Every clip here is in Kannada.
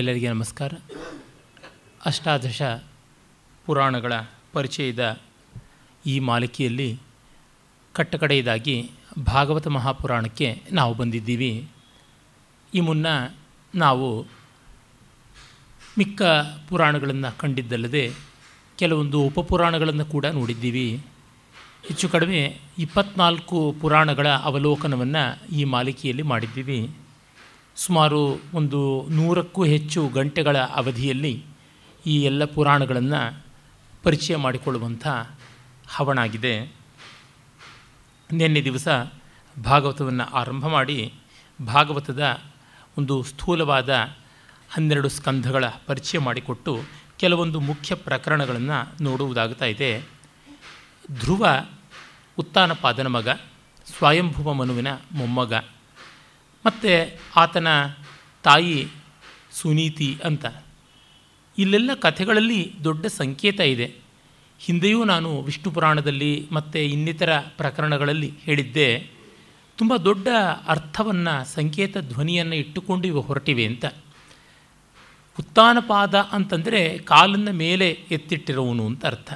ಎಲ್ಲರಿಗೆ ನಮಸ್ಕಾರ ಅಷ್ಟಾದಶ ಪುರಾಣಗಳ ಪರಿಚಯದ ಈ ಮಾಲಿಕೆಯಲ್ಲಿ ಕಟ್ಟಕಡೆಯದಾಗಿ ಭಾಗವತ ಮಹಾಪುರಾಣಕ್ಕೆ ನಾವು ಬಂದಿದ್ದೀವಿ ಈ ಮುನ್ನ ನಾವು ಮಿಕ್ಕ ಪುರಾಣಗಳನ್ನು ಕಂಡಿದ್ದಲ್ಲದೆ ಕೆಲವೊಂದು ಉಪಪುರಾಣಗಳನ್ನು ಕೂಡ ನೋಡಿದ್ದೀವಿ ಹೆಚ್ಚು ಕಡಿಮೆ ಇಪ್ಪತ್ನಾಲ್ಕು ಪುರಾಣಗಳ ಅವಲೋಕನವನ್ನು ಈ ಮಾಲಿಕೆಯಲ್ಲಿ ಮಾಡಿದ್ದೀವಿ ಸುಮಾರು ಒಂದು ನೂರಕ್ಕೂ ಹೆಚ್ಚು ಗಂಟೆಗಳ ಅವಧಿಯಲ್ಲಿ ಈ ಎಲ್ಲ ಪುರಾಣಗಳನ್ನು ಪರಿಚಯ ಮಾಡಿಕೊಳ್ಳುವಂಥ ಹವಣಾಗಿದೆ ನಿನ್ನೆ ದಿವಸ ಭಾಗವತವನ್ನು ಆರಂಭ ಮಾಡಿ ಭಾಗವತದ ಒಂದು ಸ್ಥೂಲವಾದ ಹನ್ನೆರಡು ಸ್ಕಂಧಗಳ ಪರಿಚಯ ಮಾಡಿಕೊಟ್ಟು ಕೆಲವೊಂದು ಮುಖ್ಯ ಪ್ರಕರಣಗಳನ್ನು ನೋಡುವುದಾಗ್ತಾ ಇದೆ ಧ್ರುವ ಉತ್ತಾನಪಾದನ ಮಗ ಸ್ವಯಂಭುವ ಮನುವಿನ ಮೊಮ್ಮಗ ಮತ್ತು ಆತನ ತಾಯಿ ಸುನೀತಿ ಅಂತ ಇಲ್ಲೆಲ್ಲ ಕಥೆಗಳಲ್ಲಿ ದೊಡ್ಡ ಸಂಕೇತ ಇದೆ ಹಿಂದೆಯೂ ನಾನು ವಿಷ್ಣು ಪುರಾಣದಲ್ಲಿ ಮತ್ತು ಇನ್ನಿತರ ಪ್ರಕರಣಗಳಲ್ಲಿ ಹೇಳಿದ್ದೆ ತುಂಬ ದೊಡ್ಡ ಅರ್ಥವನ್ನು ಸಂಕೇತ ಧ್ವನಿಯನ್ನು ಇಟ್ಟುಕೊಂಡು ಇವು ಹೊರಟಿವೆ ಅಂತ ಉತ್ತಾನಪಾದ ಅಂತಂದರೆ ಕಾಲನ್ನು ಮೇಲೆ ಎತ್ತಿಟ್ಟಿರೋವನು ಅಂತ ಅರ್ಥ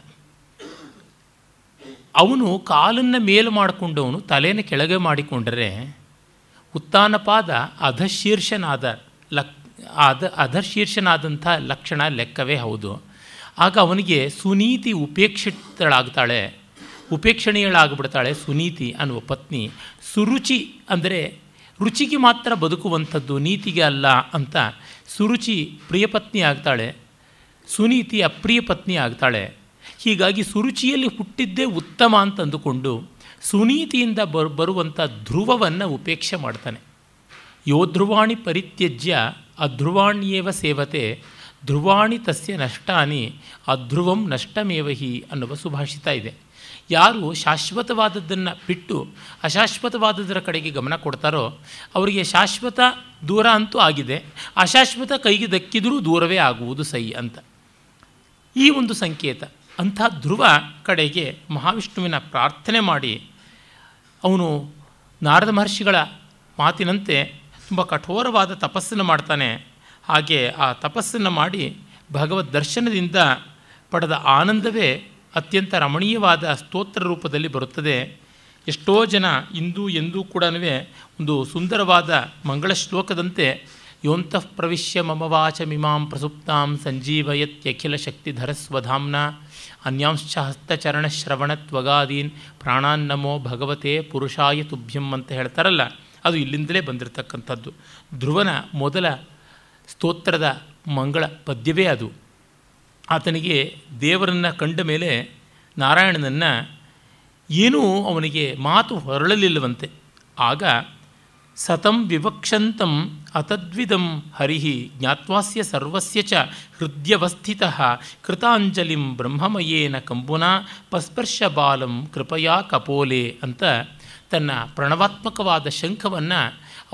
ಅವನು ಕಾಲನ್ನು ಮೇಲೆ ಮಾಡಿಕೊಂಡವನು ತಲೆಯನ್ನು ಕೆಳಗೆ ಮಾಡಿಕೊಂಡರೆ ಉತ್ತಾನಪಾದ ಅಧಶೀರ್ಷನಾದ ಲಕ್ ಅಧ ಅಧಶೀರ್ಷನಾದಂಥ ಲಕ್ಷಣ ಲೆಕ್ಕವೇ ಹೌದು ಆಗ ಅವನಿಗೆ ಸುನೀತಿ ಉಪೇಕ್ಷಿತಳಾಗ್ತಾಳೆ ಉಪೇಕ್ಷಣೀಯಳಾಗ್ಬಿಡ್ತಾಳೆ ಸುನೀತಿ ಅನ್ನುವ ಪತ್ನಿ ಸುರುಚಿ ಅಂದರೆ ರುಚಿಗೆ ಮಾತ್ರ ಬದುಕುವಂಥದ್ದು ನೀತಿಗೆ ಅಲ್ಲ ಅಂತ ಸುರುಚಿ ಪ್ರಿಯಪತ್ನಿ ಆಗ್ತಾಳೆ ಸುನೀತಿ ಅಪ್ರಿಯ ಪತ್ನಿ ಆಗ್ತಾಳೆ ಹೀಗಾಗಿ ಸುರುಚಿಯಲ್ಲಿ ಹುಟ್ಟಿದ್ದೇ ಉತ್ತಮ ಅಂತಂದುಕೊಂಡು ಸುನೀತಿಯಿಂದ ಬರ್ ಬರುವಂಥ ಧ್ರುವವನ್ನು ಉಪೇಕ್ಷೆ ಮಾಡ್ತಾನೆ ಧ್ರುವಾಣಿ ಪರಿತ್ಯಜ್ಯ ಅಧ್ರುವಾಣಿಯೇವ ಸೇವತೆ ಧ್ರುವಾಣಿ ತಸ್ಯ ನಷ್ಟಾನಿ ಅಧ್ರುವಂ ನಷ್ಟಮೇವ ಹಿ ಅನ್ನುವ ಸುಭಾಷಿತ ಇದೆ ಯಾರು ಶಾಶ್ವತವಾದದ್ದನ್ನು ಬಿಟ್ಟು ಅಶಾಶ್ವತವಾದದರ ಕಡೆಗೆ ಗಮನ ಕೊಡ್ತಾರೋ ಅವರಿಗೆ ಶಾಶ್ವತ ದೂರ ಅಂತೂ ಆಗಿದೆ ಅಶಾಶ್ವತ ಕೈಗೆ ದಕ್ಕಿದರೂ ದೂರವೇ ಆಗುವುದು ಸೈ ಅಂತ ಈ ಒಂದು ಸಂಕೇತ ಅಂಥ ಧ್ರುವ ಕಡೆಗೆ ಮಹಾವಿಷ್ಣುವಿನ ಪ್ರಾರ್ಥನೆ ಮಾಡಿ ಅವನು ನಾರದ ಮಹರ್ಷಿಗಳ ಮಾತಿನಂತೆ ತುಂಬ ಕಠೋರವಾದ ತಪಸ್ಸನ್ನು ಮಾಡ್ತಾನೆ ಹಾಗೆ ಆ ತಪಸ್ಸನ್ನು ಮಾಡಿ ಭಗವದ್ ದರ್ಶನದಿಂದ ಪಡೆದ ಆನಂದವೇ ಅತ್ಯಂತ ರಮಣೀಯವಾದ ಸ್ತೋತ್ರ ರೂಪದಲ್ಲಿ ಬರುತ್ತದೆ ಎಷ್ಟೋ ಜನ ಇಂದು ಎಂದೂ ಕೂಡ ಒಂದು ಸುಂದರವಾದ ಮಂಗಳ ಶ್ಲೋಕದಂತೆ ಯೋಂತಃ ಪ್ರವಿಶ್ಯ ಮಮವಾಚ ಮಿಮಾಂ ಪ್ರಸುಪ್ತಾಂ ಸಂಜೀವಯತ್ಯಖಿಲ ಶಕ್ತಿಧರಸ್ವಧಾಂನ ಅನ್ಯಾಂಶ್ಚ ಹಸ್ತಚರಣಶ್ರವಣತ್ವಗಾದೀನ್ ಪ್ರಾಣಾನ್ನಮೋ ಭಗವತೆ ಪುರುಷಾಯ ತುಭ್ಯಂ ಅಂತ ಹೇಳ್ತಾರಲ್ಲ ಅದು ಇಲ್ಲಿಂದಲೇ ಬಂದಿರತಕ್ಕಂಥದ್ದು ಧ್ರುವನ ಮೊದಲ ಸ್ತೋತ್ರದ ಮಂಗಳ ಪದ್ಯವೇ ಅದು ಆತನಿಗೆ ದೇವರನ್ನು ಕಂಡ ಮೇಲೆ ನಾರಾಯಣನನ್ನು ಏನೂ ಅವನಿಗೆ ಮಾತು ಹೊರಳಲಿಲ್ಲವಂತೆ ಆಗ ಸತಂ ವಿವಕ್ಷಂತಂ ಅತದ್ವಿದಂ ಹರಿಹಿ ಜ್ಞಾತ್ವಾಸ್ಯ ಸರ್ವಸ್ಯ ಚ ಹೃದಯವಸ್ಥಿತಃ ಕೃತಾಂಜಲಿಂ ಬ್ರಹ್ಮಮಯೇನ ಕಂಬುನಾ ಪಸ್ಪರ್ಶ ಬಾಲಂ ಕೃಪಯಾ ಕಪೋಲೆ ಅಂತ ತನ್ನ ಪ್ರಣವಾತ್ಮಕವಾದ ಶಂಖವನ್ನು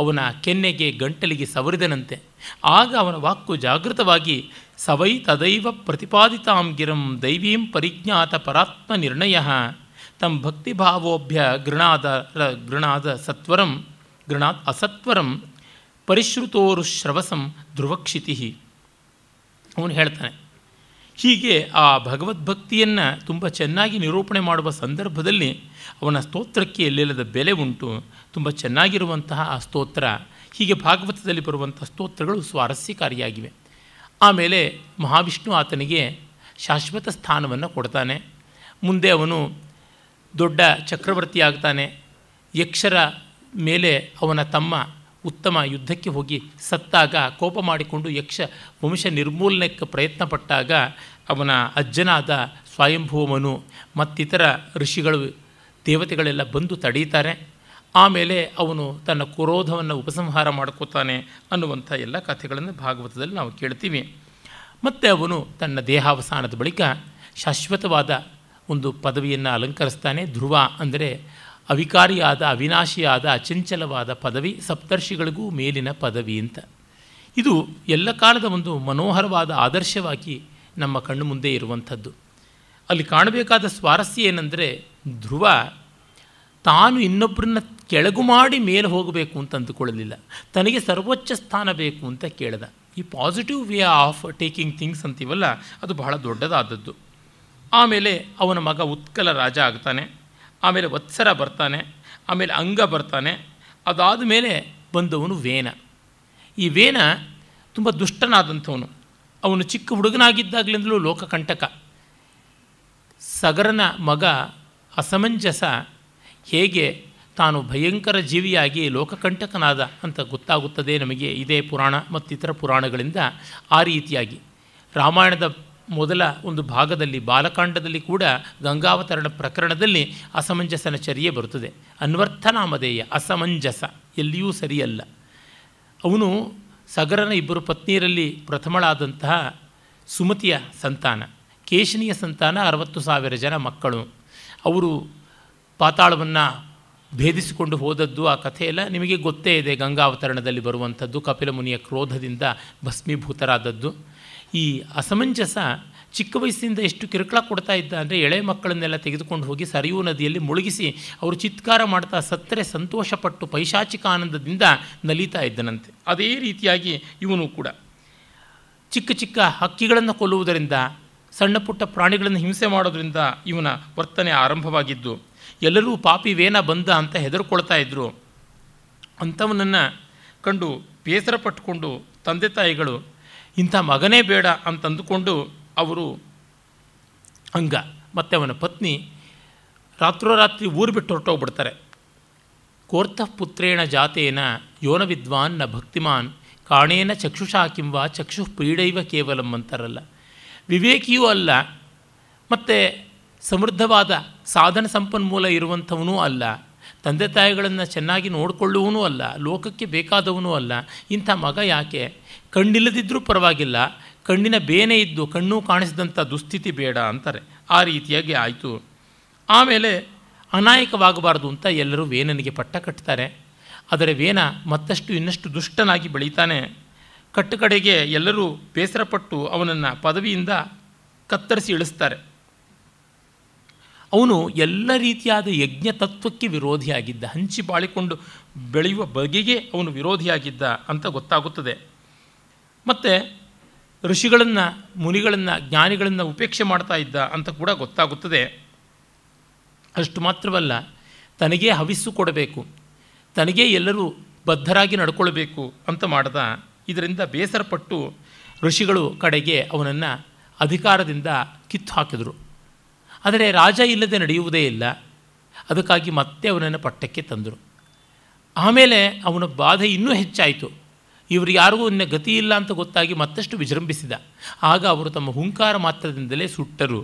ಅವನ ಕೆನ್ನೆಗೆ ಗಂಟಲಿಗೆ ಸವರಿದನಂತೆ ಆಗ ಅವನ ವಾಕ್ಕು ಜಾಗೃತವಾಗಿ ಸವೈ ತದೈವ ಪ್ರತಿಪಾದಿತಾಂ ಗಿರಂ ದೈವೀಂ ಪರಿಜ್ಞಾತ ಪರಾತ್ಮ ನಿರ್ಣಯ ತಮ್ಮ ಭಕ್ತಿಭಾವೋಭ್ಯ ಗೃಣಾದ ಗೃಣಾದ ಸತ್ವರಂ ಗೃಣಾತ್ ಅಸತ್ವರಂ ಪರಿಶ್ರುತೋರು ಶ್ರವಸಂ ಧ್ರುವಕ್ಷಿತಿ ಅವನು ಹೇಳ್ತಾನೆ ಹೀಗೆ ಆ ಭಗವದ್ಭಕ್ತಿಯನ್ನು ತುಂಬ ಚೆನ್ನಾಗಿ ನಿರೂಪಣೆ ಮಾಡುವ ಸಂದರ್ಭದಲ್ಲಿ ಅವನ ಸ್ತೋತ್ರಕ್ಕೆ ಎಲ್ಲಿಲ್ಲದ ಬೆಲೆ ಉಂಟು ತುಂಬ ಚೆನ್ನಾಗಿರುವಂತಹ ಆ ಸ್ತೋತ್ರ ಹೀಗೆ ಭಾಗವತದಲ್ಲಿ ಬರುವಂಥ ಸ್ತೋತ್ರಗಳು ಸ್ವಾರಸ್ಯಕಾರಿಯಾಗಿವೆ ಆಮೇಲೆ ಮಹಾವಿಷ್ಣು ಆತನಿಗೆ ಶಾಶ್ವತ ಸ್ಥಾನವನ್ನು ಕೊಡ್ತಾನೆ ಮುಂದೆ ಅವನು ದೊಡ್ಡ ಚಕ್ರವರ್ತಿ ಯಕ್ಷರ ಮೇಲೆ ಅವನ ತಮ್ಮ ಉತ್ತಮ ಯುದ್ಧಕ್ಕೆ ಹೋಗಿ ಸತ್ತಾಗ ಕೋಪ ಮಾಡಿಕೊಂಡು ಯಕ್ಷ ವಂಶ ನಿರ್ಮೂಲನಕ್ಕೆ ಪ್ರಯತ್ನಪಟ್ಟಾಗ ಅವನ ಅಜ್ಜನಾದ ಸ್ವಯಂಭೂಮನು ಮತ್ತಿತರ ಋಷಿಗಳು ದೇವತೆಗಳೆಲ್ಲ ಬಂದು ತಡೆಯುತ್ತಾರೆ ಆಮೇಲೆ ಅವನು ತನ್ನ ಕ್ರೋಧವನ್ನು ಉಪಸಂಹಾರ ಮಾಡ್ಕೋತಾನೆ ಅನ್ನುವಂಥ ಎಲ್ಲ ಕಥೆಗಳನ್ನು ಭಾಗವತದಲ್ಲಿ ನಾವು ಕೇಳ್ತೀವಿ ಮತ್ತು ಅವನು ತನ್ನ ದೇಹಾವಸಾನದ ಬಳಿಕ ಶಾಶ್ವತವಾದ ಒಂದು ಪದವಿಯನ್ನು ಅಲಂಕರಿಸ್ತಾನೆ ಧ್ರುವ ಅಂದರೆ ಅವಿಕಾರಿಯಾದ ಅವಿನಾಶಿಯಾದ ಅಚಂಚಲವಾದ ಪದವಿ ಸಪ್ತರ್ಷಿಗಳಿಗೂ ಮೇಲಿನ ಪದವಿ ಅಂತ ಇದು ಎಲ್ಲ ಕಾಲದ ಒಂದು ಮನೋಹರವಾದ ಆದರ್ಶವಾಗಿ ನಮ್ಮ ಕಣ್ಣು ಮುಂದೆ ಇರುವಂಥದ್ದು ಅಲ್ಲಿ ಕಾಣಬೇಕಾದ ಸ್ವಾರಸ್ಯ ಏನೆಂದರೆ ಧ್ರುವ ತಾನು ಇನ್ನೊಬ್ಬರನ್ನ ಕೆಳಗು ಮಾಡಿ ಮೇಲೆ ಹೋಗಬೇಕು ಅಂತ ಅಂದುಕೊಳ್ಳಲಿಲ್ಲ ತನಗೆ ಸರ್ವೋಚ್ಚ ಸ್ಥಾನ ಬೇಕು ಅಂತ ಕೇಳಿದ ಈ positive way of taking things ಅಂತೀವಲ್ಲ ಅದು ಬಹಳ ದೊಡ್ಡದಾದದ್ದು ಆಮೇಲೆ ಅವನ ಮಗ ಉತ್ಕಲ ರಾಜ ಆಗ್ತಾನೆ ಆಮೇಲೆ ವತ್ಸರ ಬರ್ತಾನೆ ಆಮೇಲೆ ಅಂಗ ಬರ್ತಾನೆ ಅದಾದ ಮೇಲೆ ಬಂದವನು ವೇನ ಈ ವೇನ ತುಂಬ ದುಷ್ಟನಾದಂಥವನು ಅವನು ಚಿಕ್ಕ ಹುಡುಗನಾಗಿದ್ದಾಗಲಿಂದಲೂ ಲೋಕಕಂಟಕ ಸಗರನ ಮಗ ಅಸಮಂಜಸ ಹೇಗೆ ತಾನು ಭಯಂಕರ ಜೀವಿಯಾಗಿ ಲೋಕಕಂಟಕನಾದ ಅಂತ ಗೊತ್ತಾಗುತ್ತದೆ ನಮಗೆ ಇದೇ ಪುರಾಣ ಮತ್ತಿತರ ಪುರಾಣಗಳಿಂದ ಆ ರೀತಿಯಾಗಿ ರಾಮಾಯಣದ ಮೊದಲ ಒಂದು ಭಾಗದಲ್ಲಿ ಬಾಲಕಾಂಡದಲ್ಲಿ ಕೂಡ ಗಂಗಾವತರಣ ಪ್ರಕರಣದಲ್ಲಿ ಅಸಮಂಜಸನ ಚರ್ಯೆ ಬರುತ್ತದೆ ಅನ್ವರ್ಥನಾಮಧೇಯ ಅಸಮಂಜಸ ಎಲ್ಲಿಯೂ ಸರಿಯಲ್ಲ ಅವನು ಸಗರನ ಇಬ್ಬರು ಪತ್ನಿಯರಲ್ಲಿ ಪ್ರಥಮಳಾದಂತಹ ಸುಮತಿಯ ಸಂತಾನ ಕೇಶನಿಯ ಸಂತಾನ ಅರವತ್ತು ಸಾವಿರ ಜನ ಮಕ್ಕಳು ಅವರು ಪಾತಾಳವನ್ನು ಭೇದಿಸಿಕೊಂಡು ಹೋದದ್ದು ಆ ಕಥೆಯೆಲ್ಲ ನಿಮಗೆ ಗೊತ್ತೇ ಇದೆ ಗಂಗಾವತರಣದಲ್ಲಿ ಬರುವಂಥದ್ದು ಕಪಿಲ ಮುನಿಯ ಕ್ರೋಧದಿಂದ ಭಸ್ಮೀಭೂತರಾದದ್ದು ಈ ಅಸಮಂಜಸ ಚಿಕ್ಕ ವಯಸ್ಸಿಂದ ಎಷ್ಟು ಕಿರುಕುಳ ಕೊಡ್ತಾ ಇದ್ದ ಅಂದರೆ ಎಳೆ ಮಕ್ಕಳನ್ನೆಲ್ಲ ತೆಗೆದುಕೊಂಡು ಹೋಗಿ ಸರಿಯೂ ನದಿಯಲ್ಲಿ ಮುಳುಗಿಸಿ ಅವರು ಚಿತ್ಕಾರ ಮಾಡ್ತಾ ಸತ್ತರೆ ಸಂತೋಷಪಟ್ಟು ಪೈಶಾಚಿಕ ಆನಂದದಿಂದ ನಲಿತಾ ಇದ್ದನಂತೆ ಅದೇ ರೀತಿಯಾಗಿ ಇವನು ಕೂಡ ಚಿಕ್ಕ ಚಿಕ್ಕ ಹಕ್ಕಿಗಳನ್ನು ಕೊಲ್ಲುವುದರಿಂದ ಸಣ್ಣ ಪುಟ್ಟ ಪ್ರಾಣಿಗಳನ್ನು ಹಿಂಸೆ ಮಾಡೋದರಿಂದ ಇವನ ವರ್ತನೆ ಆರಂಭವಾಗಿದ್ದು ಎಲ್ಲರೂ ಪಾಪಿ ವೇನ ಬಂದ ಅಂತ ಹೆದರ್ಕೊಳ್ತಾ ಇದ್ದರು ಅಂಥವನನ್ನು ಕಂಡು ಬೇಸರ ಪಟ್ಟುಕೊಂಡು ತಂದೆ ತಾಯಿಗಳು ಇಂಥ ಮಗನೇ ಬೇಡ ಅಂತಂದುಕೊಂಡು ಅವರು ಅಂಗ ಮತ್ತು ಅವನ ಪತ್ನಿ ರಾತ್ರೋರಾತ್ರಿ ಊರು ಬಿಟ್ಟು ಹೊರಟೋಗ್ಬಿಡ್ತಾರೆ ಪುತ್ರೇಣ ಜಾತೇನ ಯೋನ ವಿದ್ವಾನ್ ನ ಭಕ್ತಿಮಾನ್ ಕಾಣೇನ ಚಕ್ಷುಷಾ ಕಿಂವ ಚಕ್ಷು ಪೀಡೈವ ಕೇವಲಂ ಅಂತಾರಲ್ಲ ವಿವೇಕಿಯೂ ಅಲ್ಲ ಮತ್ತು ಸಮೃದ್ಧವಾದ ಸಾಧನ ಸಂಪನ್ಮೂಲ ಇರುವಂಥವನೂ ಅಲ್ಲ ತಂದೆ ತಾಯಿಗಳನ್ನು ಚೆನ್ನಾಗಿ ನೋಡಿಕೊಳ್ಳುವನೂ ಅಲ್ಲ ಲೋಕಕ್ಕೆ ಬೇಕಾದವನೂ ಅಲ್ಲ ಇಂಥ ಮಗ ಯಾಕೆ ಕಣ್ಣಿಲ್ಲದಿದ್ದರೂ ಪರವಾಗಿಲ್ಲ ಕಣ್ಣಿನ ಬೇನೆ ಇದ್ದು ಕಣ್ಣು ಕಾಣಿಸಿದಂಥ ದುಸ್ಥಿತಿ ಬೇಡ ಅಂತಾರೆ ಆ ರೀತಿಯಾಗಿ ಆಯಿತು ಆಮೇಲೆ ಅನಾಯಕವಾಗಬಾರ್ದು ಅಂತ ಎಲ್ಲರೂ ವೇನನಿಗೆ ಪಟ್ಟ ಕಟ್ತಾರೆ ಆದರೆ ವೇನ ಮತ್ತಷ್ಟು ಇನ್ನಷ್ಟು ದುಷ್ಟನಾಗಿ ಬೆಳೀತಾನೆ ಕಟ್ಟುಕಡೆಗೆ ಎಲ್ಲರೂ ಬೇಸರಪಟ್ಟು ಅವನನ್ನು ಪದವಿಯಿಂದ ಕತ್ತರಿಸಿ ಇಳಿಸ್ತಾರೆ ಅವನು ಎಲ್ಲ ರೀತಿಯಾದ ಯಜ್ಞ ತತ್ವಕ್ಕೆ ವಿರೋಧಿಯಾಗಿದ್ದ ಹಂಚಿ ಬಾಳಿಕೊಂಡು ಬೆಳೆಯುವ ಬಗೆಗೆ ಅವನು ವಿರೋಧಿಯಾಗಿದ್ದ ಅಂತ ಗೊತ್ತಾಗುತ್ತದೆ ಮತ್ತು ಋಷಿಗಳನ್ನು ಮುನಿಗಳನ್ನು ಜ್ಞಾನಿಗಳನ್ನು ಉಪೇಕ್ಷೆ ಮಾಡ್ತಾ ಇದ್ದ ಅಂತ ಕೂಡ ಗೊತ್ತಾಗುತ್ತದೆ ಅಷ್ಟು ಮಾತ್ರವಲ್ಲ ತನಗೇ ಹವಿಸ್ಸು ಕೊಡಬೇಕು ತನಗೇ ಎಲ್ಲರೂ ಬದ್ಧರಾಗಿ ನಡ್ಕೊಳ್ಬೇಕು ಅಂತ ಮಾಡ್ದ ಇದರಿಂದ ಬೇಸರಪಟ್ಟು ಋಷಿಗಳು ಕಡೆಗೆ ಅವನನ್ನು ಅಧಿಕಾರದಿಂದ ಕಿತ್ತು ಹಾಕಿದರು ಆದರೆ ರಾಜ ಇಲ್ಲದೆ ನಡೆಯುವುದೇ ಇಲ್ಲ ಅದಕ್ಕಾಗಿ ಮತ್ತೆ ಅವನನ್ನು ಪಟ್ಟಕ್ಕೆ ತಂದರು ಆಮೇಲೆ ಅವನ ಬಾಧೆ ಇನ್ನೂ ಹೆಚ್ಚಾಯಿತು ಇವರು ಯಾರಿಗೂ ಗತಿ ಇಲ್ಲ ಅಂತ ಗೊತ್ತಾಗಿ ಮತ್ತಷ್ಟು ವಿಜೃಂಭಿಸಿದ ಆಗ ಅವರು ತಮ್ಮ ಹುಂಕಾರ ಮಾತ್ರದಿಂದಲೇ ಸುಟ್ಟರು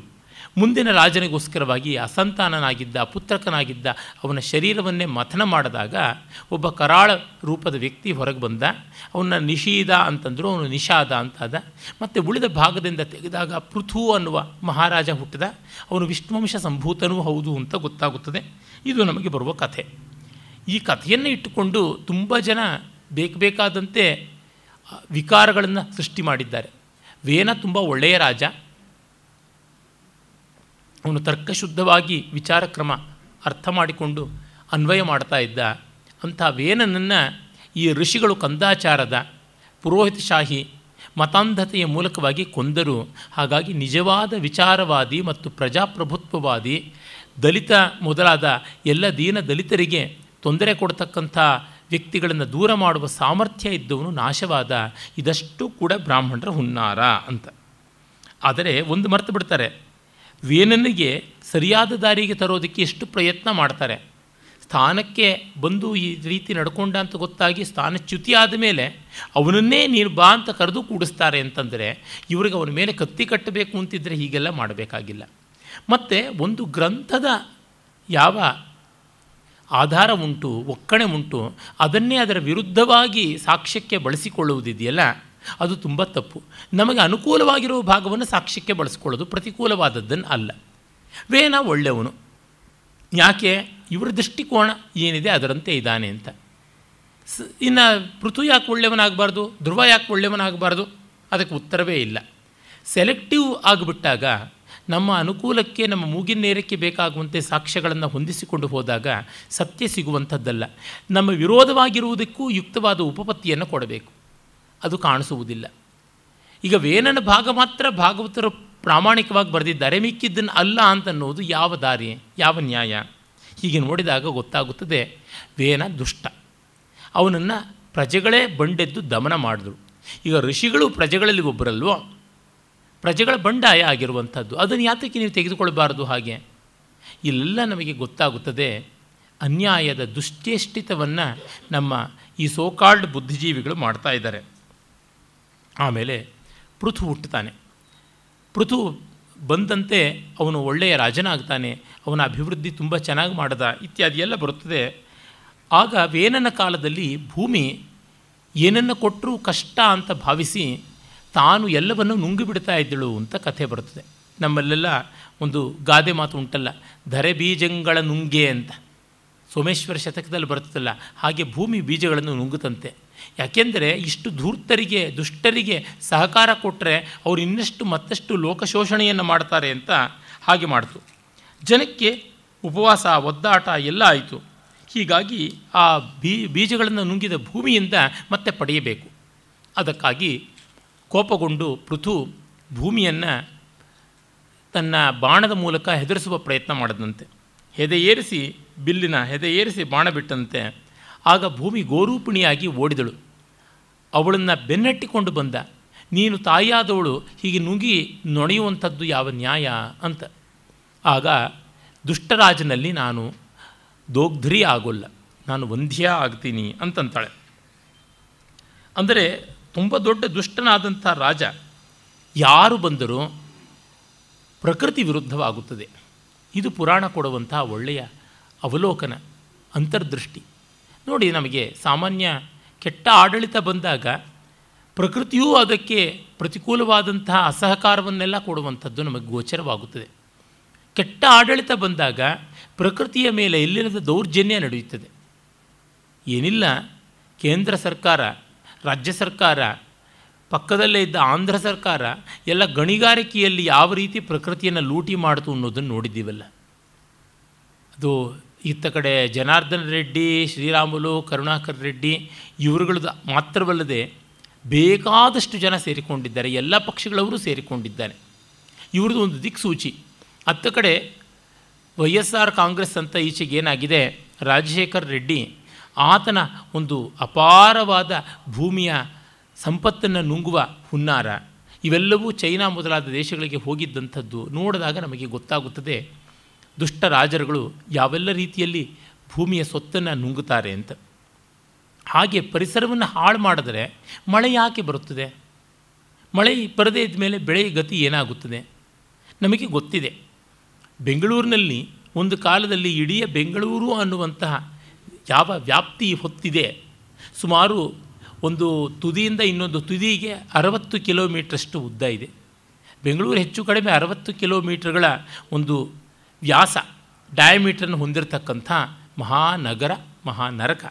ಮುಂದಿನ ರಾಜನಿಗೋಸ್ಕರವಾಗಿ ಅಸಂತಾನನಾಗಿದ್ದ ಪುತ್ರಕನಾಗಿದ್ದ ಅವನ ಶರೀರವನ್ನೇ ಮಥನ ಮಾಡಿದಾಗ ಒಬ್ಬ ಕರಾಳ ರೂಪದ ವ್ಯಕ್ತಿ ಹೊರಗೆ ಬಂದ ಅವನ ನಿಷೀದ ಅಂತಂದರು ಅವನು ನಿಷಾದ ಅಂತಾದ ಮತ್ತು ಉಳಿದ ಭಾಗದಿಂದ ತೆಗೆದಾಗ ಪೃಥು ಅನ್ನುವ ಮಹಾರಾಜ ಹುಟ್ಟಿದ ಅವನು ವಿಷ್ಣುವಂಶ ಸಂಭೂತನೂ ಹೌದು ಅಂತ ಗೊತ್ತಾಗುತ್ತದೆ ಇದು ನಮಗೆ ಬರುವ ಕಥೆ ಈ ಕಥೆಯನ್ನು ಇಟ್ಟುಕೊಂಡು ತುಂಬ ಜನ ಬೇಕಾದಂತೆ ವಿಕಾರಗಳನ್ನು ಸೃಷ್ಟಿ ಮಾಡಿದ್ದಾರೆ ವೇನ ತುಂಬ ಒಳ್ಳೆಯ ರಾಜ ಅವನು ತರ್ಕಶುದ್ಧವಾಗಿ ವಿಚಾರ ಕ್ರಮ ಅರ್ಥ ಮಾಡಿಕೊಂಡು ಅನ್ವಯ ಮಾಡ್ತಾ ಇದ್ದ ಅಂಥ ವೇನನನ್ನು ಈ ಋಷಿಗಳು ಕಂದಾಚಾರದ ಪುರೋಹಿತಶಾಹಿ ಮತಾಂಧತೆಯ ಮೂಲಕವಾಗಿ ಕೊಂದರು ಹಾಗಾಗಿ ನಿಜವಾದ ವಿಚಾರವಾದಿ ಮತ್ತು ಪ್ರಜಾಪ್ರಭುತ್ವವಾದಿ ದಲಿತ ಮೊದಲಾದ ಎಲ್ಲ ದೀನ ದಲಿತರಿಗೆ ತೊಂದರೆ ಕೊಡ್ತಕ್ಕಂಥ ವ್ಯಕ್ತಿಗಳನ್ನು ದೂರ ಮಾಡುವ ಸಾಮರ್ಥ್ಯ ಇದ್ದವನು ನಾಶವಾದ ಇದಷ್ಟು ಕೂಡ ಬ್ರಾಹ್ಮಣರ ಹುನ್ನಾರ ಅಂತ ಆದರೆ ಒಂದು ಮರೆತು ಬಿಡ್ತಾರೆ ವೇನನಿಗೆ ಸರಿಯಾದ ದಾರಿಗೆ ತರೋದಕ್ಕೆ ಎಷ್ಟು ಪ್ರಯತ್ನ ಮಾಡ್ತಾರೆ ಸ್ಥಾನಕ್ಕೆ ಬಂದು ಈ ರೀತಿ ನಡ್ಕೊಂಡ ಅಂತ ಗೊತ್ತಾಗಿ ಸ್ಥಾನಚ್ಯುತಿ ಆದ ಮೇಲೆ ಅವನನ್ನೇ ನೀನು ಬಾ ಅಂತ ಕರೆದು ಕೂಡಿಸ್ತಾರೆ ಅಂತಂದರೆ ಇವರಿಗೆ ಅವನ ಮೇಲೆ ಕತ್ತಿ ಕಟ್ಟಬೇಕು ಅಂತಿದ್ದರೆ ಹೀಗೆಲ್ಲ ಮಾಡಬೇಕಾಗಿಲ್ಲ ಮತ್ತು ಒಂದು ಗ್ರಂಥದ ಯಾವ ಆಧಾರ ಉಂಟು ಒಕ್ಕಣೆ ಉಂಟು ಅದನ್ನೇ ಅದರ ವಿರುದ್ಧವಾಗಿ ಸಾಕ್ಷ್ಯಕ್ಕೆ ಬಳಸಿಕೊಳ್ಳುವುದಿದೆಯಲ್ಲ ಅದು ತುಂಬ ತಪ್ಪು ನಮಗೆ ಅನುಕೂಲವಾಗಿರುವ ಭಾಗವನ್ನು ಸಾಕ್ಷ್ಯಕ್ಕೆ ಬಳಸ್ಕೊಳ್ಳೋದು ಪ್ರತಿಕೂಲವಾದದ್ದನ್ನು ಅಲ್ಲ ವೇನ ಒಳ್ಳೆಯವನು ಯಾಕೆ ಇವರ ದೃಷ್ಟಿಕೋನ ಏನಿದೆ ಅದರಂತೆ ಇದ್ದಾನೆ ಅಂತ ಸ್ ಇನ್ನು ಪೃಥು ಯಾಕೆ ಒಳ್ಳೆಯವನಾಗಬಾರ್ದು ಧ್ರುವ ಯಾಕೆ ಒಳ್ಳೆಯವನಾಗಬಾರ್ದು ಅದಕ್ಕೆ ಉತ್ತರವೇ ಇಲ್ಲ ಸೆಲೆಕ್ಟಿವ್ ಆಗಿಬಿಟ್ಟಾಗ ನಮ್ಮ ಅನುಕೂಲಕ್ಕೆ ನಮ್ಮ ಮೂಗಿನ ನೇರಕ್ಕೆ ಬೇಕಾಗುವಂತೆ ಸಾಕ್ಷ್ಯಗಳನ್ನು ಹೊಂದಿಸಿಕೊಂಡು ಹೋದಾಗ ಸತ್ಯ ಸಿಗುವಂಥದ್ದಲ್ಲ ನಮ್ಮ ವಿರೋಧವಾಗಿರುವುದಕ್ಕೂ ಯುಕ್ತವಾದ ಉಪಪತ್ತಿಯನ್ನು ಕೊಡಬೇಕು ಅದು ಕಾಣಿಸುವುದಿಲ್ಲ ಈಗ ವೇನನ ಭಾಗ ಮಾತ್ರ ಭಾಗವತರು ಪ್ರಾಮಾಣಿಕವಾಗಿ ಬರೆದಿದ್ದಾರೆ ಮಿಕ್ಕಿದ್ದನ್ನು ಅಲ್ಲ ಅಂತನ್ನುವುದು ಯಾವ ದಾರಿ ಯಾವ ನ್ಯಾಯ ಹೀಗೆ ನೋಡಿದಾಗ ಗೊತ್ತಾಗುತ್ತದೆ ವೇನ ದುಷ್ಟ ಅವನನ್ನು ಪ್ರಜೆಗಳೇ ಬಂಡೆದ್ದು ದಮನ ಮಾಡಿದ್ರು ಈಗ ಋಷಿಗಳು ಪ್ರಜೆಗಳಲ್ಲಿ ಒಬ್ಬರಲ್ವೋ ಪ್ರಜೆಗಳ ಬಂಡಾಯ ಆಗಿರುವಂಥದ್ದು ಅದನ್ನು ಯಾತಕ್ಕೆ ನೀವು ತೆಗೆದುಕೊಳ್ಳಬಾರದು ಹಾಗೆ ಇಲ್ಲೆಲ್ಲ ನಮಗೆ ಗೊತ್ತಾಗುತ್ತದೆ ಅನ್ಯಾಯದ ದುಶ್ಚೇಷ್ಟಿತವನ್ನು ನಮ್ಮ ಈ ಸೋಕಾಲ್ಡ್ ಬುದ್ಧಿಜೀವಿಗಳು ಮಾಡ್ತಾ ಇದ್ದಾರೆ ಆಮೇಲೆ ಪೃಥು ಹುಟ್ಟುತ್ತಾನೆ ಪೃಥು ಬಂದಂತೆ ಅವನು ಒಳ್ಳೆಯ ರಾಜನಾಗ್ತಾನೆ ಅವನ ಅಭಿವೃದ್ಧಿ ತುಂಬ ಚೆನ್ನಾಗಿ ಮಾಡದ ಇತ್ಯಾದಿ ಎಲ್ಲ ಬರುತ್ತದೆ ಆಗ ವೇನನ ಕಾಲದಲ್ಲಿ ಭೂಮಿ ಏನನ್ನು ಕೊಟ್ಟರೂ ಕಷ್ಟ ಅಂತ ಭಾವಿಸಿ ತಾನು ಎಲ್ಲವನ್ನು ನುಂಗಿಬಿಡ್ತಾ ಇದ್ದಳು ಅಂತ ಕಥೆ ಬರುತ್ತದೆ ನಮ್ಮಲ್ಲೆಲ್ಲ ಒಂದು ಗಾದೆ ಮಾತು ಉಂಟಲ್ಲ ಧರೆ ಬೀಜಗಳ ನುಂಗೆ ಅಂತ ಸೋಮೇಶ್ವರ ಶತಕದಲ್ಲಿ ಬರ್ತದಲ್ಲ ಹಾಗೆ ಭೂಮಿ ಬೀಜಗಳನ್ನು ನುಂಗುತ್ತಂತೆ ಯಾಕೆಂದರೆ ಇಷ್ಟು ಧೂರ್ತರಿಗೆ ದುಷ್ಟರಿಗೆ ಸಹಕಾರ ಕೊಟ್ಟರೆ ಅವರು ಇನ್ನಷ್ಟು ಮತ್ತಷ್ಟು ಲೋಕಶೋಷಣೆಯನ್ನು ಮಾಡ್ತಾರೆ ಅಂತ ಹಾಗೆ ಮಾಡಿತು ಜನಕ್ಕೆ ಉಪವಾಸ ಒದ್ದಾಟ ಎಲ್ಲ ಆಯಿತು ಹೀಗಾಗಿ ಆ ಬೀ ಬೀಜಗಳನ್ನು ನುಂಗಿದ ಭೂಮಿಯಿಂದ ಮತ್ತೆ ಪಡೆಯಬೇಕು ಅದಕ್ಕಾಗಿ ಕೋಪಗೊಂಡು ಪೃಥು ಭೂಮಿಯನ್ನು ತನ್ನ ಬಾಣದ ಮೂಲಕ ಹೆದರಿಸುವ ಪ್ರಯತ್ನ ಮಾಡದಂತೆ ಹೆದೆ ಏರಿಸಿ ಬಿಲ್ಲಿನ ಹೆದೆ ಏರಿಸಿ ಬಾಣ ಬಿಟ್ಟಂತೆ ಆಗ ಭೂಮಿ ಗೋರೂಪಿಣಿಯಾಗಿ ಓಡಿದಳು ಅವಳನ್ನು ಬೆನ್ನಟ್ಟಿಕೊಂಡು ಬಂದ ನೀನು ತಾಯಿಯಾದವಳು ಹೀಗೆ ನುಂಗಿ ನೊಣೆಯುವಂಥದ್ದು ಯಾವ ನ್ಯಾಯ ಅಂತ ಆಗ ದುಷ್ಟರಾಜನಲ್ಲಿ ನಾನು ದೋಗ್ಧ್ರಿ ಆಗೋಲ್ಲ ನಾನು ವಂಧ್ಯ ಆಗ್ತೀನಿ ಅಂತಂತಾಳೆ ಅಂದರೆ ತುಂಬ ದೊಡ್ಡ ದುಷ್ಟನಾದಂಥ ರಾಜ ಯಾರು ಬಂದರೂ ಪ್ರಕೃತಿ ವಿರುದ್ಧವಾಗುತ್ತದೆ ಇದು ಪುರಾಣ ಕೊಡುವಂಥ ಒಳ್ಳೆಯ ಅವಲೋಕನ ಅಂತರ್ದೃಷ್ಟಿ ನೋಡಿ ನಮಗೆ ಸಾಮಾನ್ಯ ಕೆಟ್ಟ ಆಡಳಿತ ಬಂದಾಗ ಪ್ರಕೃತಿಯೂ ಅದಕ್ಕೆ ಪ್ರತಿಕೂಲವಾದಂತಹ ಅಸಹಕಾರವನ್ನೆಲ್ಲ ಕೊಡುವಂಥದ್ದು ನಮಗೆ ಗೋಚರವಾಗುತ್ತದೆ ಕೆಟ್ಟ ಆಡಳಿತ ಬಂದಾಗ ಪ್ರಕೃತಿಯ ಮೇಲೆ ಇಲ್ಲಿನದ ದೌರ್ಜನ್ಯ ನಡೆಯುತ್ತದೆ ಏನಿಲ್ಲ ಕೇಂದ್ರ ಸರ್ಕಾರ ರಾಜ್ಯ ಸರ್ಕಾರ ಪಕ್ಕದಲ್ಲೇ ಇದ್ದ ಆಂಧ್ರ ಸರ್ಕಾರ ಎಲ್ಲ ಗಣಿಗಾರಿಕೆಯಲ್ಲಿ ಯಾವ ರೀತಿ ಪ್ರಕೃತಿಯನ್ನು ಲೂಟಿ ಮಾಡಿತು ಅನ್ನೋದನ್ನು ನೋಡಿದ್ದೀವಲ್ಲ ಅದು ಇತ್ತ ಕಡೆ ಜನಾರ್ದನ ರೆಡ್ಡಿ ಶ್ರೀರಾಮುಲು ಕರುಣಾಕರ್ ರೆಡ್ಡಿ ಇವರುಗಳದ್ದು ಮಾತ್ರವಲ್ಲದೆ ಬೇಕಾದಷ್ಟು ಜನ ಸೇರಿಕೊಂಡಿದ್ದಾರೆ ಎಲ್ಲ ಪಕ್ಷಗಳವರು ಸೇರಿಕೊಂಡಿದ್ದಾರೆ ಇವ್ರದ್ದು ಒಂದು ದಿಕ್ಸೂಚಿ ಹತ್ತ ಕಡೆ ವೈ ಎಸ್ ಆರ್ ಕಾಂಗ್ರೆಸ್ ಅಂತ ಈಚೆಗೆ ಏನಾಗಿದೆ ರಾಜಶೇಖರ್ ರೆಡ್ಡಿ ಆತನ ಒಂದು ಅಪಾರವಾದ ಭೂಮಿಯ ಸಂಪತ್ತನ್ನು ನುಂಗುವ ಹುನ್ನಾರ ಇವೆಲ್ಲವೂ ಚೈನಾ ಮೊದಲಾದ ದೇಶಗಳಿಗೆ ಹೋಗಿದ್ದಂಥದ್ದು ನೋಡಿದಾಗ ನಮಗೆ ಗೊತ್ತಾಗುತ್ತದೆ ದುಷ್ಟ ರಾಜರುಗಳು ಯಾವೆಲ್ಲ ರೀತಿಯಲ್ಲಿ ಭೂಮಿಯ ಸೊತ್ತನ್ನು ನುಂಗುತ್ತಾರೆ ಅಂತ ಹಾಗೆ ಪರಿಸರವನ್ನು ಹಾಳು ಮಾಡಿದ್ರೆ ಮಳೆ ಯಾಕೆ ಬರುತ್ತದೆ ಮಳೆ ಬರದೇ ಇದ್ದ ಮೇಲೆ ಬೆಳೆಯ ಗತಿ ಏನಾಗುತ್ತದೆ ನಮಗೆ ಗೊತ್ತಿದೆ ಬೆಂಗಳೂರಿನಲ್ಲಿ ಒಂದು ಕಾಲದಲ್ಲಿ ಇಡೀ ಬೆಂಗಳೂರು ಅನ್ನುವಂತಹ ಯಾವ ವ್ಯಾಪ್ತಿ ಹೊತ್ತಿದೆ ಸುಮಾರು ಒಂದು ತುದಿಯಿಂದ ಇನ್ನೊಂದು ತುದಿಗೆ ಅರವತ್ತು ಕಿಲೋಮೀಟ್ರಷ್ಟು ಉದ್ದ ಇದೆ ಬೆಂಗಳೂರು ಹೆಚ್ಚು ಕಡಿಮೆ ಅರವತ್ತು ಕಿಲೋಮೀಟ್ರ್ಗಳ ಒಂದು ವ್ಯಾಸ ಡಯಾಮೀಟ್ರನ್ನು ಹೊಂದಿರತಕ್ಕಂಥ ಮಹಾನಗರ ಮಹಾನರಕ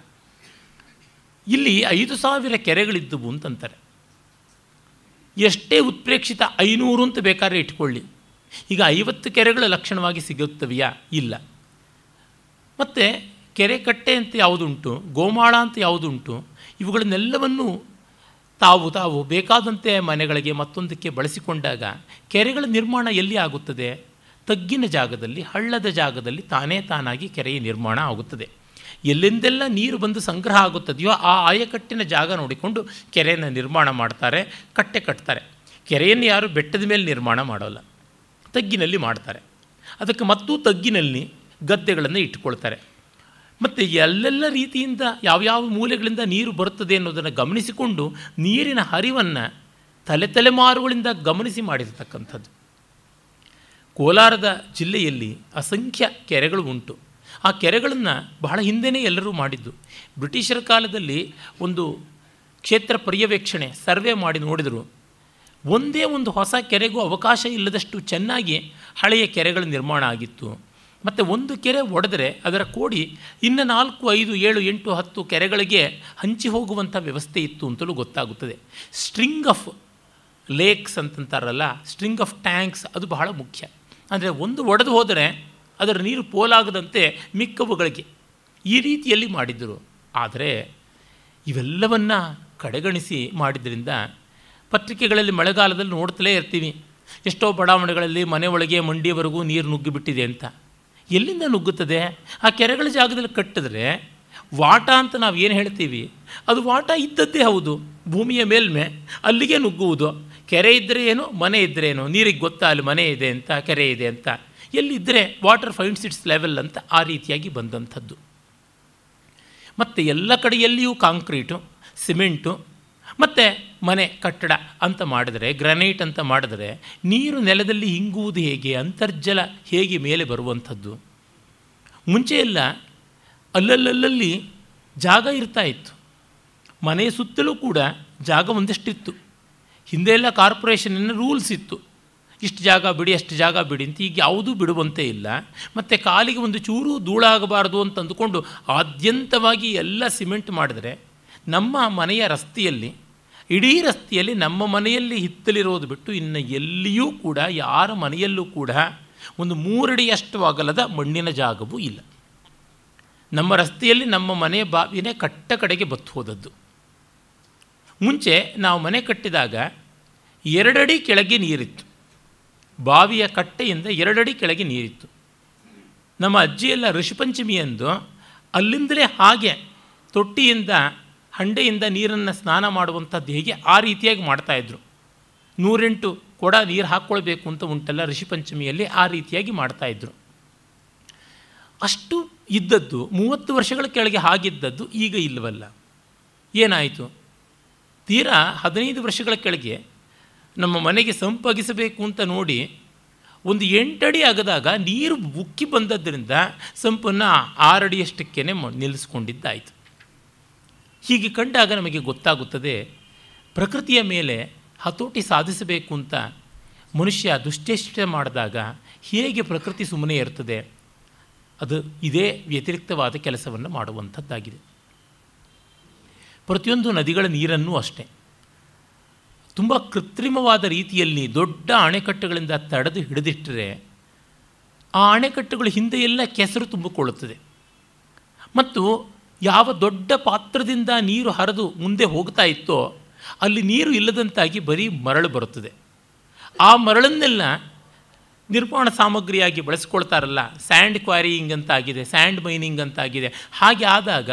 ಇಲ್ಲಿ ಐದು ಸಾವಿರ ಕೆರೆಗಳಿದ್ದವು ಅಂತಂತಾರೆ ಎಷ್ಟೇ ಉತ್ಪ್ರೇಕ್ಷಿತ ಐನೂರು ಅಂತ ಬೇಕಾದ್ರೆ ಇಟ್ಕೊಳ್ಳಿ ಈಗ ಐವತ್ತು ಕೆರೆಗಳು ಲಕ್ಷಣವಾಗಿ ಸಿಗುತ್ತವೆಯಾ ಇಲ್ಲ ಮತ್ತು ಕೆರೆ ಕಟ್ಟೆ ಅಂತ ಯಾವುದುಂಟು ಗೋಮಾಳ ಅಂತ ಯಾವುದುಂಟು ಇವುಗಳನ್ನೆಲ್ಲವನ್ನು ತಾವು ತಾವು ಬೇಕಾದಂತೆ ಮನೆಗಳಿಗೆ ಮತ್ತೊಂದಕ್ಕೆ ಬಳಸಿಕೊಂಡಾಗ ಕೆರೆಗಳ ನಿರ್ಮಾಣ ಎಲ್ಲಿ ಆಗುತ್ತದೆ ತಗ್ಗಿನ ಜಾಗದಲ್ಲಿ ಹಳ್ಳದ ಜಾಗದಲ್ಲಿ ತಾನೇ ತಾನಾಗಿ ಕೆರೆಯ ನಿರ್ಮಾಣ ಆಗುತ್ತದೆ ಎಲ್ಲಿಂದೆಲ್ಲ ನೀರು ಬಂದು ಸಂಗ್ರಹ ಆಗುತ್ತದೆಯೋ ಆ ಆಯಕಟ್ಟಿನ ಜಾಗ ನೋಡಿಕೊಂಡು ಕೆರೆಯನ್ನು ನಿರ್ಮಾಣ ಮಾಡ್ತಾರೆ ಕಟ್ಟೆ ಕಟ್ತಾರೆ ಕೆರೆಯನ್ನು ಯಾರು ಬೆಟ್ಟದ ಮೇಲೆ ನಿರ್ಮಾಣ ಮಾಡೋಲ್ಲ ತಗ್ಗಿನಲ್ಲಿ ಮಾಡ್ತಾರೆ ಅದಕ್ಕೆ ಮತ್ತೂ ತಗ್ಗಿನಲ್ಲಿ ಗದ್ದೆಗಳನ್ನು ಇಟ್ಟುಕೊಳ್ತಾರೆ ಮತ್ತು ಎಲ್ಲೆಲ್ಲ ರೀತಿಯಿಂದ ಯಾವ್ಯಾವ ಮೂಲೆಗಳಿಂದ ನೀರು ಬರುತ್ತದೆ ಅನ್ನೋದನ್ನು ಗಮನಿಸಿಕೊಂಡು ನೀರಿನ ಹರಿವನ್ನು ತಲೆ ತಲೆಮಾರುಗಳಿಂದ ಗಮನಿಸಿ ಮಾಡಿರತಕ್ಕಂಥದ್ದು ಕೋಲಾರದ ಜಿಲ್ಲೆಯಲ್ಲಿ ಅಸಂಖ್ಯ ಕೆರೆಗಳು ಉಂಟು ಆ ಕೆರೆಗಳನ್ನು ಬಹಳ ಹಿಂದೆಯೇ ಎಲ್ಲರೂ ಮಾಡಿದ್ದು ಬ್ರಿಟಿಷರ ಕಾಲದಲ್ಲಿ ಒಂದು ಕ್ಷೇತ್ರ ಪರ್ಯವೇಕ್ಷಣೆ ಸರ್ವೆ ಮಾಡಿ ನೋಡಿದರು ಒಂದೇ ಒಂದು ಹೊಸ ಕೆರೆಗೂ ಅವಕಾಶ ಇಲ್ಲದಷ್ಟು ಚೆನ್ನಾಗಿ ಹಳೆಯ ಕೆರೆಗಳ ನಿರ್ಮಾಣ ಆಗಿತ್ತು ಮತ್ತು ಒಂದು ಕೆರೆ ಒಡೆದರೆ ಅದರ ಕೋಡಿ ಇನ್ನು ನಾಲ್ಕು ಐದು ಏಳು ಎಂಟು ಹತ್ತು ಕೆರೆಗಳಿಗೆ ಹಂಚಿ ಹೋಗುವಂಥ ವ್ಯವಸ್ಥೆ ಇತ್ತು ಅಂತಲೂ ಗೊತ್ತಾಗುತ್ತದೆ ಸ್ಟ್ರಿಂಗ್ ಆಫ್ ಲೇಕ್ಸ್ ಅಂತಂತಾರಲ್ಲ ಸ್ಟ್ರಿಂಗ್ ಆಫ್ ಟ್ಯಾಂಕ್ಸ್ ಅದು ಬಹಳ ಮುಖ್ಯ ಅಂದರೆ ಒಂದು ಒಡೆದು ಹೋದರೆ ಅದರ ನೀರು ಪೋಲಾಗದಂತೆ ಮಿಕ್ಕವುಗಳಿಗೆ ಈ ರೀತಿಯಲ್ಲಿ ಮಾಡಿದ್ದರು ಆದರೆ ಇವೆಲ್ಲವನ್ನು ಕಡೆಗಣಿಸಿ ಮಾಡಿದ್ದರಿಂದ ಪತ್ರಿಕೆಗಳಲ್ಲಿ ಮಳೆಗಾಲದಲ್ಲಿ ನೋಡ್ತಲೇ ಇರ್ತೀವಿ ಎಷ್ಟೋ ಬಡಾವಣೆಗಳಲ್ಲಿ ಮನೆ ಒಳಗೆ ಮಂಡಿಯವರೆಗೂ ನೀರು ನುಗ್ಗಿಬಿಟ್ಟಿದೆ ಅಂತ ಎಲ್ಲಿಂದ ನುಗ್ಗುತ್ತದೆ ಆ ಕೆರೆಗಳ ಜಾಗದಲ್ಲಿ ಕಟ್ಟಿದ್ರೆ ವಾಟ ಅಂತ ನಾವು ಏನು ಹೇಳ್ತೀವಿ ಅದು ವಾಟ ಇದ್ದದ್ದೇ ಹೌದು ಭೂಮಿಯ ಮೇಲ್ಮೆ ಅಲ್ಲಿಗೆ ನುಗ್ಗುವುದು ಕೆರೆ ಇದ್ದರೆ ಏನು ಮನೆ ಇದ್ದರೆ ಏನು ನೀರಿಗೆ ಗೊತ್ತಾ ಅಲ್ಲಿ ಮನೆ ಇದೆ ಅಂತ ಕೆರೆ ಇದೆ ಅಂತ ಎಲ್ಲಿದ್ದರೆ ವಾಟರ್ ಫೈಂಡ್ಸ್ ಇಟ್ಸ್ ಲೆವೆಲ್ ಅಂತ ಆ ರೀತಿಯಾಗಿ ಬಂದಂಥದ್ದು ಮತ್ತು ಎಲ್ಲ ಕಡೆಯಲ್ಲಿಯೂ ಕಾಂಕ್ರೀಟು ಸಿಮೆಂಟು ಮತ್ತು ಮನೆ ಕಟ್ಟಡ ಅಂತ ಮಾಡಿದರೆ ಗ್ರನೈಟ್ ಅಂತ ಮಾಡಿದರೆ ನೀರು ನೆಲದಲ್ಲಿ ಹಿಂಗುವುದು ಹೇಗೆ ಅಂತರ್ಜಲ ಹೇಗೆ ಮೇಲೆ ಬರುವಂಥದ್ದು ಮುಂಚೆಯೆಲ್ಲ ಅಲ್ಲಲ್ಲಲ್ಲಿ ಜಾಗ ಇರ್ತಾ ಇತ್ತು ಮನೆಯ ಸುತ್ತಲೂ ಕೂಡ ಜಾಗ ಒಂದಷ್ಟಿತ್ತು ಹಿಂದೆ ಎಲ್ಲ ಕಾರ್ಪೊರೇಷನಿನ ರೂಲ್ಸ್ ಇತ್ತು ಇಷ್ಟು ಜಾಗ ಬಿಡಿ ಅಷ್ಟು ಜಾಗ ಬಿಡಿ ಅಂತ ಈಗ ಯಾವುದೂ ಬಿಡುವಂತೆ ಇಲ್ಲ ಮತ್ತು ಕಾಲಿಗೆ ಒಂದು ಚೂರು ಧೂಳಾಗಬಾರ್ದು ಅಂತ ಅಂದುಕೊಂಡು ಆದ್ಯಂತವಾಗಿ ಎಲ್ಲ ಸಿಮೆಂಟ್ ಮಾಡಿದ್ರೆ ನಮ್ಮ ಮನೆಯ ರಸ್ತೆಯಲ್ಲಿ ಇಡೀ ರಸ್ತೆಯಲ್ಲಿ ನಮ್ಮ ಮನೆಯಲ್ಲಿ ಹಿತ್ತಲಿರೋದು ಬಿಟ್ಟು ಇನ್ನು ಎಲ್ಲಿಯೂ ಕೂಡ ಯಾರ ಮನೆಯಲ್ಲೂ ಕೂಡ ಒಂದು ಮೂರಡಿಯಷ್ಟು ಅಗಲದ ಮಣ್ಣಿನ ಜಾಗವೂ ಇಲ್ಲ ನಮ್ಮ ರಸ್ತೆಯಲ್ಲಿ ನಮ್ಮ ಮನೆ ಬಾವಿನೇ ಕಟ್ಟ ಕಡೆಗೆ ಬತ್ತು ಹೋದದ್ದು ಮುಂಚೆ ನಾವು ಮನೆ ಕಟ್ಟಿದಾಗ ಎರಡಡಿ ಕೆಳಗೆ ನೀರಿತ್ತು ಬಾವಿಯ ಕಟ್ಟೆಯಿಂದ ಎರಡಡಿ ಕೆಳಗೆ ನೀರಿತ್ತು ನಮ್ಮ ಅಜ್ಜಿಯೆಲ್ಲ ಎಂದು ಅಲ್ಲಿಂದಲೇ ಹಾಗೆ ತೊಟ್ಟಿಯಿಂದ ಹಂಡೆಯಿಂದ ನೀರನ್ನು ಸ್ನಾನ ಮಾಡುವಂಥದ್ದು ಹೇಗೆ ಆ ರೀತಿಯಾಗಿ ಮಾಡ್ತಾಯಿದ್ರು ನೂರೆಂಟು ಕೊಡ ನೀರು ಹಾಕ್ಕೊಳ್ಬೇಕು ಅಂತ ಉಂಟಲ್ಲ ಋಷಿಪಂಚಮಿಯಲ್ಲಿ ಆ ರೀತಿಯಾಗಿ ಮಾಡ್ತಾಯಿದ್ರು ಅಷ್ಟು ಇದ್ದದ್ದು ಮೂವತ್ತು ವರ್ಷಗಳ ಕೆಳಗೆ ಹಾಗಿದ್ದದ್ದು ಈಗ ಇಲ್ಲವಲ್ಲ ಏನಾಯಿತು ತೀರಾ ಹದಿನೈದು ವರ್ಷಗಳ ಕೆಳಗೆ ನಮ್ಮ ಮನೆಗೆ ಸಂಪಗಿಸಬೇಕು ಅಂತ ನೋಡಿ ಒಂದು ಎಂಟಡಿ ಆಗದಾಗ ನೀರು ಉಕ್ಕಿ ಬಂದದ್ದರಿಂದ ಸಂಪನ್ನು ಆರಡಿಯಷ್ಟಕ್ಕೇ ನಿಲ್ಲಿಸ್ಕೊಂಡಿದ್ದಾಯಿತು ಹೀಗೆ ಕಂಡಾಗ ನಮಗೆ ಗೊತ್ತಾಗುತ್ತದೆ ಪ್ರಕೃತಿಯ ಮೇಲೆ ಹತೋಟಿ ಸಾಧಿಸಬೇಕು ಅಂತ ಮನುಷ್ಯ ದುಶ್ಚೇಷ್ಟ ಮಾಡಿದಾಗ ಹೇಗೆ ಪ್ರಕೃತಿ ಸುಮ್ಮನೆ ಇರ್ತದೆ ಅದು ಇದೇ ವ್ಯತಿರಿಕ್ತವಾದ ಕೆಲಸವನ್ನು ಮಾಡುವಂಥದ್ದಾಗಿದೆ ಪ್ರತಿಯೊಂದು ನದಿಗಳ ನೀರನ್ನೂ ಅಷ್ಟೇ ತುಂಬ ಕೃತ್ರಿಮವಾದ ರೀತಿಯಲ್ಲಿ ದೊಡ್ಡ ಅಣೆಕಟ್ಟುಗಳಿಂದ ತಡೆದು ಹಿಡಿದಿಟ್ಟರೆ ಆ ಅಣೆಕಟ್ಟುಗಳು ಹಿಂದೆಯೆಲ್ಲ ಕೆಸರು ತುಂಬಿಕೊಳ್ಳುತ್ತದೆ ಮತ್ತು ಯಾವ ದೊಡ್ಡ ಪಾತ್ರದಿಂದ ನೀರು ಹರಿದು ಮುಂದೆ ಹೋಗ್ತಾ ಇತ್ತೋ ಅಲ್ಲಿ ನೀರು ಇಲ್ಲದಂತಾಗಿ ಬರೀ ಮರಳು ಬರುತ್ತದೆ ಆ ಮರಳನ್ನೆಲ್ಲ ನಿರ್ಮಾಣ ಸಾಮಗ್ರಿಯಾಗಿ ಬಳಸ್ಕೊಳ್ತಾರಲ್ಲ ಸ್ಯಾಂಡ್ ಕ್ವಾರಿಯಿಂಗ್ ಅಂತಾಗಿದೆ ಸ್ಯಾಂಡ್ ಮೈನಿಂಗ್ ಅಂತಾಗಿದೆ ಹಾಗೆ ಆದಾಗ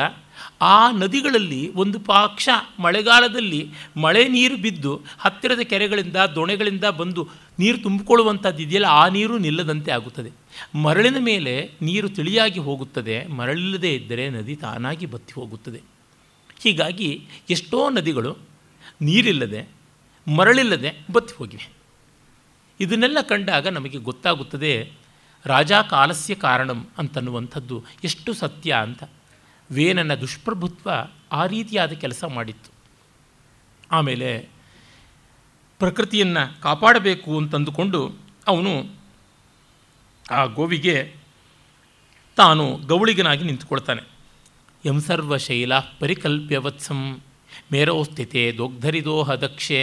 ಆ ನದಿಗಳಲ್ಲಿ ಒಂದು ಪಾಕ್ಷ ಮಳೆಗಾಲದಲ್ಲಿ ಮಳೆ ನೀರು ಬಿದ್ದು ಹತ್ತಿರದ ಕೆರೆಗಳಿಂದ ದೊಣೆಗಳಿಂದ ಬಂದು ನೀರು ತುಂಬಿಕೊಳ್ಳುವಂಥದ್ದು ಇದೆಯಲ್ಲ ಆ ನೀರು ನಿಲ್ಲದಂತೆ ಆಗುತ್ತದೆ ಮರಳಿನ ಮೇಲೆ ನೀರು ತಿಳಿಯಾಗಿ ಹೋಗುತ್ತದೆ ಮರಳಿಲ್ಲದೆ ಇದ್ದರೆ ನದಿ ತಾನಾಗಿ ಬತ್ತಿ ಹೋಗುತ್ತದೆ ಹೀಗಾಗಿ ಎಷ್ಟೋ ನದಿಗಳು ನೀರಿಲ್ಲದೆ ಮರಳಿಲ್ಲದೆ ಬತ್ತಿ ಹೋಗಿವೆ ಇದನ್ನೆಲ್ಲ ಕಂಡಾಗ ನಮಗೆ ಗೊತ್ತಾಗುತ್ತದೆ ರಾಜಾ ಕಾಲಸ್ಯ ಕಾರಣಂ ಅಂತನ್ನುವಂಥದ್ದು ಎಷ್ಟು ಸತ್ಯ ಅಂತ ವೇನನ ದುಷ್ಪ್ರಭುತ್ವ ಆ ರೀತಿಯಾದ ಕೆಲಸ ಮಾಡಿತ್ತು ಆಮೇಲೆ ಪ್ರಕೃತಿಯನ್ನು ಕಾಪಾಡಬೇಕು ಅಂತಂದುಕೊಂಡು ಅವನು ಆ ಗೋವಿಗೆ ತಾನು ಗೌಳಿಗನಾಗಿ ನಿಂತುಕೊಳ್ತಾನೆ ಎಂ ಶೈಲಾ ಪರಿಕಲ್ಪ್ಯವತ್ಸಂ ಮೇರೋ ಸ್ಥಿತೆ ದೋಗ್ಧರಿದೋಹ ದಕ್ಷೆ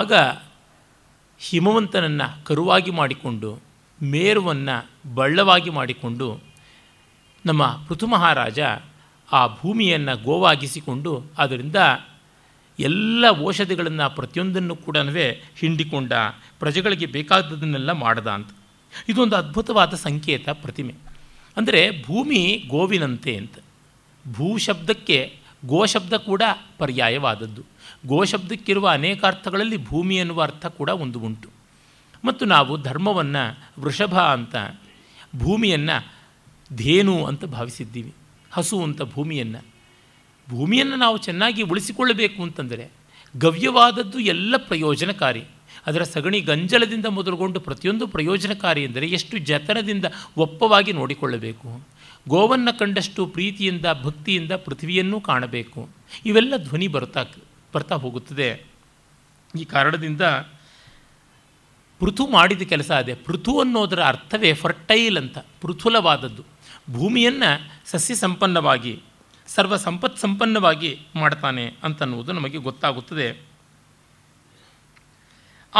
ಆಗ ಹಿಮವಂತನನ್ನು ಕರುವಾಗಿ ಮಾಡಿಕೊಂಡು ಮೇರುವನ್ನು ಬಳ್ಳವಾಗಿ ಮಾಡಿಕೊಂಡು ನಮ್ಮ ಪೃಥು ಮಹಾರಾಜ ಆ ಭೂಮಿಯನ್ನು ಗೋವಾಗಿಸಿಕೊಂಡು ಅದರಿಂದ ಎಲ್ಲ ಔಷಧಿಗಳನ್ನು ಪ್ರತಿಯೊಂದನ್ನು ಕೂಡ ಹಿಂಡಿಕೊಂಡ ಪ್ರಜೆಗಳಿಗೆ ಬೇಕಾದದನ್ನೆಲ್ಲ ಮಾಡದ ಅಂತ ಇದೊಂದು ಅದ್ಭುತವಾದ ಸಂಕೇತ ಪ್ರತಿಮೆ ಅಂದರೆ ಭೂಮಿ ಗೋವಿನಂತೆ ಅಂತ ಭೂ ಶಬ್ದಕ್ಕೆ ಗೋ ಶಬ್ದ ಕೂಡ ಪರ್ಯಾಯವಾದದ್ದು ಗೋ ಶಬ್ದಕ್ಕಿರುವ ಅನೇಕ ಅರ್ಥಗಳಲ್ಲಿ ಭೂಮಿ ಎನ್ನುವ ಅರ್ಥ ಕೂಡ ಒಂದು ಉಂಟು ಮತ್ತು ನಾವು ಧರ್ಮವನ್ನು ವೃಷಭ ಅಂತ ಭೂಮಿಯನ್ನು ಧೇನು ಅಂತ ಭಾವಿಸಿದ್ದೀವಿ ಹಸು ಅಂತ ಭೂಮಿಯನ್ನು ಭೂಮಿಯನ್ನು ನಾವು ಚೆನ್ನಾಗಿ ಉಳಿಸಿಕೊಳ್ಳಬೇಕು ಅಂತಂದರೆ ಗವ್ಯವಾದದ್ದು ಎಲ್ಲ ಪ್ರಯೋಜನಕಾರಿ ಅದರ ಸಗಣಿ ಗಂಜಲದಿಂದ ಮೊದಲುಗೊಂಡು ಪ್ರತಿಯೊಂದು ಪ್ರಯೋಜನಕಾರಿ ಎಂದರೆ ಎಷ್ಟು ಜತನದಿಂದ ಒಪ್ಪವಾಗಿ ನೋಡಿಕೊಳ್ಳಬೇಕು ಗೋವನ್ನು ಕಂಡಷ್ಟು ಪ್ರೀತಿಯಿಂದ ಭಕ್ತಿಯಿಂದ ಪೃಥ್ವಿಯನ್ನು ಕಾಣಬೇಕು ಇವೆಲ್ಲ ಧ್ವನಿ ಬರ್ತಾ ಬರ್ತಾ ಹೋಗುತ್ತದೆ ಈ ಕಾರಣದಿಂದ ಪೃಥು ಮಾಡಿದ ಕೆಲಸ ಅದೇ ಪೃಥು ಅನ್ನೋದರ ಅರ್ಥವೇ ಫರ್ಟೈಲ್ ಅಂತ ಪೃಥುಲವಾದದ್ದು ಭೂಮಿಯನ್ನು ಸಸ್ಯ ಸಂಪನ್ನವಾಗಿ ಸರ್ವ ಸಂಪತ್ ಸಂಪನ್ನವಾಗಿ ಮಾಡ್ತಾನೆ ಅಂತನ್ನುವುದು ನಮಗೆ ಗೊತ್ತಾಗುತ್ತದೆ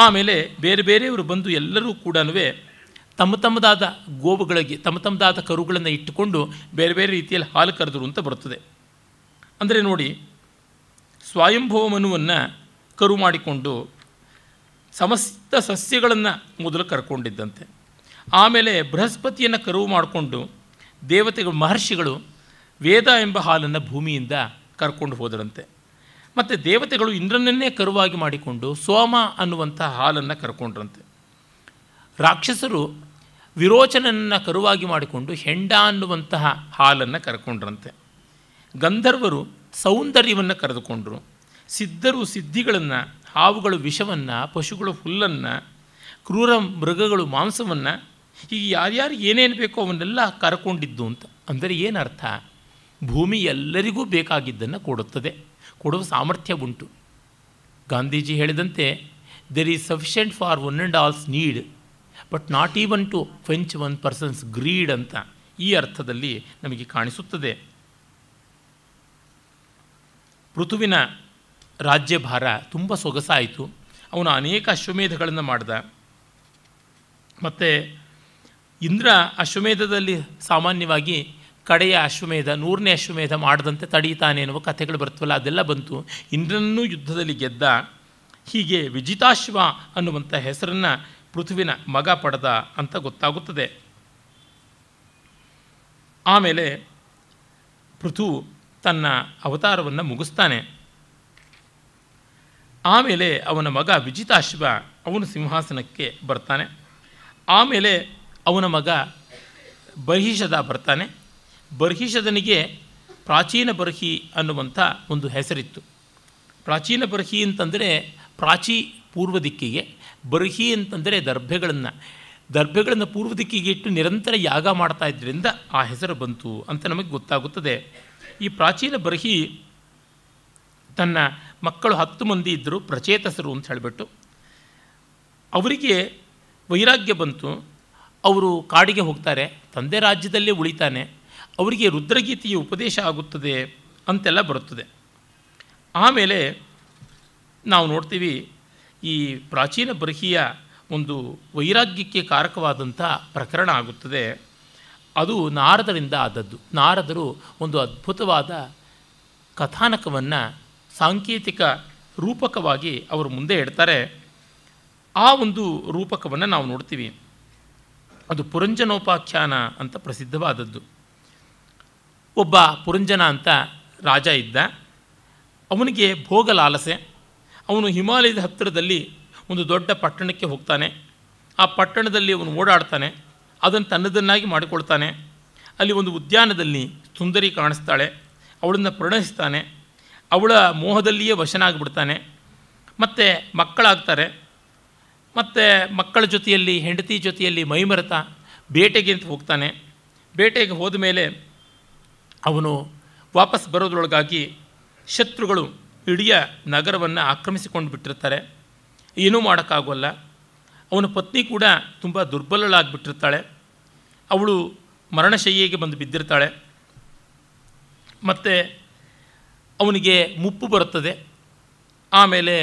ಆಮೇಲೆ ಬೇರೆ ಬೇರೆಯವರು ಬಂದು ಎಲ್ಲರೂ ಕೂಡ ತಮ್ಮ ತಮ್ಮದಾದ ಗೋವುಗಳಿಗೆ ತಮ್ಮ ತಮ್ಮದಾದ ಕರುಗಳನ್ನು ಇಟ್ಟುಕೊಂಡು ಬೇರೆ ಬೇರೆ ರೀತಿಯಲ್ಲಿ ಹಾಲು ಕರೆದರು ಅಂತ ಬರುತ್ತದೆ ಅಂದರೆ ನೋಡಿ ಸ್ವಯಂಭವ ಮನುವನ್ನು ಕರು ಮಾಡಿಕೊಂಡು ಸಮಸ್ತ ಸಸ್ಯಗಳನ್ನು ಮೊದಲು ಕರ್ಕೊಂಡಿದ್ದಂತೆ ಆಮೇಲೆ ಬೃಹಸ್ಪತಿಯನ್ನು ಕರುವು ಮಾಡಿಕೊಂಡು ದೇವತೆಗಳು ಮಹರ್ಷಿಗಳು ವೇದ ಎಂಬ ಹಾಲನ್ನು ಭೂಮಿಯಿಂದ ಕರ್ಕೊಂಡು ಹೋದರಂತೆ ಮತ್ತು ದೇವತೆಗಳು ಇಂದ್ರನನ್ನೇ ಕರುವಾಗಿ ಮಾಡಿಕೊಂಡು ಸೋಮ ಅನ್ನುವಂಥ ಹಾಲನ್ನು ಕರ್ಕೊಂಡ್ರಂತೆ ರಾಕ್ಷಸರು ವಿರೋಚನನ್ನು ಕರುವಾಗಿ ಮಾಡಿಕೊಂಡು ಹೆಂಡ ಅನ್ನುವಂತಹ ಹಾಲನ್ನು ಕರ್ಕೊಂಡ್ರಂತೆ ಗಂಧರ್ವರು ಸೌಂದರ್ಯವನ್ನು ಕರೆದುಕೊಂಡರು ಸಿದ್ಧರು ಸಿದ್ಧಿಗಳನ್ನು ಹಾವುಗಳು ವಿಷವನ್ನು ಪಶುಗಳು ಹುಲ್ಲನ್ನು ಕ್ರೂರ ಮೃಗಗಳು ಮಾಂಸವನ್ನು ಹೀಗೆ ಯಾರ್ಯಾರು ಏನೇನು ಬೇಕೋ ಅವನ್ನೆಲ್ಲ ಕರ್ಕೊಂಡಿದ್ದು ಅಂತ ಅಂದರೆ ಏನರ್ಥ ಭೂಮಿ ಎಲ್ಲರಿಗೂ ಬೇಕಾಗಿದ್ದನ್ನು ಕೊಡುತ್ತದೆ ಕೊಡುವ ಸಾಮರ್ಥ್ಯ ಉಂಟು ಗಾಂಧೀಜಿ ಹೇಳಿದಂತೆ there is sufficient for one and all's need but not even to ಫೆಂಚ್ ಒನ್ ಪರ್ಸನ್ಸ್ ಗ್ರೀಡ್ ಅಂತ ಈ ಅರ್ಥದಲ್ಲಿ ನಮಗೆ ಕಾಣಿಸುತ್ತದೆ ಋತುವಿನ ರಾಜ್ಯಭಾರ ತುಂಬ ಸೊಗಸಾಯಿತು ಅವನು ಅನೇಕ ಅಶ್ವಮೇಧಗಳನ್ನು ಮಾಡಿದ ಮತ್ತು ಇಂದ್ರ ಅಶ್ವಮೇಧದಲ್ಲಿ ಸಾಮಾನ್ಯವಾಗಿ ಕಡೆಯ ಅಶ್ವಮೇಧ ನೂರನೇ ಅಶ್ವಮೇಧ ಮಾಡದಂತೆ ತಡೀತಾನೆ ಎನ್ನುವ ಕಥೆಗಳು ಬರ್ತವಲ್ಲ ಅದೆಲ್ಲ ಬಂತು ಇಂದ್ರನನ್ನೂ ಯುದ್ಧದಲ್ಲಿ ಗೆದ್ದ ಹೀಗೆ ವಿಜಿತಾಶ್ವ ಅನ್ನುವಂಥ ಹೆಸರನ್ನು ಪೃಥುವಿನ ಮಗ ಪಡೆದ ಅಂತ ಗೊತ್ತಾಗುತ್ತದೆ ಆಮೇಲೆ ಪೃಥು ತನ್ನ ಅವತಾರವನ್ನು ಮುಗಿಸ್ತಾನೆ ಆಮೇಲೆ ಅವನ ಮಗ ವಿಜಿತಾಶ್ವ ಅವನು ಸಿಂಹಾಸನಕ್ಕೆ ಬರ್ತಾನೆ ಆಮೇಲೆ ಅವನ ಮಗ ಬರ್ಹಿಷದ ಬರ್ತಾನೆ ಬರ್ಹಿಷದನಿಗೆ ಪ್ರಾಚೀನ ಬರ್ಹಿ ಅನ್ನುವಂಥ ಒಂದು ಹೆಸರಿತ್ತು ಪ್ರಾಚೀನ ಬರ್ಹಿ ಅಂತಂದರೆ ಪ್ರಾಚಿ ಪೂರ್ವ ದಿಕ್ಕಿಗೆ ಬರ್ಹಿ ಅಂತಂದರೆ ದರ್ಭೆಗಳನ್ನು ದರ್ಭೆಗಳನ್ನು ಪೂರ್ವ ದಿಕ್ಕಿಗೆ ಇಟ್ಟು ನಿರಂತರ ಯಾಗ ಮಾಡ್ತಾ ಇದ್ದರಿಂದ ಆ ಹೆಸರು ಬಂತು ಅಂತ ನಮಗೆ ಗೊತ್ತಾಗುತ್ತದೆ ಈ ಪ್ರಾಚೀನ ಬರ್ಹಿ ತನ್ನ ಮಕ್ಕಳು ಹತ್ತು ಮಂದಿ ಇದ್ದರು ಪ್ರಚೇತಸರು ಅಂತ ಹೇಳಿಬಿಟ್ಟು ಅವರಿಗೆ ವೈರಾಗ್ಯ ಬಂತು ಅವರು ಕಾಡಿಗೆ ಹೋಗ್ತಾರೆ ತಂದೆ ರಾಜ್ಯದಲ್ಲೇ ಉಳಿತಾನೆ ಅವರಿಗೆ ರುದ್ರಗೀತೆಯ ಉಪದೇಶ ಆಗುತ್ತದೆ ಅಂತೆಲ್ಲ ಬರುತ್ತದೆ ಆಮೇಲೆ ನಾವು ನೋಡ್ತೀವಿ ಈ ಪ್ರಾಚೀನ ಬರ್ಹಿಯ ಒಂದು ವೈರಾಗ್ಯಕ್ಕೆ ಕಾರಕವಾದಂಥ ಪ್ರಕರಣ ಆಗುತ್ತದೆ ಅದು ನಾರದರಿಂದ ಆದದ್ದು ನಾರದರು ಒಂದು ಅದ್ಭುತವಾದ ಕಥಾನಕವನ್ನು ಸಾಂಕೇತಿಕ ರೂಪಕವಾಗಿ ಅವರು ಮುಂದೆ ಇಡ್ತಾರೆ ಆ ಒಂದು ರೂಪಕವನ್ನು ನಾವು ನೋಡ್ತೀವಿ ಅದು ಪುರಂಜನೋಪಾಖ್ಯಾನ ಅಂತ ಪ್ರಸಿದ್ಧವಾದದ್ದು ಒಬ್ಬ ಪುರಂಜನ ಅಂತ ರಾಜ ಇದ್ದ ಅವನಿಗೆ ಭೋಗ ಲಾಲಸೆ ಅವನು ಹಿಮಾಲಯದ ಹತ್ತಿರದಲ್ಲಿ ಒಂದು ದೊಡ್ಡ ಪಟ್ಟಣಕ್ಕೆ ಹೋಗ್ತಾನೆ ಆ ಪಟ್ಟಣದಲ್ಲಿ ಅವನು ಓಡಾಡ್ತಾನೆ ಅದನ್ನು ತನ್ನದನ್ನಾಗಿ ಮಾಡಿಕೊಳ್ತಾನೆ ಅಲ್ಲಿ ಒಂದು ಉದ್ಯಾನದಲ್ಲಿ ಸುಂದರಿ ಕಾಣಿಸ್ತಾಳೆ ಅವಳನ್ನು ಪ್ರಣಯಿಸ್ತಾನೆ ಅವಳ ಮೋಹದಲ್ಲಿಯೇ ವಶನಾಗಿಬಿಡ್ತಾನೆ ಮತ್ತು ಮಕ್ಕಳಾಗ್ತಾರೆ ಮತ್ತು ಮಕ್ಕಳ ಜೊತೆಯಲ್ಲಿ ಹೆಂಡತಿ ಜೊತೆಯಲ್ಲಿ ಮೈಮರೆತ ಬೇಟೆಗೆ ಅಂತ ಹೋಗ್ತಾನೆ ಬೇಟೆಗೆ ಹೋದ ಮೇಲೆ ಅವನು ವಾಪಸ್ ಬರೋದ್ರೊಳಗಾಗಿ ಶತ್ರುಗಳು ಇಡೀ ನಗರವನ್ನು ಆಕ್ರಮಿಸಿಕೊಂಡು ಬಿಟ್ಟಿರ್ತಾರೆ ಏನೂ ಮಾಡೋಕ್ಕಾಗೋಲ್ಲ ಅವನ ಪತ್ನಿ ಕೂಡ ತುಂಬ ದುರ್ಬಲಳಾಗಿಬಿಟ್ಟಿರ್ತಾಳೆ ಅವಳು ಮರಣಶಯ್ಯಿಗೆ ಬಂದು ಬಿದ್ದಿರ್ತಾಳೆ ಮತ್ತು ಅವನಿಗೆ ಮುಪ್ಪು ಬರುತ್ತದೆ ಆಮೇಲೆ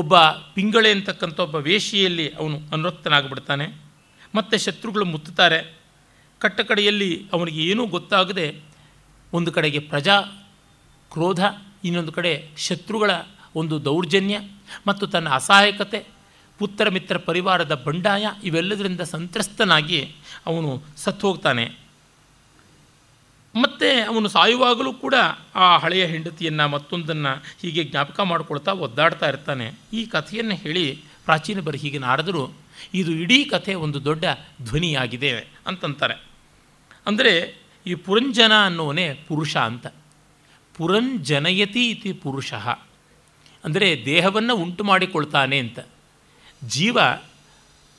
ಒಬ್ಬ ಪಿಂಗಳೆ ಅಂತಕ್ಕಂಥ ಒಬ್ಬ ವೇಷಿಯಲ್ಲಿ ಅವನು ಅನುರಕ್ತನಾಗ್ಬಿಡ್ತಾನೆ ಮತ್ತು ಶತ್ರುಗಳು ಮುತ್ತುತ್ತಾರೆ ಕಟ್ಟಕಡೆಯಲ್ಲಿ ಅವನಿಗೆ ಏನೂ ಗೊತ್ತಾಗದೆ ಒಂದು ಕಡೆಗೆ ಪ್ರಜಾ ಕ್ರೋಧ ಇನ್ನೊಂದು ಕಡೆ ಶತ್ರುಗಳ ಒಂದು ದೌರ್ಜನ್ಯ ಮತ್ತು ತನ್ನ ಅಸಹಾಯಕತೆ ಪುತ್ರ ಮಿತ್ರ ಪರಿವಾರದ ಬಂಡಾಯ ಇವೆಲ್ಲದರಿಂದ ಸಂತ್ರಸ್ತನಾಗಿ ಅವನು ಸತ್ತು ಹೋಗ್ತಾನೆ ಮತ್ತು ಅವನು ಸಾಯುವಾಗಲೂ ಕೂಡ ಆ ಹಳೆಯ ಹೆಂಡತಿಯನ್ನು ಮತ್ತೊಂದನ್ನು ಹೀಗೆ ಜ್ಞಾಪಕ ಮಾಡಿಕೊಳ್ತಾ ಒದ್ದಾಡ್ತಾ ಇರ್ತಾನೆ ಈ ಕಥೆಯನ್ನು ಹೇಳಿ ಪ್ರಾಚೀನ ಬರಿ ಹೀಗೆ ನಾಡಿದ್ರು ಇದು ಇಡೀ ಕಥೆ ಒಂದು ದೊಡ್ಡ ಧ್ವನಿಯಾಗಿದೆ ಅಂತಂತಾರೆ ಅಂದರೆ ಈ ಪುರಂಜನ ಅನ್ನೋನೇ ಪುರುಷ ಅಂತ ಪುರಂಜನಯತಿ ಇತಿ ಪುರುಷ ಅಂದರೆ ದೇಹವನ್ನು ಉಂಟು ಮಾಡಿಕೊಳ್ತಾನೆ ಅಂತ ಜೀವ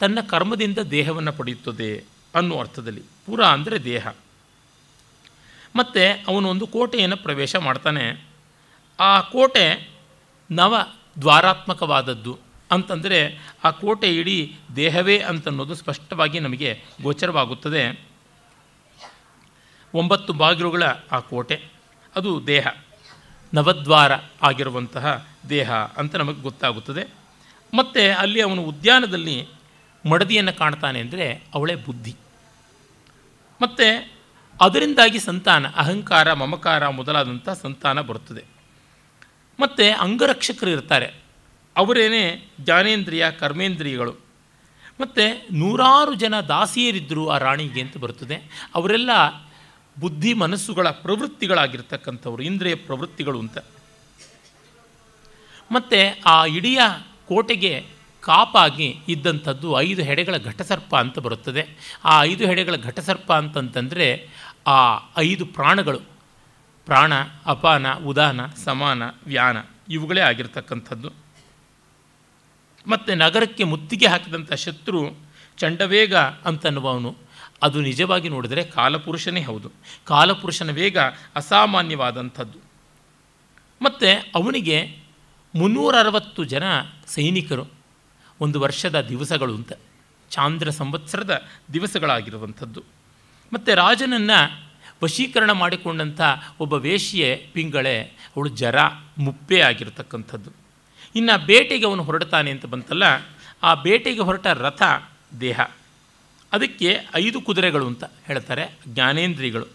ತನ್ನ ಕರ್ಮದಿಂದ ದೇಹವನ್ನು ಪಡೆಯುತ್ತದೆ ಅನ್ನೋ ಅರ್ಥದಲ್ಲಿ ಪುರ ಅಂದರೆ ದೇಹ ಮತ್ತು ಒಂದು ಕೋಟೆಯನ್ನು ಪ್ರವೇಶ ಮಾಡ್ತಾನೆ ಆ ಕೋಟೆ ನವ ದ್ವಾರಾತ್ಮಕವಾದದ್ದು ಅಂತಂದರೆ ಆ ಕೋಟೆ ಇಡೀ ದೇಹವೇ ಅಂತನ್ನೋದು ಸ್ಪಷ್ಟವಾಗಿ ನಮಗೆ ಗೋಚರವಾಗುತ್ತದೆ ಒಂಬತ್ತು ಬಾಗಿಲುಗಳ ಆ ಕೋಟೆ ಅದು ದೇಹ ನವದ್ವಾರ ಆಗಿರುವಂತಹ ದೇಹ ಅಂತ ನಮಗೆ ಗೊತ್ತಾಗುತ್ತದೆ ಮತ್ತು ಅಲ್ಲಿ ಅವನು ಉದ್ಯಾನದಲ್ಲಿ ಮಡದಿಯನ್ನು ಕಾಣ್ತಾನೆ ಅಂದರೆ ಅವಳೇ ಬುದ್ಧಿ ಮತ್ತು ಅದರಿಂದಾಗಿ ಸಂತಾನ ಅಹಂಕಾರ ಮಮಕಾರ ಮೊದಲಾದಂಥ ಸಂತಾನ ಬರುತ್ತದೆ ಮತ್ತು ಅಂಗರಕ್ಷಕರು ಇರ್ತಾರೆ ಅವರೇನೇ ಜ್ಞಾನೇಂದ್ರಿಯ ಕರ್ಮೇಂದ್ರಿಯಗಳು ಮತ್ತು ನೂರಾರು ಜನ ದಾಸಿಯರಿದ್ದರು ಆ ರಾಣಿಗೆ ಅಂತ ಬರುತ್ತದೆ ಅವರೆಲ್ಲ ಬುದ್ಧಿ ಮನಸ್ಸುಗಳ ಪ್ರವೃತ್ತಿಗಳಾಗಿರ್ತಕ್ಕಂಥವ್ರು ಇಂದ್ರಿಯ ಪ್ರವೃತ್ತಿಗಳು ಅಂತ ಮತ್ತು ಆ ಇಡೀ ಕೋಟೆಗೆ ಕಾಪಾಗಿ ಇದ್ದಂಥದ್ದು ಐದು ಹೆಡೆಗಳ ಘಟಸರ್ಪ ಅಂತ ಬರುತ್ತದೆ ಆ ಐದು ಹೆಡೆಗಳ ಘಟಸರ್ಪ ಅಂತಂತಂದರೆ ಆ ಐದು ಪ್ರಾಣಗಳು ಪ್ರಾಣ ಅಪಾನ ಉದಾನ ಸಮಾನ ವ್ಯಾನ ಇವುಗಳೇ ಆಗಿರ್ತಕ್ಕಂಥದ್ದು ಮತ್ತು ನಗರಕ್ಕೆ ಮುತ್ತಿಗೆ ಹಾಕಿದಂಥ ಶತ್ರು ಚಂಡವೇಗ ಅಂತನ್ನುವವನು ಅದು ನಿಜವಾಗಿ ನೋಡಿದರೆ ಕಾಲಪುರುಷನೇ ಹೌದು ಕಾಲಪುರುಷನ ವೇಗ ಅಸಾಮಾನ್ಯವಾದಂಥದ್ದು ಮತ್ತು ಅವನಿಗೆ ಮುನ್ನೂರ ಅರವತ್ತು ಜನ ಸೈನಿಕರು ಒಂದು ವರ್ಷದ ದಿವಸಗಳು ಅಂತ ಚಾಂದ್ರ ಸಂವತ್ಸರದ ದಿವಸಗಳಾಗಿರುವಂಥದ್ದು ಮತ್ತು ರಾಜನನ್ನು ವಶೀಕರಣ ಮಾಡಿಕೊಂಡಂಥ ಒಬ್ಬ ವೇಶ್ಯೆ ಪಿಂಗಳೆ ಅವಳು ಜರ ಮುಪ್ಪೆ ಆಗಿರತಕ್ಕಂಥದ್ದು ಇನ್ನು ಬೇಟೆಗೆ ಅವನು ಹೊರಡ್ತಾನೆ ಅಂತ ಬಂತಲ್ಲ ಆ ಬೇಟೆಗೆ ಹೊರಟ ರಥ ದೇಹ ಅದಕ್ಕೆ ಐದು ಕುದುರೆಗಳು ಅಂತ ಹೇಳ್ತಾರೆ ಜ್ಞಾನೇಂದ್ರಿಗಳು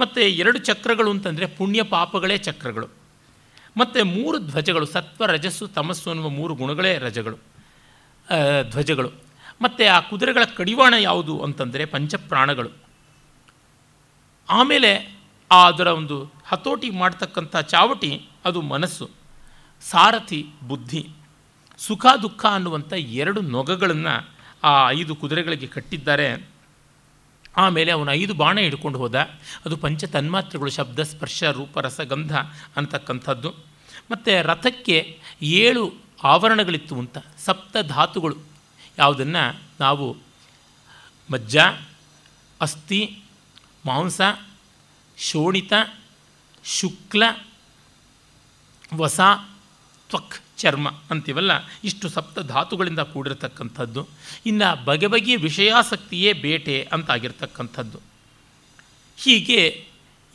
ಮತ್ತು ಎರಡು ಚಕ್ರಗಳು ಅಂತಂದರೆ ಪುಣ್ಯ ಪಾಪಗಳೇ ಚಕ್ರಗಳು ಮತ್ತು ಮೂರು ಧ್ವಜಗಳು ಸತ್ವ ರಜಸ್ಸು ತಮಸ್ಸು ಅನ್ನುವ ಮೂರು ಗುಣಗಳೇ ರಜಗಳು ಧ್ವಜಗಳು ಮತ್ತು ಆ ಕುದುರೆಗಳ ಕಡಿವಾಣ ಯಾವುದು ಅಂತಂದರೆ ಪಂಚಪ್ರಾಣಗಳು ಆಮೇಲೆ ಅದರ ಒಂದು ಹತೋಟಿ ಮಾಡ್ತಕ್ಕಂಥ ಚಾವಟಿ ಅದು ಮನಸ್ಸು ಸಾರಥಿ ಬುದ್ಧಿ ಸುಖ ದುಃಖ ಅನ್ನುವಂಥ ಎರಡು ನೊಗಗಳನ್ನು ಆ ಐದು ಕುದುರೆಗಳಿಗೆ ಕಟ್ಟಿದ್ದಾರೆ ಆಮೇಲೆ ಅವನು ಐದು ಬಾಣ ಹಿಡ್ಕೊಂಡು ಹೋದ ಅದು ಪಂಚ ತನ್ಮಾತ್ರೆಗಳು ಶಬ್ದ ಸ್ಪರ್ಶ ರೂಪ ರಸ ಗಂಧ ಅಂತಕ್ಕಂಥದ್ದು ಮತ್ತು ರಥಕ್ಕೆ ಏಳು ಆವರಣಗಳಿತ್ತು ಅಂತ ಸಪ್ತ ಧಾತುಗಳು ಯಾವುದನ್ನು ನಾವು ಮಜ್ಜ ಅಸ್ಥಿ ಮಾಂಸ ಶೋಣಿತ ಶುಕ್ಲ ವಸ ತ್ವಕ್ ಚರ್ಮ ಅಂತೀವಲ್ಲ ಇಷ್ಟು ಸಪ್ತ ಧಾತುಗಳಿಂದ ಕೂಡಿರತಕ್ಕಂಥದ್ದು ಇನ್ನು ಬಗೆ ಬಗೆಯ ವಿಷಯಾಸಕ್ತಿಯೇ ಬೇಟೆ ಅಂತಾಗಿರ್ತಕ್ಕಂಥದ್ದು ಹೀಗೆ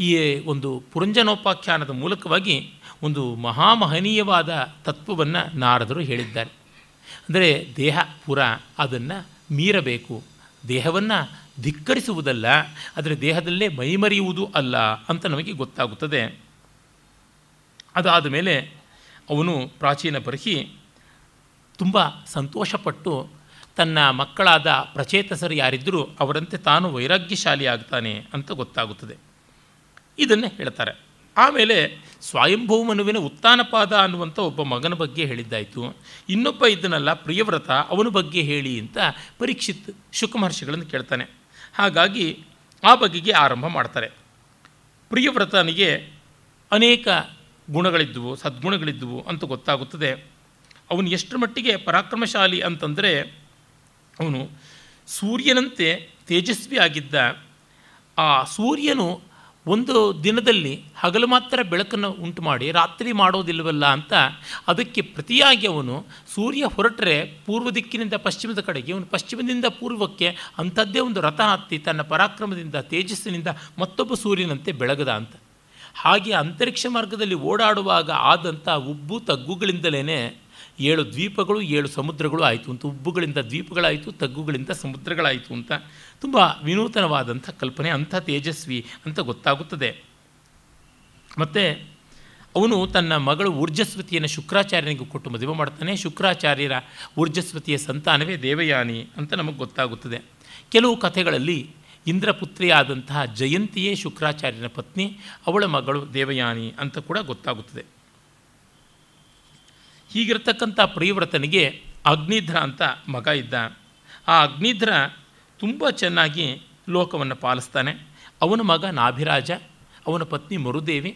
ಈ ಒಂದು ಪುರಂಜನೋಪಾಖ್ಯಾನದ ಮೂಲಕವಾಗಿ ಒಂದು ಮಹಾಮಹನೀಯವಾದ ತತ್ವವನ್ನು ನಾರದರು ಹೇಳಿದ್ದಾರೆ ಅಂದರೆ ದೇಹ ಪುರ ಅದನ್ನು ಮೀರಬೇಕು ದೇಹವನ್ನು ಧಿಕ್ಕರಿಸುವುದಲ್ಲ ಅದರ ದೇಹದಲ್ಲೇ ಮೈಮರೆಯುವುದು ಅಲ್ಲ ಅಂತ ನಮಗೆ ಗೊತ್ತಾಗುತ್ತದೆ ಅದಾದ ಮೇಲೆ ಅವನು ಪ್ರಾಚೀನ ಬರಹಿ ತುಂಬ ಸಂತೋಷಪಟ್ಟು ತನ್ನ ಮಕ್ಕಳಾದ ಪ್ರಚೇತಸರು ಯಾರಿದ್ದರೂ ಅವರಂತೆ ತಾನು ವೈರಾಗ್ಯಶಾಲಿ ಆಗ್ತಾನೆ ಅಂತ ಗೊತ್ತಾಗುತ್ತದೆ ಇದನ್ನು ಹೇಳ್ತಾರೆ ಆಮೇಲೆ ಸ್ವಯಂಭೂಮನುವಿನ ಉತ್ತಾನಪಾದ ಅನ್ನುವಂಥ ಒಬ್ಬ ಮಗನ ಬಗ್ಗೆ ಹೇಳಿದ್ದಾಯಿತು ಇನ್ನೊಬ್ಬ ಇದ್ದನಲ್ಲ ಪ್ರಿಯವ್ರತ ಅವನ ಬಗ್ಗೆ ಹೇಳಿ ಅಂತ ಪರೀಕ್ಷಿತ್ ಶುಕಮಹರ್ಷಿಗಳನ್ನು ಕೇಳ್ತಾನೆ ಹಾಗಾಗಿ ಆ ಬಗೆಗೆ ಆರಂಭ ಮಾಡ್ತಾರೆ ಪ್ರಿಯವ್ರತನಿಗೆ ಅನೇಕ ಗುಣಗಳಿದ್ದುವು ಸದ್ಗುಣಗಳಿದ್ದುವು ಅಂತ ಗೊತ್ತಾಗುತ್ತದೆ ಅವನು ಎಷ್ಟರ ಮಟ್ಟಿಗೆ ಪರಾಕ್ರಮಶಾಲಿ ಅಂತಂದರೆ ಅವನು ಸೂರ್ಯನಂತೆ ತೇಜಸ್ವಿ ಆಗಿದ್ದ ಆ ಸೂರ್ಯನು ಒಂದು ದಿನದಲ್ಲಿ ಹಗಲು ಮಾತ್ರ ಬೆಳಕನ್ನು ಉಂಟು ಮಾಡಿ ರಾತ್ರಿ ಮಾಡೋದಿಲ್ಲವಲ್ಲ ಅಂತ ಅದಕ್ಕೆ ಪ್ರತಿಯಾಗಿ ಅವನು ಸೂರ್ಯ ಹೊರಟರೆ ಪೂರ್ವ ದಿಕ್ಕಿನಿಂದ ಪಶ್ಚಿಮದ ಕಡೆಗೆ ಅವನು ಪಶ್ಚಿಮದಿಂದ ಪೂರ್ವಕ್ಕೆ ಅಂಥದ್ದೇ ಒಂದು ರಥ ಹತ್ತಿ ತನ್ನ ಪರಾಕ್ರಮದಿಂದ ತೇಜಸ್ಸಿನಿಂದ ಮತ್ತೊಬ್ಬ ಸೂರ್ಯನಂತೆ ಬೆಳಗದ ಅಂತ ಹಾಗೆ ಅಂತರಿಕ್ಷ ಮಾರ್ಗದಲ್ಲಿ ಓಡಾಡುವಾಗ ಆದಂಥ ಉಬ್ಬು ತಗ್ಗುಗಳಿಂದಲೇ ಏಳು ದ್ವೀಪಗಳು ಏಳು ಸಮುದ್ರಗಳು ಆಯಿತು ಅಂತ ಉಬ್ಬುಗಳಿಂದ ದ್ವೀಪಗಳಾಯಿತು ತಗ್ಗುಗಳಿಂದ ಸಮುದ್ರಗಳಾಯಿತು ಅಂತ ತುಂಬ ವಿನೂತನವಾದಂಥ ಕಲ್ಪನೆ ಅಂಥ ತೇಜಸ್ವಿ ಅಂತ ಗೊತ್ತಾಗುತ್ತದೆ ಮತ್ತು ಅವನು ತನ್ನ ಮಗಳು ಊರ್ಜಸ್ವತಿಯನ್ನು ಶುಕ್ರಾಚಾರ್ಯನಿಗೆ ಕೊಟ್ಟು ಮದುವೆ ಮಾಡ್ತಾನೆ ಶುಕ್ರಾಚಾರ್ಯರ ಊರ್ಜಸ್ವತಿಯ ಸಂತಾನವೇ ದೇವಯಾನಿ ಅಂತ ನಮಗೆ ಗೊತ್ತಾಗುತ್ತದೆ ಕೆಲವು ಕಥೆಗಳಲ್ಲಿ ಇಂದ್ರಪುತ್ರಿಯಾದಂತಹ ಜಯಂತಿಯೇ ಶುಕ್ರಾಚಾರ್ಯನ ಪತ್ನಿ ಅವಳ ಮಗಳು ದೇವಯಾನಿ ಅಂತ ಕೂಡ ಗೊತ್ತಾಗುತ್ತದೆ ಹೀಗಿರ್ತಕ್ಕಂಥ ಪ್ರಿಯವ್ರತನಿಗೆ ಅಗ್ನಿಧ್ರ ಅಂತ ಮಗ ಇದ್ದ ಆ ಅಗ್ನಿಧ್ರ ತುಂಬ ಚೆನ್ನಾಗಿ ಲೋಕವನ್ನು ಪಾಲಿಸ್ತಾನೆ ಅವನ ಮಗ ನಾಭಿರಾಜ ಅವನ ಪತ್ನಿ ಮರುದೇವಿ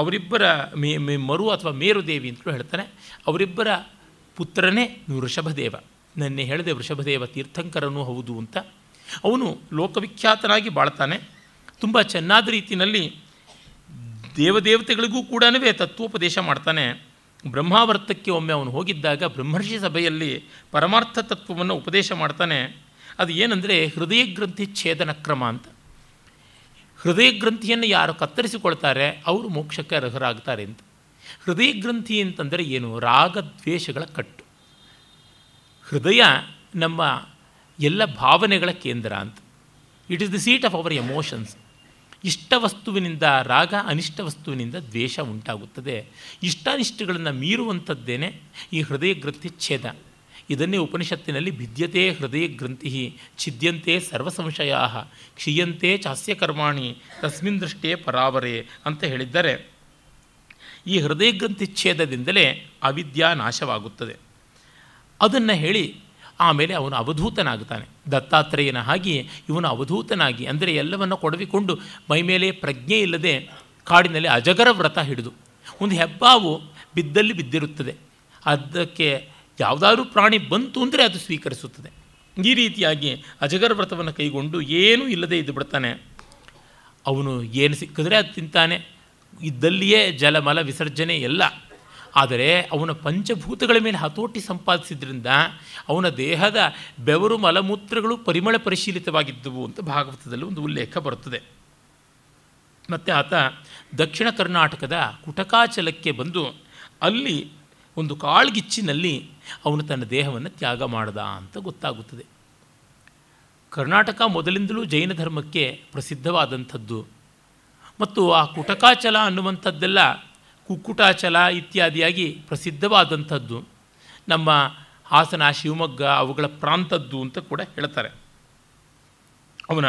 ಅವರಿಬ್ಬರ ಮೇ ಮೇ ಮರು ಅಥವಾ ಮೇರುದೇವಿ ಅಂತಲೂ ಹೇಳ್ತಾನೆ ಅವರಿಬ್ಬರ ಪುತ್ರನೇ ವೃಷಭದೇವ ನನ್ನೆ ಹೇಳಿದೆ ವೃಷಭದೇವ ತೀರ್ಥಂಕರನೂ ಹೌದು ಅಂತ ಅವನು ಲೋಕವಿಖ್ಯಾತನಾಗಿ ಬಾಳ್ತಾನೆ ತುಂಬ ಚೆನ್ನಾದ ರೀತಿಯಲ್ಲಿ ದೇವದೇವತೆಗಳಿಗೂ ಕೂಡ ತತ್ವೋಪದೇಶ ಮಾಡ್ತಾನೆ ಬ್ರಹ್ಮಾವರ್ತಕ್ಕೆ ಒಮ್ಮೆ ಅವನು ಹೋಗಿದ್ದಾಗ ಬ್ರಹ್ಮರ್ಷಿ ಸಭೆಯಲ್ಲಿ ಪರಮಾರ್ಥ ತತ್ವವನ್ನು ಉಪದೇಶ ಮಾಡ್ತಾನೆ ಅದು ಏನಂದರೆ ಹೃದಯ ಗ್ರಂಥಿ ಛೇದನ ಕ್ರಮ ಅಂತ ಹೃದಯ ಗ್ರಂಥಿಯನ್ನು ಯಾರು ಕತ್ತರಿಸಿಕೊಳ್ತಾರೆ ಅವರು ಮೋಕ್ಷಕ್ಕೆ ಅರ್ಹರಾಗ್ತಾರೆ ಅಂತ ಹೃದಯ ಗ್ರಂಥಿ ಅಂತಂದರೆ ಏನು ರಾಗದ್ವೇಷಗಳ ಕಟ್ಟು ಹೃದಯ ನಮ್ಮ ಎಲ್ಲ ಭಾವನೆಗಳ ಕೇಂದ್ರ ಅಂತ it is the seat of our emotions ಇಷ್ಟ ವಸ್ತುವಿನಿಂದ ರಾಗ ಅನಿಷ್ಟ ವಸ್ತುವಿನಿಂದ ದ್ವೇಷ ಉಂಟಾಗುತ್ತದೆ ಇಷ್ಟಾನಿಷ್ಟಗಳನ್ನು ಮೀರುವಂಥದ್ದೇನೆ ಈ ಹೃದಯ ಗ್ರಂಥಿ ಛೇದ ಇದನ್ನೇ ಉಪನಿಷತ್ತಿನಲ್ಲಿ ಭಿದ್ಯತೆ ಹೃದಯ ಗ್ರಂಥಿ ಛಿದ್ಯಂತೆ ಸರ್ವ ಸಂಶಯ ಕ್ಷೀಯಂತೆ ಚಾಸ್ಯ ಕರ್ಮಾಣಿ ತಸ್ಮಿನ್ ದೃಷ್ಟಿಯೇ ಪರಾವರೆ ಅಂತ ಹೇಳಿದ್ದಾರೆ ಈ ಹೃದಯ ಛೇದದಿಂದಲೇ ಅವಿದ್ಯಾ ನಾಶವಾಗುತ್ತದೆ ಅದನ್ನು ಹೇಳಿ ಆಮೇಲೆ ಅವನು ಅವಧೂತನಾಗುತ್ತಾನೆ ದತ್ತಾತ್ರೇಯನ ಹಾಗೆ ಇವನು ಅವಧೂತನಾಗಿ ಅಂದರೆ ಎಲ್ಲವನ್ನು ಕೊಡವಿಕೊಂಡು ಮೈಮೇಲೆ ಪ್ರಜ್ಞೆ ಇಲ್ಲದೆ ಕಾಡಿನಲ್ಲಿ ಅಜಗರ ವ್ರತ ಹಿಡಿದು ಒಂದು ಹೆಬ್ಬಾವು ಬಿದ್ದಲ್ಲಿ ಬಿದ್ದಿರುತ್ತದೆ ಅದಕ್ಕೆ ಯಾವುದಾದ್ರೂ ಪ್ರಾಣಿ ಬಂತು ಅಂದರೆ ಅದು ಸ್ವೀಕರಿಸುತ್ತದೆ ಈ ರೀತಿಯಾಗಿ ಅಜಗರ ವ್ರತವನ್ನು ಕೈಗೊಂಡು ಏನೂ ಇಲ್ಲದೆ ಇದ್ದು ಬಿಡ್ತಾನೆ ಅವನು ಏನು ಸಿಕ್ಕಿದ್ರೆ ಅದು ತಿಂತಾನೆ ಇದ್ದಲ್ಲಿಯೇ ಜಲಮಲ ವಿಸರ್ಜನೆ ಎಲ್ಲ ಆದರೆ ಅವನ ಪಂಚಭೂತಗಳ ಮೇಲೆ ಹತೋಟಿ ಸಂಪಾದಿಸಿದ್ರಿಂದ ಅವನ ದೇಹದ ಬೆವರು ಮಲಮೂತ್ರಗಳು ಪರಿಮಳ ಪರಿಶೀಲಿತವಾಗಿದ್ದವು ಅಂತ ಭಾಗವತದಲ್ಲಿ ಒಂದು ಉಲ್ಲೇಖ ಬರುತ್ತದೆ ಮತ್ತು ಆತ ದಕ್ಷಿಣ ಕರ್ನಾಟಕದ ಕುಟಕಾಚಲಕ್ಕೆ ಬಂದು ಅಲ್ಲಿ ಒಂದು ಕಾಳ್ಗಿಚ್ಚಿನಲ್ಲಿ ಅವನು ತನ್ನ ದೇಹವನ್ನು ತ್ಯಾಗ ಮಾಡದ ಅಂತ ಗೊತ್ತಾಗುತ್ತದೆ ಕರ್ನಾಟಕ ಮೊದಲಿಂದಲೂ ಜೈನ ಧರ್ಮಕ್ಕೆ ಪ್ರಸಿದ್ಧವಾದಂಥದ್ದು ಮತ್ತು ಆ ಕುಟಕಾಚಲ ಅನ್ನುವಂಥದ್ದೆಲ್ಲ ಕುಕ್ಕುಟಾಚಲ ಇತ್ಯಾದಿಯಾಗಿ ಪ್ರಸಿದ್ಧವಾದಂಥದ್ದು ನಮ್ಮ ಹಾಸನ ಶಿವಮೊಗ್ಗ ಅವುಗಳ ಪ್ರಾಂತದ್ದು ಅಂತ ಕೂಡ ಹೇಳ್ತಾರೆ ಅವನ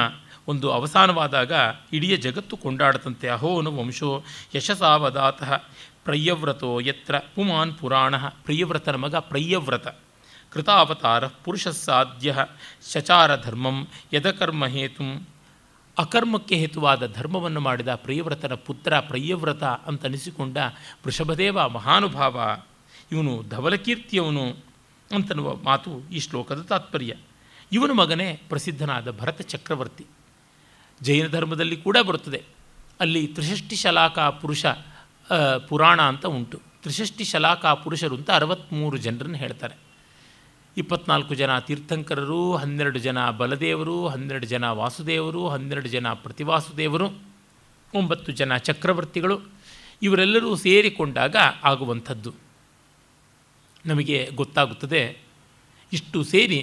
ಒಂದು ಅವಸಾನವಾದಾಗ ಇಡೀ ಜಗತ್ತು ಕೊಂಡಾಡತಂತೆ ಅಹೋನು ವಂಶೋ ಯಶಸಾವದಾತಃ ಪ್ರಯ್ಯವ್ರತೋ ಯತ್ರ ಪುಮಾನ್ ಪುರಾಣ ಪ್ರಿಯವ್ರತನ ಮಗ ಪ್ರಯ್ಯವ್ರತ ಕೃತಾವತಾರ ಪುರುಷಸ್ಸಾಧ್ಯ ಶಚಾರ ಧರ್ಮಂ ಯದಕರ್ಮ ಹೇತು ಅಕರ್ಮಕ್ಕೆ ಹೇತುವಾದ ಧರ್ಮವನ್ನು ಮಾಡಿದ ಪ್ರಿಯವ್ರತನ ಪುತ್ರ ಪ್ರಯ್ಯವ್ರತ ಅಂತನಿಸಿಕೊಂಡ ವೃಷಭದೇವ ಮಹಾನುಭಾವ ಇವನು ಧವಲಕೀರ್ತಿಯವನು ಅಂತನ್ನುವ ಮಾತು ಈ ಶ್ಲೋಕದ ತಾತ್ಪರ್ಯ ಇವನು ಮಗನೇ ಪ್ರಸಿದ್ಧನಾದ ಭರತ ಚಕ್ರವರ್ತಿ ಜೈನ ಧರ್ಮದಲ್ಲಿ ಕೂಡ ಬರುತ್ತದೆ ಅಲ್ಲಿ ತ್ರಿಷಷ್ಟಿ ಶಲಾಕ ಪುರುಷ ಪುರಾಣ ಅಂತ ಉಂಟು ತ್ರಿಷಷ್ಟಿ ಶಲಾಕಾ ಪುರುಷರು ಅಂತ ಅರವತ್ತ್ಮೂರು ಜನರನ್ನು ಹೇಳ್ತಾರೆ ಇಪ್ಪತ್ನಾಲ್ಕು ಜನ ತೀರ್ಥಂಕರರು ಹನ್ನೆರಡು ಜನ ಬಲದೇವರು ಹನ್ನೆರಡು ಜನ ವಾಸುದೇವರು ಹನ್ನೆರಡು ಜನ ಪ್ರತಿವಾಸುದೇವರು ಒಂಬತ್ತು ಜನ ಚಕ್ರವರ್ತಿಗಳು ಇವರೆಲ್ಲರೂ ಸೇರಿಕೊಂಡಾಗ ಆಗುವಂಥದ್ದು ನಮಗೆ ಗೊತ್ತಾಗುತ್ತದೆ ಇಷ್ಟು ಸೇರಿ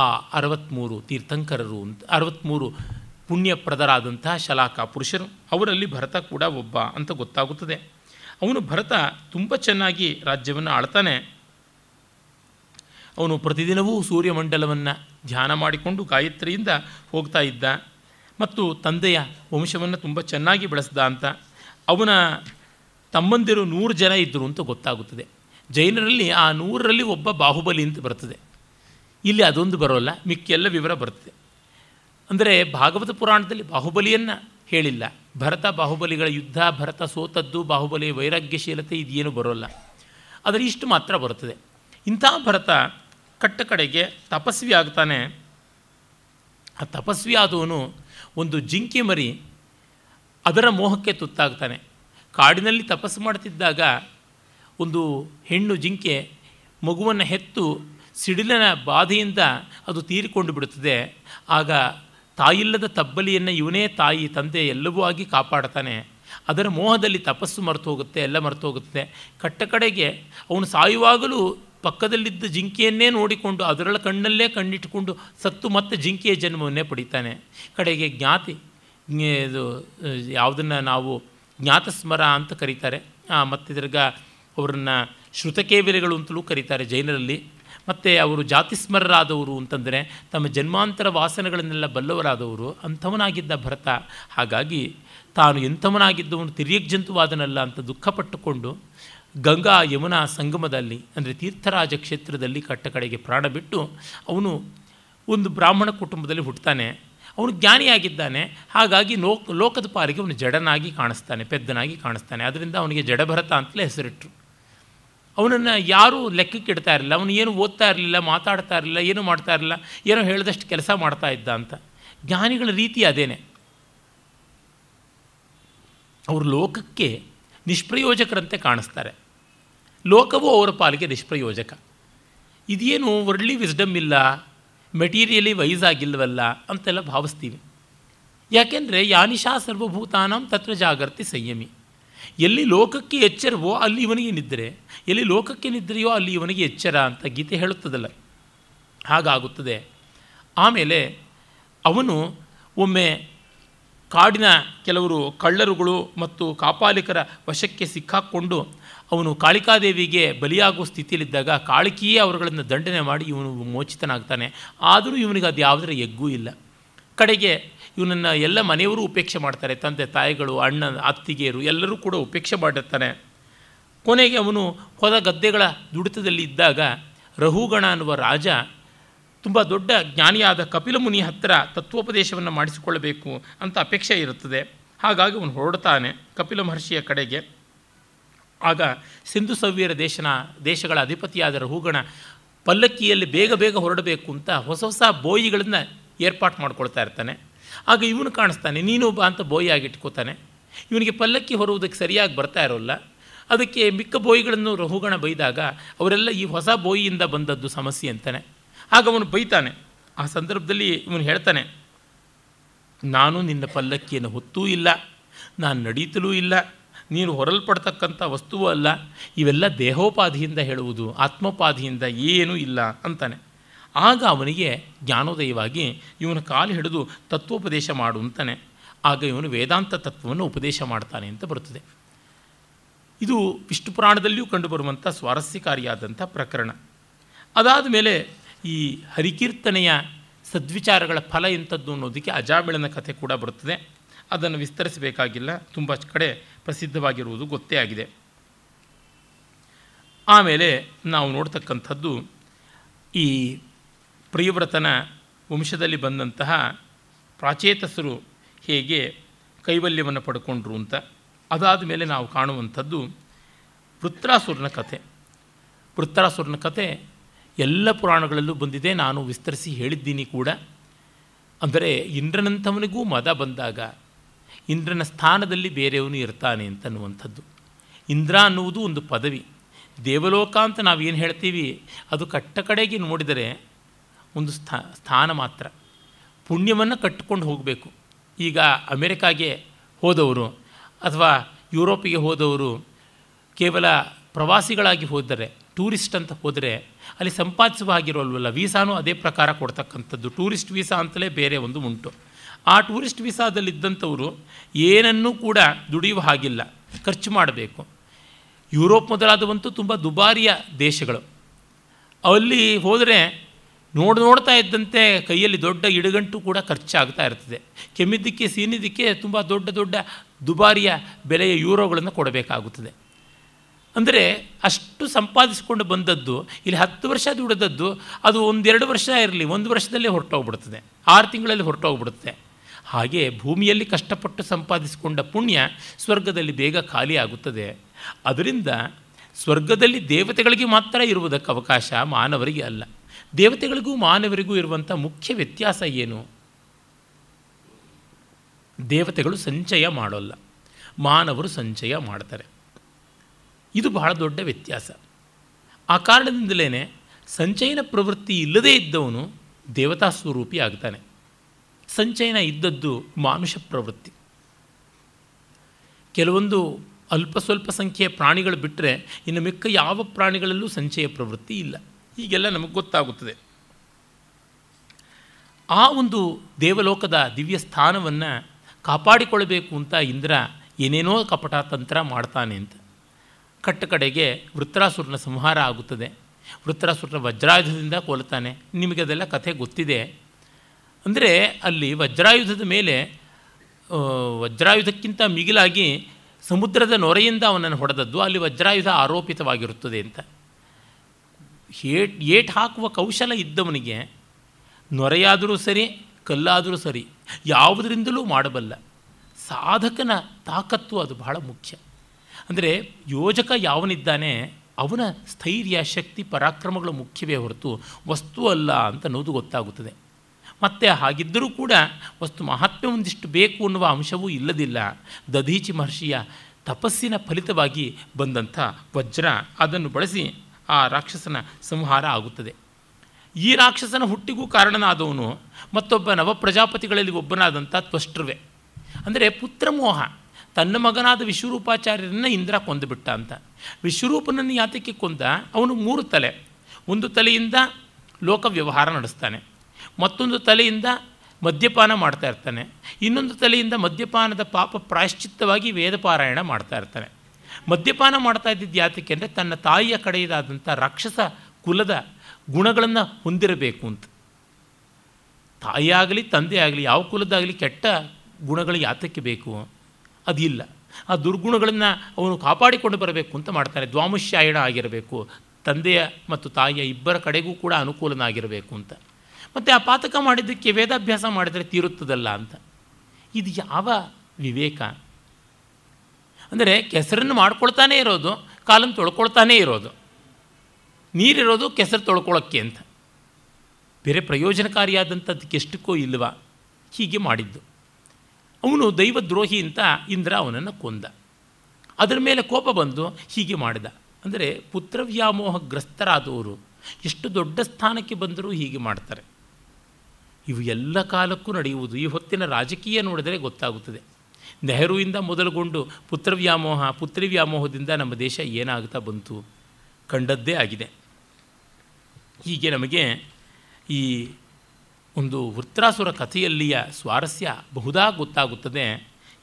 ಆ ಅರವತ್ತ್ಮೂರು ತೀರ್ಥಂಕರರು ಅಂತ ಅರವತ್ತ್ಮೂರು ಪುಣ್ಯಪ್ರದರಾದಂತಹ ಶಲಾಖ ಪುರುಷರು ಅವರಲ್ಲಿ ಭರತ ಕೂಡ ಒಬ್ಬ ಅಂತ ಗೊತ್ತಾಗುತ್ತದೆ ಅವನು ಭರತ ತುಂಬ ಚೆನ್ನಾಗಿ ರಾಜ್ಯವನ್ನು ಆಳ್ತಾನೆ ಅವನು ಪ್ರತಿದಿನವೂ ಸೂರ್ಯಮಂಡಲವನ್ನು ಧ್ಯಾನ ಮಾಡಿಕೊಂಡು ಗಾಯತ್ರಿಯಿಂದ ಹೋಗ್ತಾ ಇದ್ದ ಮತ್ತು ತಂದೆಯ ವಂಶವನ್ನು ತುಂಬ ಚೆನ್ನಾಗಿ ಬೆಳೆಸ್ದ ಅಂತ ಅವನ ತಮ್ಮಂದಿರು ನೂರು ಜನ ಇದ್ದರು ಅಂತ ಗೊತ್ತಾಗುತ್ತದೆ ಜೈನರಲ್ಲಿ ಆ ನೂರರಲ್ಲಿ ಒಬ್ಬ ಬಾಹುಬಲಿ ಅಂತ ಬರ್ತದೆ ಇಲ್ಲಿ ಅದೊಂದು ಬರೋಲ್ಲ ಮಿಕ್ಕೆಲ್ಲ ವಿವರ ಬರ್ತದೆ ಅಂದರೆ ಭಾಗವತ ಪುರಾಣದಲ್ಲಿ ಬಾಹುಬಲಿಯನ್ನು ಹೇಳಿಲ್ಲ ಭರತ ಬಾಹುಬಲಿಗಳ ಯುದ್ಧ ಭರತ ಸೋತದ್ದು ಬಾಹುಬಲಿ ವೈರಾಗ್ಯಶೀಲತೆ ಇದೇನು ಬರೋಲ್ಲ ಅದರ ಇಷ್ಟು ಮಾತ್ರ ಬರುತ್ತದೆ ಇಂಥ ಭರತ ಕಟ್ಟ ಕಡೆಗೆ ತಪಸ್ವಿ ಆಗ್ತಾನೆ ಆ ತಪಸ್ವಿ ಆದವನು ಒಂದು ಜಿಂಕೆ ಮರಿ ಅದರ ಮೋಹಕ್ಕೆ ತುತ್ತಾಗ್ತಾನೆ ಕಾಡಿನಲ್ಲಿ ತಪಸ್ಸು ಮಾಡ್ತಿದ್ದಾಗ ಒಂದು ಹೆಣ್ಣು ಜಿಂಕೆ ಮಗುವನ್ನು ಹೆತ್ತು ಸಿಡಿಲಿನ ಬಾಧೆಯಿಂದ ಅದು ತೀರಿಕೊಂಡು ಬಿಡುತ್ತದೆ ಆಗ ತಾಯಿಲ್ಲದ ತಬ್ಬಲಿಯನ್ನು ಇವನೇ ತಾಯಿ ತಂದೆ ಎಲ್ಲವೂ ಆಗಿ ಕಾಪಾಡ್ತಾನೆ ಅದರ ಮೋಹದಲ್ಲಿ ತಪಸ್ಸು ಮರೆತು ಹೋಗುತ್ತೆ ಎಲ್ಲ ಮರೆತು ಹೋಗುತ್ತೆ ಕಟ್ಟ ಕಡೆಗೆ ಅವನು ಸಾಯುವಾಗಲೂ ಪಕ್ಕದಲ್ಲಿದ್ದ ಜಿಂಕೆಯನ್ನೇ ನೋಡಿಕೊಂಡು ಅದರಲ್ಲ ಕಣ್ಣಲ್ಲೇ ಕಣ್ಣಿಟ್ಟುಕೊಂಡು ಸತ್ತು ಮತ್ತೆ ಜಿಂಕೆಯ ಜನ್ಮವನ್ನೇ ಪಡಿತಾನೆ ಕಡೆಗೆ ಜ್ಞಾತಿ ಇದು ಯಾವುದನ್ನು ನಾವು ಜ್ಞಾತಸ್ಮರ ಅಂತ ಕರೀತಾರೆ ಮತ್ತು ತಿರ್ಗ ಅವ್ರನ್ನ ಶ್ರುತಕೇವಿಲೆಗಳು ಅಂತಲೂ ಕರೀತಾರೆ ಜೈನರಲ್ಲಿ ಮತ್ತು ಅವರು ಜಾತಿಸ್ಮರರಾದವರು ಅಂತಂದರೆ ತಮ್ಮ ಜನ್ಮಾಂತರ ವಾಸನೆಗಳನ್ನೆಲ್ಲ ಬಲ್ಲವರಾದವರು ಅಂಥವನಾಗಿದ್ದ ಭರತ ಹಾಗಾಗಿ ತಾನು ಎಂಥವನಾಗಿದ್ದವನು ತಿರ್ಯಕ್ ಜಂತುವಾದನಲ್ಲ ಅಂತ ದುಃಖಪಟ್ಟುಕೊಂಡು ಗಂಗಾ ಯಮುನಾ ಸಂಗಮದಲ್ಲಿ ಅಂದರೆ ತೀರ್ಥರಾಜ ಕ್ಷೇತ್ರದಲ್ಲಿ ಕಟ್ಟ ಕಡೆಗೆ ಪ್ರಾಣ ಬಿಟ್ಟು ಅವನು ಒಂದು ಬ್ರಾಹ್ಮಣ ಕುಟುಂಬದಲ್ಲಿ ಹುಟ್ಟುತ್ತಾನೆ ಅವನು ಜ್ಞಾನಿಯಾಗಿದ್ದಾನೆ ಹಾಗಾಗಿ ಲೋಕ ಲೋಕದ ಪಾಲಿಗೆ ಅವನು ಜಡನಾಗಿ ಕಾಣಿಸ್ತಾನೆ ಪೆದ್ದನಾಗಿ ಕಾಣಿಸ್ತಾನೆ ಅದರಿಂದ ಅವನಿಗೆ ಜಡಭರತ ಅಂತಲೇ ಹೆಸರಿಟ್ಟರು ಅವನನ್ನು ಯಾರೂ ಲೆಕ್ಕಕ್ಕೆ ಇಡ್ತಾ ಇರಲಿಲ್ಲ ಅವನು ಏನು ಓದ್ತಾ ಇರಲಿಲ್ಲ ಮಾತಾಡ್ತಾ ಇರಲಿಲ್ಲ ಏನು ಮಾಡ್ತಾ ಇರಲಿಲ್ಲ ಏನೋ ಹೇಳಿದಷ್ಟು ಕೆಲಸ ಮಾಡ್ತಾ ಇದ್ದ ಅಂತ ಜ್ಞಾನಿಗಳ ರೀತಿ ಅದೇನೆ ಅವರು ಲೋಕಕ್ಕೆ ನಿಷ್ಪ್ರಯೋಜಕರಂತೆ ಕಾಣಿಸ್ತಾರೆ ಲೋಕವೂ ಅವರ ಪಾಲಿಗೆ ನಿಷ್ಪ್ರಯೋಜಕ ಇದೇನು ವರ್ಡ್ಲಿ ವಿಸ್ಡಮ್ ಇಲ್ಲ ಮೆಟೀರಿಯಲಿ ವೈಸ್ ಆಗಿಲ್ವಲ್ಲ ಅಂತೆಲ್ಲ ಭಾವಿಸ್ತೀವಿ ಯಾಕೆಂದರೆ ಯಾನಿಶಾ ಸರ್ವಭೂತಾನಂ ತತ್ವ ಜಾಗೃತಿ ಸಂಯಮಿ ಎಲ್ಲಿ ಲೋಕಕ್ಕೆ ಎಚ್ಚರವೋ ಅಲ್ಲಿ ಇವನಿಗೆ ನಿದ್ರೆ ಎಲ್ಲಿ ಲೋಕಕ್ಕೆ ನಿದ್ರೆಯೋ ಅಲ್ಲಿ ಇವನಿಗೆ ಎಚ್ಚರ ಅಂತ ಗೀತೆ ಹೇಳುತ್ತದಲ್ಲ ಹಾಗಾಗುತ್ತದೆ ಆಮೇಲೆ ಅವನು ಒಮ್ಮೆ ಕಾಡಿನ ಕೆಲವರು ಕಳ್ಳರುಗಳು ಮತ್ತು ಕಾಪಾಲಿಕರ ವಶಕ್ಕೆ ಸಿಕ್ಕಾಕ್ಕೊಂಡು ಅವನು ಕಾಳಿಕಾದೇವಿಗೆ ಬಲಿಯಾಗುವ ಸ್ಥಿತಿಯಲ್ಲಿದ್ದಾಗ ಕಾಳಿಕೆಯೇ ಅವರುಗಳನ್ನು ದಂಡನೆ ಮಾಡಿ ಇವನು ಮೋಚಿತನಾಗ್ತಾನೆ ಆದರೂ ಇವನಿಗೆ ಅದು ಯಾವುದರ ಎಗ್ಗೂ ಇಲ್ಲ ಕಡೆಗೆ ಇವನನ್ನು ಎಲ್ಲ ಮನೆಯವರು ಉಪೇಕ್ಷೆ ಮಾಡ್ತಾರೆ ತಂದೆ ತಾಯಿಗಳು ಅಣ್ಣ ಅತ್ತಿಗೆಯರು ಎಲ್ಲರೂ ಕೂಡ ಉಪೇಕ್ಷೆ ಮಾಡಿರ್ತಾನೆ ಕೊನೆಗೆ ಅವನು ಹೊದ ಗದ್ದೆಗಳ ದುಡಿತದಲ್ಲಿ ಇದ್ದಾಗ ರಹುಗಣ ಅನ್ನುವ ರಾಜ ತುಂಬ ದೊಡ್ಡ ಜ್ಞಾನಿಯಾದ ಕಪಿಲ ಮುನಿ ಹತ್ತಿರ ತತ್ವೋಪದೇಶವನ್ನು ಮಾಡಿಸಿಕೊಳ್ಳಬೇಕು ಅಂತ ಅಪೇಕ್ಷೆ ಇರುತ್ತದೆ ಹಾಗಾಗಿ ಅವನು ಹೊರಡ್ತಾನೆ ಕಪಿಲ ಮಹರ್ಷಿಯ ಕಡೆಗೆ ಆಗ ಸಿಂಧು ಸವ್ಯರ ದೇಶನ ದೇಶಗಳ ಅಧಿಪತಿಯಾದ ರಹುಗಣ ಪಲ್ಲಕ್ಕಿಯಲ್ಲಿ ಬೇಗ ಬೇಗ ಹೊರಡಬೇಕು ಅಂತ ಹೊಸ ಹೊಸ ಬೋಯಿಗಳನ್ನು ಏರ್ಪಾಟ್ ಮಾಡ್ಕೊಳ್ತಾ ಇರ್ತಾನೆ ಆಗ ಇವನು ಕಾಣಿಸ್ತಾನೆ ನೀನು ಬಾ ಅಂತ ಬೋಯ್ ಆಗಿಟ್ಕೋತಾನೆ ಇವನಿಗೆ ಪಲ್ಲಕ್ಕಿ ಹೊರುವುದಕ್ಕೆ ಸರಿಯಾಗಿ ಬರ್ತಾ ಇರೋಲ್ಲ ಅದಕ್ಕೆ ಮಿಕ್ಕ ಬೋಯಿಗಳನ್ನು ರಹುಗಣ ಬೈದಾಗ ಅವರೆಲ್ಲ ಈ ಹೊಸ ಬೋಯಿಯಿಂದ ಬಂದದ್ದು ಸಮಸ್ಯೆ ಅಂತಾನೆ ಆಗ ಅವನು ಬೈತಾನೆ ಆ ಸಂದರ್ಭದಲ್ಲಿ ಇವನು ಹೇಳ್ತಾನೆ ನಾನು ನಿನ್ನ ಪಲ್ಲಕ್ಕಿಯನ್ನು ಹೊತ್ತೂ ಇಲ್ಲ ನಾನು ನಡೀತಲೂ ಇಲ್ಲ ನೀನು ಹೊರಲ್ಪಡ್ತಕ್ಕಂಥ ವಸ್ತುವು ಅಲ್ಲ ಇವೆಲ್ಲ ದೇಹೋಪಾಧಿಯಿಂದ ಹೇಳುವುದು ಆತ್ಮೋಪಾಧಿಯಿಂದ ಏನೂ ಇಲ್ಲ ಅಂತಾನೆ ಆಗ ಅವನಿಗೆ ಜ್ಞಾನೋದಯವಾಗಿ ಇವನ ಕಾಲು ಹಿಡಿದು ತತ್ವೋಪದೇಶ ಮಾಡು ಅಂತಾನೆ ಆಗ ಇವನು ವೇದಾಂತ ತತ್ವವನ್ನು ಉಪದೇಶ ಮಾಡ್ತಾನೆ ಅಂತ ಬರುತ್ತದೆ ಇದು ವಿಷ್ಣು ಪುರಾಣದಲ್ಲಿಯೂ ಕಂಡುಬರುವಂಥ ಸ್ವಾರಸ್ಯಕಾರಿಯಾದಂಥ ಪ್ರಕರಣ ಅದಾದ ಮೇಲೆ ಈ ಹರಿಕೀರ್ತನೆಯ ಸದ್ವಿಚಾರಗಳ ಫಲ ಎಂಥದ್ದು ಅನ್ನೋದಕ್ಕೆ ಅಜಾಮಿಳನ ಕಥೆ ಕೂಡ ಬರುತ್ತದೆ ಅದನ್ನು ವಿಸ್ತರಿಸಬೇಕಾಗಿಲ್ಲ ತುಂಬ ಕಡೆ ಪ್ರಸಿದ್ಧವಾಗಿರುವುದು ಗೊತ್ತೇ ಆಗಿದೆ ಆಮೇಲೆ ನಾವು ನೋಡ್ತಕ್ಕಂಥದ್ದು ಈ ಪ್ರಿಯವ್ರತನ ವಂಶದಲ್ಲಿ ಬಂದಂತಹ ಪ್ರಾಚೇತಸರು ಹೇಗೆ ಕೈವಲ್ಯವನ್ನು ಪಡ್ಕೊಂಡ್ರು ಅಂತ ಅದಾದ ಮೇಲೆ ನಾವು ಕಾಣುವಂಥದ್ದು ವೃತ್ರಾಸುರನ ಕಥೆ ವೃತ್ರಾಸುರನ ಕಥೆ ಎಲ್ಲ ಪುರಾಣಗಳಲ್ಲೂ ಬಂದಿದೆ ನಾನು ವಿಸ್ತರಿಸಿ ಹೇಳಿದ್ದೀನಿ ಕೂಡ ಅಂದರೆ ಇಂದ್ರನಂಥವನಿಗೂ ಮದ ಬಂದಾಗ ಇಂದ್ರನ ಸ್ಥಾನದಲ್ಲಿ ಬೇರೆಯವನು ಇರ್ತಾನೆ ಅಂತನ್ನುವಂಥದ್ದು ಇಂದ್ರ ಅನ್ನುವುದು ಒಂದು ಪದವಿ ದೇವಲೋಕ ಅಂತ ನಾವೇನು ಹೇಳ್ತೀವಿ ಅದು ಕಟ್ಟ ಕಡೆಗೆ ನೋಡಿದರೆ ಒಂದು ಸ್ಥಾ ಸ್ಥಾನ ಮಾತ್ರ ಪುಣ್ಯವನ್ನು ಕಟ್ಟಿಕೊಂಡು ಹೋಗಬೇಕು ಈಗ ಅಮೆರಿಕಾಗೆ ಹೋದವರು ಅಥವಾ ಯುರೋಪಿಗೆ ಹೋದವರು ಕೇವಲ ಪ್ರವಾಸಿಗಳಾಗಿ ಹೋದರೆ ಟೂರಿಸ್ಟ್ ಅಂತ ಹೋದರೆ ಅಲ್ಲಿ ಸಂಪಾದಿಸುವ ಆಗಿರೋಲ್ವಲ್ಲ ವೀಸಾನೂ ಅದೇ ಪ್ರಕಾರ ಕೊಡ್ತಕ್ಕಂಥದ್ದು ಟೂರಿಸ್ಟ್ ವೀಸಾ ಅಂತಲೇ ಬೇರೆ ಒಂದು ಉಂಟು ಆ ಟೂರಿಸ್ಟ್ ವೀಸಾದಲ್ಲಿದ್ದಂಥವರು ಏನನ್ನೂ ಕೂಡ ದುಡಿಯುವ ಹಾಗಿಲ್ಲ ಖರ್ಚು ಮಾಡಬೇಕು ಯುರೋಪ್ ಮೊದಲಾದವಂತೂ ತುಂಬ ದುಬಾರಿಯ ದೇಶಗಳು ಅಲ್ಲಿ ಹೋದರೆ ನೋಡಿ ನೋಡ್ತಾ ಇದ್ದಂತೆ ಕೈಯಲ್ಲಿ ದೊಡ್ಡ ಇಡಗಂಟು ಕೂಡ ಖರ್ಚಾಗ್ತಾ ಇರ್ತದೆ ಕೆಮ್ಮಿದ್ದಕ್ಕೆ ಸೀನಿದ್ದಕ್ಕೆ ತುಂಬ ದೊಡ್ಡ ದೊಡ್ಡ ದುಬಾರಿಯ ಬೆಲೆಯ ಯೂರೋಗಳನ್ನು ಕೊಡಬೇಕಾಗುತ್ತದೆ ಅಂದರೆ ಅಷ್ಟು ಸಂಪಾದಿಸಿಕೊಂಡು ಬಂದದ್ದು ಇಲ್ಲಿ ಹತ್ತು ವರ್ಷ ದುಡಿದದ್ದು ಅದು ಒಂದೆರಡು ವರ್ಷ ಇರಲಿ ಒಂದು ವರ್ಷದಲ್ಲೇ ಹೊರಟೋಗ್ಬಿಡ್ತದೆ ಆರು ತಿಂಗಳಲ್ಲಿ ಹೊರಟೋಗ್ಬಿಡುತ್ತೆ ಹಾಗೆ ಭೂಮಿಯಲ್ಲಿ ಕಷ್ಟಪಟ್ಟು ಸಂಪಾದಿಸಿಕೊಂಡ ಪುಣ್ಯ ಸ್ವರ್ಗದಲ್ಲಿ ಬೇಗ ಖಾಲಿ ಆಗುತ್ತದೆ ಅದರಿಂದ ಸ್ವರ್ಗದಲ್ಲಿ ದೇವತೆಗಳಿಗೆ ಮಾತ್ರ ಇರುವುದಕ್ಕೆ ಅವಕಾಶ ಮಾನವರಿಗೆ ಅಲ್ಲ ದೇವತೆಗಳಿಗೂ ಮಾನವರಿಗೂ ಇರುವಂಥ ಮುಖ್ಯ ವ್ಯತ್ಯಾಸ ಏನು ದೇವತೆಗಳು ಸಂಚಯ ಮಾಡೋಲ್ಲ ಮಾನವರು ಸಂಚಯ ಮಾಡ್ತಾರೆ ಇದು ಬಹಳ ದೊಡ್ಡ ವ್ಯತ್ಯಾಸ ಆ ಕಾರಣದಿಂದಲೇ ಸಂಚಯನ ಪ್ರವೃತ್ತಿ ಇಲ್ಲದೇ ಇದ್ದವನು ದೇವತಾ ಸ್ವರೂಪಿ ಆಗ್ತಾನೆ ಸಂಚಯನ ಇದ್ದದ್ದು ಮಾನುಷ ಪ್ರವೃತ್ತಿ ಕೆಲವೊಂದು ಅಲ್ಪ ಸ್ವಲ್ಪ ಸಂಖ್ಯೆಯ ಪ್ರಾಣಿಗಳು ಬಿಟ್ಟರೆ ಇನ್ನು ಮಿಕ್ಕ ಯಾವ ಪ್ರಾಣಿಗಳಲ್ಲೂ ಸಂಚಯ ಪ್ರವೃತ್ತಿ ಇಲ್ಲ ಹೀಗೆಲ್ಲ ನಮಗೆ ಗೊತ್ತಾಗುತ್ತದೆ ಆ ಒಂದು ದೇವಲೋಕದ ದಿವ್ಯ ಸ್ಥಾನವನ್ನು ಕಾಪಾಡಿಕೊಳ್ಳಬೇಕು ಅಂತ ಇಂದ್ರ ಏನೇನೋ ಕಪಟ ತಂತ್ರ ಮಾಡ್ತಾನೆ ಅಂತ ಕಟ್ಟ ಕಡೆಗೆ ವೃತ್ರಾಸುರನ ಸಂಹಾರ ಆಗುತ್ತದೆ ವೃತ್ರಾಸುರನ ವಜ್ರಾಯುಧದಿಂದ ಕೊಲ್ತಾನೆ ಅದೆಲ್ಲ ಕಥೆ ಗೊತ್ತಿದೆ ಅಂದರೆ ಅಲ್ಲಿ ವಜ್ರಾಯುಧದ ಮೇಲೆ ವಜ್ರಾಯುಧಕ್ಕಿಂತ ಮಿಗಿಲಾಗಿ ಸಮುದ್ರದ ನೊರೆಯಿಂದ ಅವನನ್ನು ಹೊಡೆದದ್ದು ಅಲ್ಲಿ ವಜ್ರಾಯುಧ ಆರೋಪಿತವಾಗಿರುತ್ತದೆ ಅಂತ ಏಟ್ ಏಟ್ ಹಾಕುವ ಕೌಶಲ ಇದ್ದವನಿಗೆ ನೊರೆಯಾದರೂ ಸರಿ ಕಲ್ಲಾದರೂ ಸರಿ ಯಾವುದರಿಂದಲೂ ಮಾಡಬಲ್ಲ ಸಾಧಕನ ತಾಕತ್ತು ಅದು ಬಹಳ ಮುಖ್ಯ ಅಂದರೆ ಯೋಜಕ ಯಾವನಿದ್ದಾನೆ ಅವನ ಸ್ಥೈರ್ಯ ಶಕ್ತಿ ಪರಾಕ್ರಮಗಳು ಮುಖ್ಯವೇ ಹೊರತು ವಸ್ತು ಅಲ್ಲ ಅಂತ ಅನ್ನೋದು ಗೊತ್ತಾಗುತ್ತದೆ ಮತ್ತು ಹಾಗಿದ್ದರೂ ಕೂಡ ವಸ್ತು ಮಹಾತ್ಮೆ ಒಂದಿಷ್ಟು ಬೇಕು ಅನ್ನುವ ಅಂಶವೂ ಇಲ್ಲದಿಲ್ಲ ದಧೀಚಿ ಮಹರ್ಷಿಯ ತಪಸ್ಸಿನ ಫಲಿತವಾಗಿ ಬಂದಂಥ ವಜ್ರ ಅದನ್ನು ಬಳಸಿ ಆ ರಾಕ್ಷಸನ ಸಂಹಾರ ಆಗುತ್ತದೆ ಈ ರಾಕ್ಷಸನ ಹುಟ್ಟಿಗೂ ಕಾರಣನಾದವನು ಮತ್ತೊಬ್ಬ ನವಪ್ರಜಾಪತಿಗಳಲ್ಲಿ ಒಬ್ಬನಾದಂಥ ತ್ವಷ್ಟೃವೆ ಅಂದರೆ ಪುತ್ರಮೋಹ ತನ್ನ ಮಗನಾದ ವಿಶ್ವರೂಪಾಚಾರ್ಯರನ್ನು ಇಂದ್ರ ಕೊಂದುಬಿಟ್ಟ ಅಂತ ವಿಶ್ವರೂಪನನ್ನು ಯಾತಕ್ಕೆ ಕೊಂದ ಅವನು ಮೂರು ತಲೆ ಒಂದು ತಲೆಯಿಂದ ಲೋಕ ವ್ಯವಹಾರ ನಡೆಸ್ತಾನೆ ಮತ್ತೊಂದು ತಲೆಯಿಂದ ಮದ್ಯಪಾನ ಮಾಡ್ತಾ ಇರ್ತಾನೆ ಇನ್ನೊಂದು ತಲೆಯಿಂದ ಮದ್ಯಪಾನದ ಪಾಪ ಪ್ರಾಯಶ್ಚಿತ್ತವಾಗಿ ವೇದಪಾರಾಯಣ ಮಾಡ್ತಾಯಿರ್ತಾನೆ ಇರ್ತಾನೆ ಮದ್ಯಪಾನ ಮಾಡ್ತಾ ಇದ್ದಿದ್ದು ಯಾತಕ್ಕೆ ಅಂದರೆ ತನ್ನ ತಾಯಿಯ ಕಡೆಯದಾದಂಥ ರಾಕ್ಷಸ ಕುಲದ ಗುಣಗಳನ್ನು ಹೊಂದಿರಬೇಕು ಅಂತ ತಾಯಿಯಾಗಲಿ ತಂದೆ ಆಗಲಿ ಯಾವ ಕುಲದಾಗಲಿ ಕೆಟ್ಟ ಗುಣಗಳು ಯಾತಕ್ಕೆ ಬೇಕು ಅದಿಲ್ಲ ಆ ದುರ್ಗುಣಗಳನ್ನು ಅವನು ಕಾಪಾಡಿಕೊಂಡು ಬರಬೇಕು ಅಂತ ಮಾಡ್ತಾನೆ ದ್ವಾಮುಶ್ಯಾಯಣ ಆಗಿರಬೇಕು ತಂದೆಯ ಮತ್ತು ತಾಯಿಯ ಇಬ್ಬರ ಕಡೆಗೂ ಕೂಡ ಅನುಕೂಲನಾಗಿರಬೇಕು ಅಂತ ಮತ್ತು ಆ ಪಾತಕ ಮಾಡಿದ್ದಕ್ಕೆ ವೇದಾಭ್ಯಾಸ ಮಾಡಿದರೆ ತೀರುತ್ತದಲ್ಲ ಅಂತ ಇದು ಯಾವ ವಿವೇಕ ಅಂದರೆ ಕೆಸರನ್ನು ಮಾಡ್ಕೊಳ್ತಾನೆ ಇರೋದು ಕಾಲನ್ನು ತೊಳ್ಕೊಳ್ತಾನೇ ಇರೋದು ನೀರಿರೋದು ಕೆಸರು ತೊಳ್ಕೊಳ್ಳೋಕ್ಕೆ ಅಂತ ಬೇರೆ ಪ್ರಯೋಜನಕಾರಿಯಾದಂಥದ್ದಕ್ಕೆಷ್ಟಕ್ಕೋ ಇಲ್ವ ಹೀಗೆ ಮಾಡಿದ್ದು ಅವನು ದೈವದ್ರೋಹಿ ಅಂತ ಇಂದ್ರ ಅವನನ್ನು ಕೊಂದ ಅದರ ಮೇಲೆ ಕೋಪ ಬಂದು ಹೀಗೆ ಮಾಡಿದ ಅಂದರೆ ಪುತ್ರವ್ಯಾಮೋಹಗ್ರಸ್ತರಾದವರು ಎಷ್ಟು ದೊಡ್ಡ ಸ್ಥಾನಕ್ಕೆ ಬಂದರೂ ಹೀಗೆ ಮಾಡ್ತಾರೆ ಇವು ಎಲ್ಲ ಕಾಲಕ್ಕೂ ನಡೆಯುವುದು ಈ ಹೊತ್ತಿನ ರಾಜಕೀಯ ನೋಡಿದರೆ ಗೊತ್ತಾಗುತ್ತದೆ ನೆಹರುವಿಂದ ಮೊದಲುಗೊಂಡು ಪುತ್ರವ್ಯಾಮೋಹ ಪುತ್ರಿ ವ್ಯಾಮೋಹದಿಂದ ನಮ್ಮ ದೇಶ ಏನಾಗ್ತಾ ಬಂತು ಕಂಡದ್ದೇ ಆಗಿದೆ ಹೀಗೆ ನಮಗೆ ಈ ಒಂದು ವೃತ್ರಾಸುರ ಕಥೆಯಲ್ಲಿಯ ಸ್ವಾರಸ್ಯ ಬಹುದಾ ಗೊತ್ತಾಗುತ್ತದೆ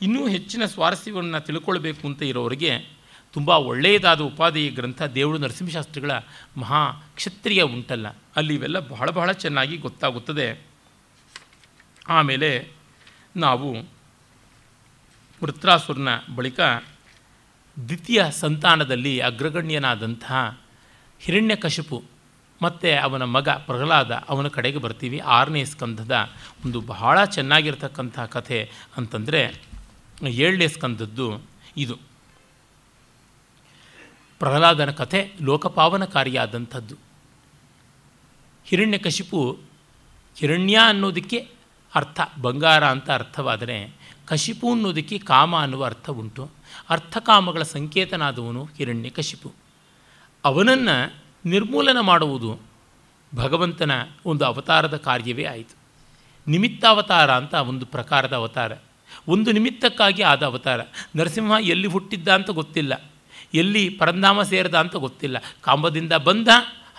ಇನ್ನೂ ಹೆಚ್ಚಿನ ಸ್ವಾರಸ್ಯವನ್ನು ತಿಳ್ಕೊಳ್ಬೇಕು ಅಂತ ಇರೋರಿಗೆ ತುಂಬ ಒಳ್ಳೆಯದಾದ ಉಪಾಧಿ ಗ್ರಂಥ ದೇವಳು ನರಸಿಂಹಶಾಸ್ತ್ರಿಗಳ ಮಹಾ ಕ್ಷತ್ರಿಯ ಉಂಟಲ್ಲ ಅಲ್ಲಿ ಇವೆಲ್ಲ ಬಹಳ ಬಹಳ ಚೆನ್ನಾಗಿ ಗೊತ್ತಾಗುತ್ತದೆ ಆಮೇಲೆ ನಾವು ವೃತ್ರಾಸುರನ ಬಳಿಕ ದ್ವಿತೀಯ ಸಂತಾನದಲ್ಲಿ ಅಗ್ರಗಣ್ಯನಾದಂತಹ ಹಿರಣ್ಯಕಶಿಪು ಮತ್ತು ಅವನ ಮಗ ಪ್ರಹ್ಲಾದ ಅವನ ಕಡೆಗೆ ಬರ್ತೀವಿ ಆರನೇ ಸ್ಕಂಧದ ಒಂದು ಬಹಳ ಚೆನ್ನಾಗಿರ್ತಕ್ಕಂಥ ಕಥೆ ಅಂತಂದರೆ ಏಳನೇ ಸ್ಕಂಧದ್ದು ಇದು ಪ್ರಹ್ಲಾದನ ಕಥೆ ಲೋಕಪಾವನಕಾರಿಯಾದಂಥದ್ದು ಹಿರಣ್ಯಕಶಿಪು ಹಿರಣ್ಯ ಅನ್ನೋದಕ್ಕೆ ಅರ್ಥ ಬಂಗಾರ ಅಂತ ಅರ್ಥವಾದರೆ ಕಶಿಪು ಅನ್ನೋದಕ್ಕೆ ಕಾಮ ಅನ್ನುವ ಅರ್ಥ ಉಂಟು ಅರ್ಥಕಾಮಗಳ ಸಂಕೇತನಾದವನು ಹಿರಣ್ಯ ಕಶಿಪು ಅವನನ್ನು ನಿರ್ಮೂಲನ ಮಾಡುವುದು ಭಗವಂತನ ಒಂದು ಅವತಾರದ ಕಾರ್ಯವೇ ಆಯಿತು ನಿಮಿತ್ತಾವತಾರ ಅಂತ ಒಂದು ಪ್ರಕಾರದ ಅವತಾರ ಒಂದು ನಿಮಿತ್ತಕ್ಕಾಗಿ ಆದ ಅವತಾರ ನರಸಿಂಹ ಎಲ್ಲಿ ಹುಟ್ಟಿದ್ದ ಅಂತ ಗೊತ್ತಿಲ್ಲ ಎಲ್ಲಿ ಪರಂಧಾಮ ಸೇರಿದ ಅಂತ ಗೊತ್ತಿಲ್ಲ ಕಾಂಬದಿಂದ ಬಂದ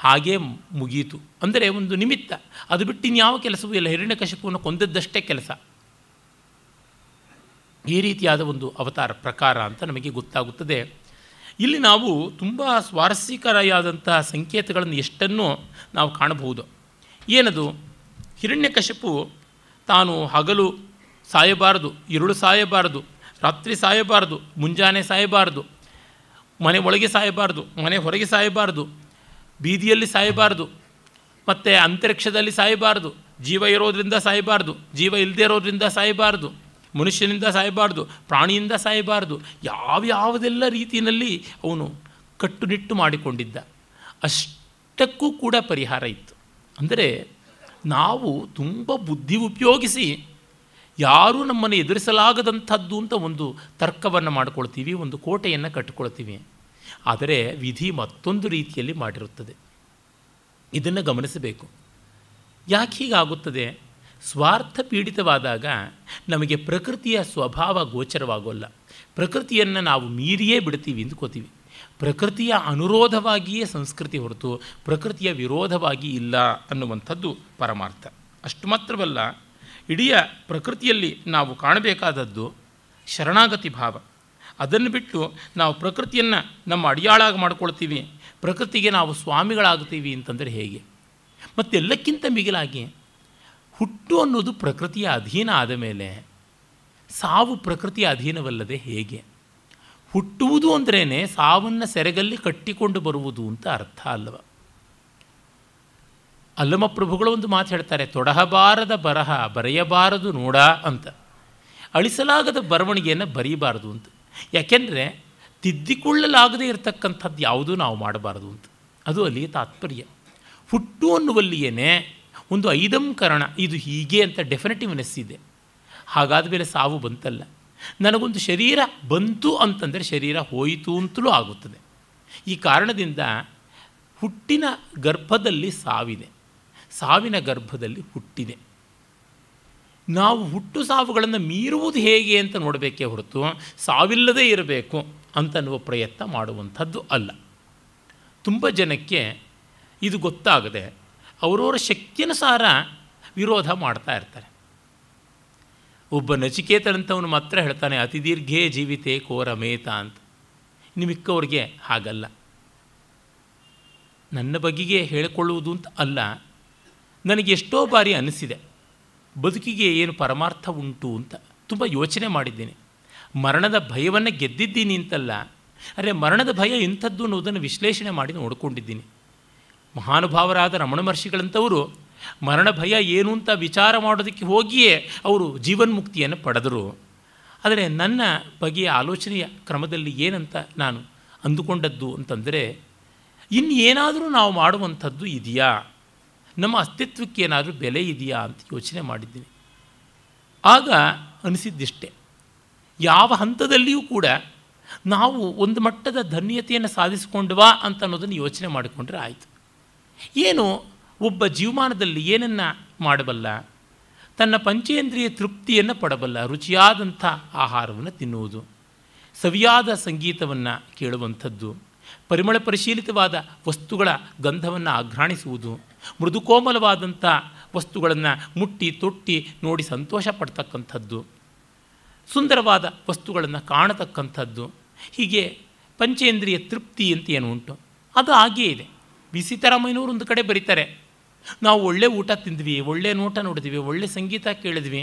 ಹಾಗೇ ಮುಗೀತು ಅಂದರೆ ಒಂದು ನಿಮಿತ್ತ ಅದು ಬಿಟ್ಟು ಇನ್ಯಾವ ಕೆಲಸವೂ ಇಲ್ಲ ಹಿರಣ್ಯಕಶಿಪುವನ್ನು ಕೊಂದದ್ದಷ್ಟೇ ಕೆಲಸ ಈ ರೀತಿಯಾದ ಒಂದು ಅವತಾರ ಪ್ರಕಾರ ಅಂತ ನಮಗೆ ಗೊತ್ತಾಗುತ್ತದೆ ಇಲ್ಲಿ ನಾವು ತುಂಬ ಸ್ವಾರಸ್ಯಕರವಾದಂತಹ ಸಂಕೇತಗಳನ್ನು ಎಷ್ಟನ್ನು ನಾವು ಕಾಣಬಹುದು ಏನದು ಹಿರಣ್ಯಕಶಪು ತಾನು ಹಗಲು ಸಾಯಬಾರದು ಇರುಳು ಸಾಯಬಾರದು ರಾತ್ರಿ ಸಾಯಬಾರದು ಮುಂಜಾನೆ ಸಾಯಬಾರದು ಮನೆ ಒಳಗೆ ಸಾಯಬಾರದು ಮನೆ ಹೊರಗೆ ಸಾಯಬಾರದು ಬೀದಿಯಲ್ಲಿ ಸಾಯಬಾರದು ಮತ್ತು ಅಂತರಿಕ್ಷದಲ್ಲಿ ಸಾಯಬಾರದು ಜೀವ ಇರೋದರಿಂದ ಸಾಯಬಾರದು ಜೀವ ಇಲ್ಲದೇ ಇರೋದರಿಂದ ಸಾಯಬಾರದು ಮನುಷ್ಯನಿಂದ ಸಾಯಬಾರ್ದು ಪ್ರಾಣಿಯಿಂದ ಸಾಯಬಾರ್ದು ಯಾವ್ಯಾವುದೆಲ್ಲ ರೀತಿಯಲ್ಲಿ ಅವನು ಕಟ್ಟುನಿಟ್ಟು ಮಾಡಿಕೊಂಡಿದ್ದ ಅಷ್ಟಕ್ಕೂ ಕೂಡ ಪರಿಹಾರ ಇತ್ತು ಅಂದರೆ ನಾವು ತುಂಬ ಬುದ್ಧಿ ಉಪಯೋಗಿಸಿ ಯಾರೂ ನಮ್ಮನ್ನು ಎದುರಿಸಲಾಗದಂಥದ್ದು ಅಂತ ಒಂದು ತರ್ಕವನ್ನು ಮಾಡಿಕೊಳ್ತೀವಿ ಒಂದು ಕೋಟೆಯನ್ನು ಕಟ್ಟಿಕೊಳ್ತೀವಿ ಆದರೆ ವಿಧಿ ಮತ್ತೊಂದು ರೀತಿಯಲ್ಲಿ ಮಾಡಿರುತ್ತದೆ ಇದನ್ನು ಗಮನಿಸಬೇಕು ಯಾಕೆ ಹೀಗಾಗುತ್ತದೆ ಸ್ವಾರ್ಥ ಪೀಡಿತವಾದಾಗ ನಮಗೆ ಪ್ರಕೃತಿಯ ಸ್ವಭಾವ ಗೋಚರವಾಗೋಲ್ಲ ಪ್ರಕೃತಿಯನ್ನು ನಾವು ಮೀರಿಯೇ ಬಿಡ್ತೀವಿ ಅಂದ್ಕೋತೀವಿ ಪ್ರಕೃತಿಯ ಅನುರೋಧವಾಗಿಯೇ ಸಂಸ್ಕೃತಿ ಹೊರತು ಪ್ರಕೃತಿಯ ವಿರೋಧವಾಗಿ ಇಲ್ಲ ಅನ್ನುವಂಥದ್ದು ಪರಮಾರ್ಥ ಅಷ್ಟು ಮಾತ್ರವಲ್ಲ ಇಡೀ ಪ್ರಕೃತಿಯಲ್ಲಿ ನಾವು ಕಾಣಬೇಕಾದದ್ದು ಶರಣಾಗತಿ ಭಾವ ಅದನ್ನು ಬಿಟ್ಟು ನಾವು ಪ್ರಕೃತಿಯನ್ನು ನಮ್ಮ ಅಡಿಯಾಳಾಗಿ ಮಾಡ್ಕೊಳ್ತೀವಿ ಪ್ರಕೃತಿಗೆ ನಾವು ಸ್ವಾಮಿಗಳಾಗ್ತೀವಿ ಅಂತಂದರೆ ಹೇಗೆ ಮತ್ತೆಲ್ಲಕ್ಕಿಂತ ಮಿಗಿಲಾಗಿ ಹುಟ್ಟು ಅನ್ನೋದು ಪ್ರಕೃತಿಯ ಅಧೀನ ಆದ ಮೇಲೆ ಸಾವು ಪ್ರಕೃತಿಯ ಅಧೀನವಲ್ಲದೆ ಹೇಗೆ ಹುಟ್ಟುವುದು ಅಂದ್ರೇ ಸಾವನ್ನು ಸೆರೆಗಲ್ಲಿ ಕಟ್ಟಿಕೊಂಡು ಬರುವುದು ಅಂತ ಅರ್ಥ ಅಲ್ಲವ ಅಲ್ಲಮ ಪ್ರಭುಗಳು ಒಂದು ಮಾತು ಹೇಳ್ತಾರೆ ತೊಡಹಬಾರದ ಬರಹ ಬರೆಯಬಾರದು ನೋಡ ಅಂತ ಅಳಿಸಲಾಗದ ಬರವಣಿಗೆಯನ್ನು ಬರೀಬಾರದು ಅಂತ ಯಾಕೆಂದರೆ ತಿದ್ದಿಕೊಳ್ಳಲಾಗದೇ ಇರತಕ್ಕಂಥದ್ದು ಯಾವುದೂ ನಾವು ಮಾಡಬಾರದು ಅಂತ ಅದು ಅಲ್ಲಿಗೆ ತಾತ್ಪರ್ಯ ಹುಟ್ಟು ಅನ್ನುವಲ್ಲಿಯೇ ಒಂದು ಐದಂ ಕರಣ ಇದು ಹೀಗೆ ಅಂತ ಡೆಫಿನೆಟಿವ್ನೆಸ್ ಇದೆ ಹಾಗಾದ ಮೇಲೆ ಸಾವು ಬಂತಲ್ಲ ನನಗೊಂದು ಶರೀರ ಬಂತು ಅಂತಂದರೆ ಶರೀರ ಹೋಯಿತು ಅಂತಲೂ ಆಗುತ್ತದೆ ಈ ಕಾರಣದಿಂದ ಹುಟ್ಟಿನ ಗರ್ಭದಲ್ಲಿ ಸಾವಿದೆ ಸಾವಿನ ಗರ್ಭದಲ್ಲಿ ಹುಟ್ಟಿದೆ ನಾವು ಹುಟ್ಟು ಸಾವುಗಳನ್ನು ಮೀರುವುದು ಹೇಗೆ ಅಂತ ನೋಡಬೇಕೇ ಹೊರತು ಸಾವಿಲ್ಲದೇ ಇರಬೇಕು ಅಂತನ್ನುವ ಪ್ರಯತ್ನ ಮಾಡುವಂಥದ್ದು ಅಲ್ಲ ತುಂಬ ಜನಕ್ಕೆ ಇದು ಗೊತ್ತಾಗದೆ ಅವರವರ ಶಕ್ತಿಯನುಸಾರ ವಿರೋಧ ಮಾಡ್ತಾ ಇರ್ತಾರೆ ಒಬ್ಬ ನಚಿಕೇತನಂತವನು ಮಾತ್ರ ಹೇಳ್ತಾನೆ ಅತಿ ದೀರ್ಘೇ ಜೀವಿತೆ ಕೋರ ಮೇತ ಅಂತ ನಿಮಿಕ್ಕವ್ರಿಗೆ ಹಾಗಲ್ಲ ನನ್ನ ಬಗೆಗೆ ಹೇಳಿಕೊಳ್ಳುವುದು ಅಂತ ಅಲ್ಲ ನನಗೆ ಎಷ್ಟೋ ಬಾರಿ ಅನಿಸಿದೆ ಬದುಕಿಗೆ ಏನು ಪರಮಾರ್ಥ ಉಂಟು ಅಂತ ತುಂಬ ಯೋಚನೆ ಮಾಡಿದ್ದೀನಿ ಮರಣದ ಭಯವನ್ನು ಗೆದ್ದಿದ್ದೀನಿ ಅಂತಲ್ಲ ಅರೆ ಮರಣದ ಭಯ ಇಂಥದ್ದು ಅನ್ನೋದನ್ನು ವಿಶ್ಲೇಷಣೆ ಮಾಡಿ ನೋಡ್ಕೊಂಡಿದ್ದೀನಿ ಮಹಾನುಭಾವರಾದ ರಮಣ ಮಹರ್ಷಿಗಳಂಥವರು ಮರಣ ಭಯ ಏನು ಅಂತ ವಿಚಾರ ಮಾಡೋದಕ್ಕೆ ಹೋಗಿಯೇ ಅವರು ಜೀವನ್ಮುಕ್ತಿಯನ್ನು ಪಡೆದರು ಆದರೆ ನನ್ನ ಬಗೆಯ ಆಲೋಚನೆಯ ಕ್ರಮದಲ್ಲಿ ಏನಂತ ನಾನು ಅಂದುಕೊಂಡದ್ದು ಅಂತಂದರೆ ಇನ್ನೇನಾದರೂ ನಾವು ಮಾಡುವಂಥದ್ದು ಇದೆಯಾ ನಮ್ಮ ಅಸ್ತಿತ್ವಕ್ಕೆ ಏನಾದರೂ ಬೆಲೆ ಇದೆಯಾ ಅಂತ ಯೋಚನೆ ಮಾಡಿದ್ದೀನಿ ಆಗ ಅನಿಸಿದ್ದಿಷ್ಟೆ ಯಾವ ಹಂತದಲ್ಲಿಯೂ ಕೂಡ ನಾವು ಒಂದು ಮಟ್ಟದ ಧನ್ಯತೆಯನ್ನು ಸಾಧಿಸಿಕೊಂಡ್ವಾ ಅಂತ ಅನ್ನೋದನ್ನು ಯೋಚನೆ ಮಾಡಿಕೊಂಡ್ರೆ ಆಯಿತು ಏನು ಒಬ್ಬ ಜೀವಮಾನದಲ್ಲಿ ಏನನ್ನು ಮಾಡಬಲ್ಲ ತನ್ನ ಪಂಚೇಂದ್ರಿಯ ತೃಪ್ತಿಯನ್ನು ಪಡಬಲ್ಲ ರುಚಿಯಾದಂಥ ಆಹಾರವನ್ನು ತಿನ್ನುವುದು ಸವಿಯಾದ ಸಂಗೀತವನ್ನು ಕೇಳುವಂಥದ್ದು ಪರಿಮಳ ಪರಿಶೀಲಿತವಾದ ವಸ್ತುಗಳ ಗಂಧವನ್ನು ಆಘ್ರಾಣಿಸುವುದು ಮೃದುಕೋಮಲವಾದಂಥ ವಸ್ತುಗಳನ್ನು ಮುಟ್ಟಿ ತೊಟ್ಟಿ ನೋಡಿ ಸಂತೋಷ ಪಡ್ತಕ್ಕಂಥದ್ದು ಸುಂದರವಾದ ವಸ್ತುಗಳನ್ನು ಕಾಣತಕ್ಕಂಥದ್ದು ಹೀಗೆ ಪಂಚೇಂದ್ರಿಯ ತೃಪ್ತಿ ಅಂತ ಏನು ಉಂಟು ಅದು ಹಾಗೇ ಇದೆ ಬಿ ಸೀತಾರಾಮಯ್ಯನವರು ಒಂದು ಕಡೆ ಬರೀತಾರೆ ನಾವು ಒಳ್ಳೆ ಊಟ ತಿಂದ್ವಿ ಒಳ್ಳೆ ನೋಟ ನೋಡಿದ್ವಿ ಒಳ್ಳೆ ಸಂಗೀತ ಕೇಳಿದ್ವಿ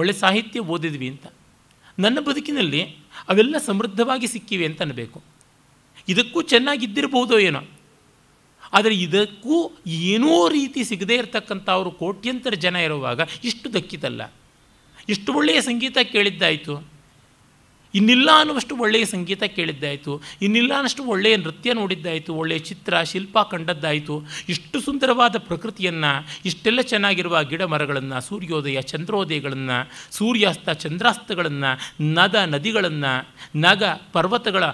ಒಳ್ಳೆ ಸಾಹಿತ್ಯ ಓದಿದ್ವಿ ಅಂತ ನನ್ನ ಬದುಕಿನಲ್ಲಿ ಅವೆಲ್ಲ ಸಮೃದ್ಧವಾಗಿ ಸಿಕ್ಕಿವೆ ಅಂತ ಅನ್ನಬೇಕು ಇದಕ್ಕೂ ಚೆನ್ನಾಗಿದ್ದಿರಬಹುದೋ ಏನೋ ಆದರೆ ಇದಕ್ಕೂ ಏನೋ ರೀತಿ ಸಿಗದೇ ಇರತಕ್ಕಂಥ ಅವರು ಕೋಟ್ಯಂತರ ಜನ ಇರುವಾಗ ಇಷ್ಟು ದಕ್ಕಿತಲ್ಲ ಇಷ್ಟು ಒಳ್ಳೆಯ ಸಂಗೀತ ಕೇಳಿದ್ದಾಯಿತು ಇನ್ನಿಲ್ಲ ಅನ್ನುವಷ್ಟು ಒಳ್ಳೆಯ ಸಂಗೀತ ಕೇಳಿದ್ದಾಯಿತು ಇನ್ನಿಲ್ಲ ಅನ್ನಷ್ಟು ಒಳ್ಳೆಯ ನೃತ್ಯ ನೋಡಿದ್ದಾಯಿತು ಒಳ್ಳೆಯ ಚಿತ್ರ ಶಿಲ್ಪ ಕಂಡದ್ದಾಯಿತು ಇಷ್ಟು ಸುಂದರವಾದ ಪ್ರಕೃತಿಯನ್ನು ಇಷ್ಟೆಲ್ಲ ಚೆನ್ನಾಗಿರುವ ಗಿಡ ಮರಗಳನ್ನು ಸೂರ್ಯೋದಯ ಚಂದ್ರೋದಯಗಳನ್ನು ಸೂರ್ಯಾಸ್ತ ಚಂದ್ರಾಸ್ತಗಳನ್ನು ನದ ನದಿಗಳನ್ನು ನಗ ಪರ್ವತಗಳ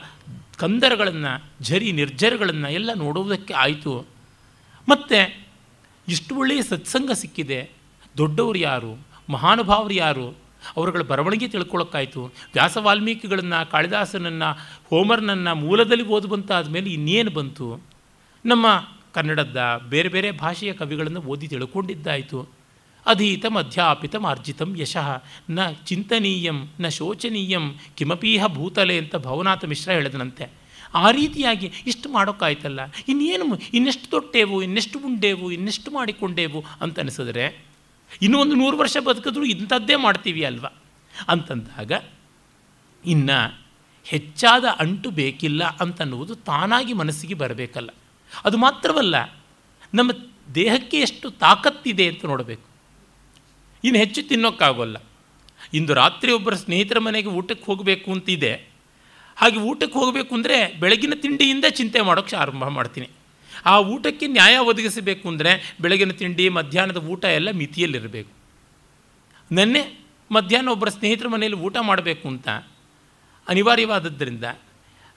ಕಂದರಗಳನ್ನು ಝರಿ ನಿರ್ಜರಗಳನ್ನು ಎಲ್ಲ ನೋಡುವುದಕ್ಕೆ ಆಯಿತು ಮತ್ತು ಇಷ್ಟು ಒಳ್ಳೆಯ ಸತ್ಸಂಗ ಸಿಕ್ಕಿದೆ ದೊಡ್ಡವರು ಯಾರು ಮಹಾನುಭಾವರು ಯಾರು ಅವರುಗಳ ಬರವಣಿಗೆ ತಿಳ್ಕೊಳ್ಳೋಕ್ಕಾಯಿತು ವ್ಯಾಸ ವಾಲ್ಮೀಕಿಗಳನ್ನು ಕಾಳಿದಾಸನನ್ನು ಹೋಮರ್ನನ್ನು ಮೂಲದಲ್ಲಿ ಓದುವಂತಾದ ಮೇಲೆ ಇನ್ನೇನು ಬಂತು ನಮ್ಮ ಕನ್ನಡದ ಬೇರೆ ಬೇರೆ ಭಾಷೆಯ ಕವಿಗಳನ್ನು ಓದಿ ತಿಳ್ಕೊಂಡಿದ್ದಾಯಿತು ಅಧೀತ ಮಧ್ಯಾಪಿತ ಅರ್ಜಿತಂ ಯಶಃ ನ ಚಿಂತನೀಯಂ ನ ಶೋಚನೀಯಂ ಕಿಮಪೀಹ ಭೂತಲೆ ಅಂತ ಭವನಾಥ ಮಿಶ್ರಾ ಹೇಳಿದನಂತೆ ಆ ರೀತಿಯಾಗಿ ಇಷ್ಟು ಮಾಡೋಕ್ಕಾಯ್ತಲ್ಲ ಇನ್ನೇನು ಇನ್ನೆಷ್ಟು ತೊಟ್ಟೇವು ಇನ್ನೆಷ್ಟು ಉಂಡೇವು ಇನ್ನೆಷ್ಟು ಮಾಡಿಕೊಂಡೇವು ಅಂತ ಅನಿಸಿದ್ರೆ ಇನ್ನೂ ಒಂದು ನೂರು ವರ್ಷ ಬದುಕಿದ್ರು ಇಂಥದ್ದೇ ಮಾಡ್ತೀವಿ ಅಲ್ವಾ ಅಂತಂದಾಗ ಇನ್ನು ಹೆಚ್ಚಾದ ಅಂಟು ಬೇಕಿಲ್ಲ ಅಂತನ್ನುವುದು ತಾನಾಗಿ ಮನಸ್ಸಿಗೆ ಬರಬೇಕಲ್ಲ ಅದು ಮಾತ್ರವಲ್ಲ ನಮ್ಮ ದೇಹಕ್ಕೆ ಎಷ್ಟು ತಾಕತ್ತಿದೆ ಅಂತ ನೋಡಬೇಕು ಇನ್ನು ಹೆಚ್ಚು ತಿನ್ನೋಕ್ಕಾಗೋಲ್ಲ ಇಂದು ರಾತ್ರಿ ಒಬ್ಬರ ಸ್ನೇಹಿತರ ಮನೆಗೆ ಊಟಕ್ಕೆ ಹೋಗಬೇಕು ಅಂತಿದೆ ಹಾಗೆ ಊಟಕ್ಕೆ ಹೋಗಬೇಕು ಅಂದರೆ ಬೆಳಗಿನ ತಿಂಡಿಯಿಂದ ಚಿಂತೆ ಮಾಡೋಕ್ಕೆ ಆರಂಭ ಮಾಡ್ತೀನಿ ಆ ಊಟಕ್ಕೆ ನ್ಯಾಯ ಒದಗಿಸಬೇಕು ಅಂದರೆ ಬೆಳಗಿನ ತಿಂಡಿ ಮಧ್ಯಾಹ್ನದ ಊಟ ಎಲ್ಲ ಮಿತಿಯಲ್ಲಿರಬೇಕು ನೆನ್ನೆ ಮಧ್ಯಾಹ್ನ ಒಬ್ಬರ ಸ್ನೇಹಿತರ ಮನೆಯಲ್ಲಿ ಊಟ ಮಾಡಬೇಕು ಅಂತ ಅನಿವಾರ್ಯವಾದದ್ದರಿಂದ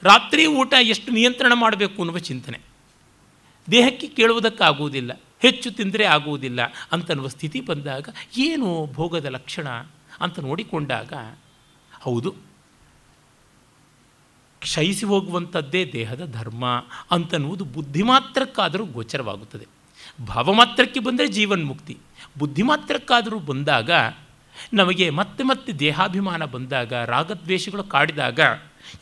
ರಾತ್ರಿ ಊಟ ಎಷ್ಟು ನಿಯಂತ್ರಣ ಮಾಡಬೇಕು ಅನ್ನುವ ಚಿಂತನೆ ದೇಹಕ್ಕೆ ಕೇಳುವುದಕ್ಕಾಗುವುದಿಲ್ಲ ಹೆಚ್ಚು ತಿಂದರೆ ಆಗುವುದಿಲ್ಲ ಅಂತನ್ನುವ ಸ್ಥಿತಿ ಬಂದಾಗ ಏನು ಭೋಗದ ಲಕ್ಷಣ ಅಂತ ನೋಡಿಕೊಂಡಾಗ ಹೌದು ಕ್ಷಯಿಸಿ ಹೋಗುವಂಥದ್ದೇ ದೇಹದ ಧರ್ಮ ಅಂತನ್ನುವುದು ಬುದ್ಧಿ ಮಾತ್ರಕ್ಕಾದರೂ ಗೋಚರವಾಗುತ್ತದೆ ಭಾವ ಮಾತ್ರಕ್ಕೆ ಬಂದರೆ ಜೀವನ್ಮುಕ್ತಿ ಬುದ್ಧಿ ಮಾತ್ರಕ್ಕಾದರೂ ಬಂದಾಗ ನಮಗೆ ಮತ್ತೆ ಮತ್ತೆ ದೇಹಾಭಿಮಾನ ಬಂದಾಗ ರಾಗದ್ವೇಷಗಳು ಕಾಡಿದಾಗ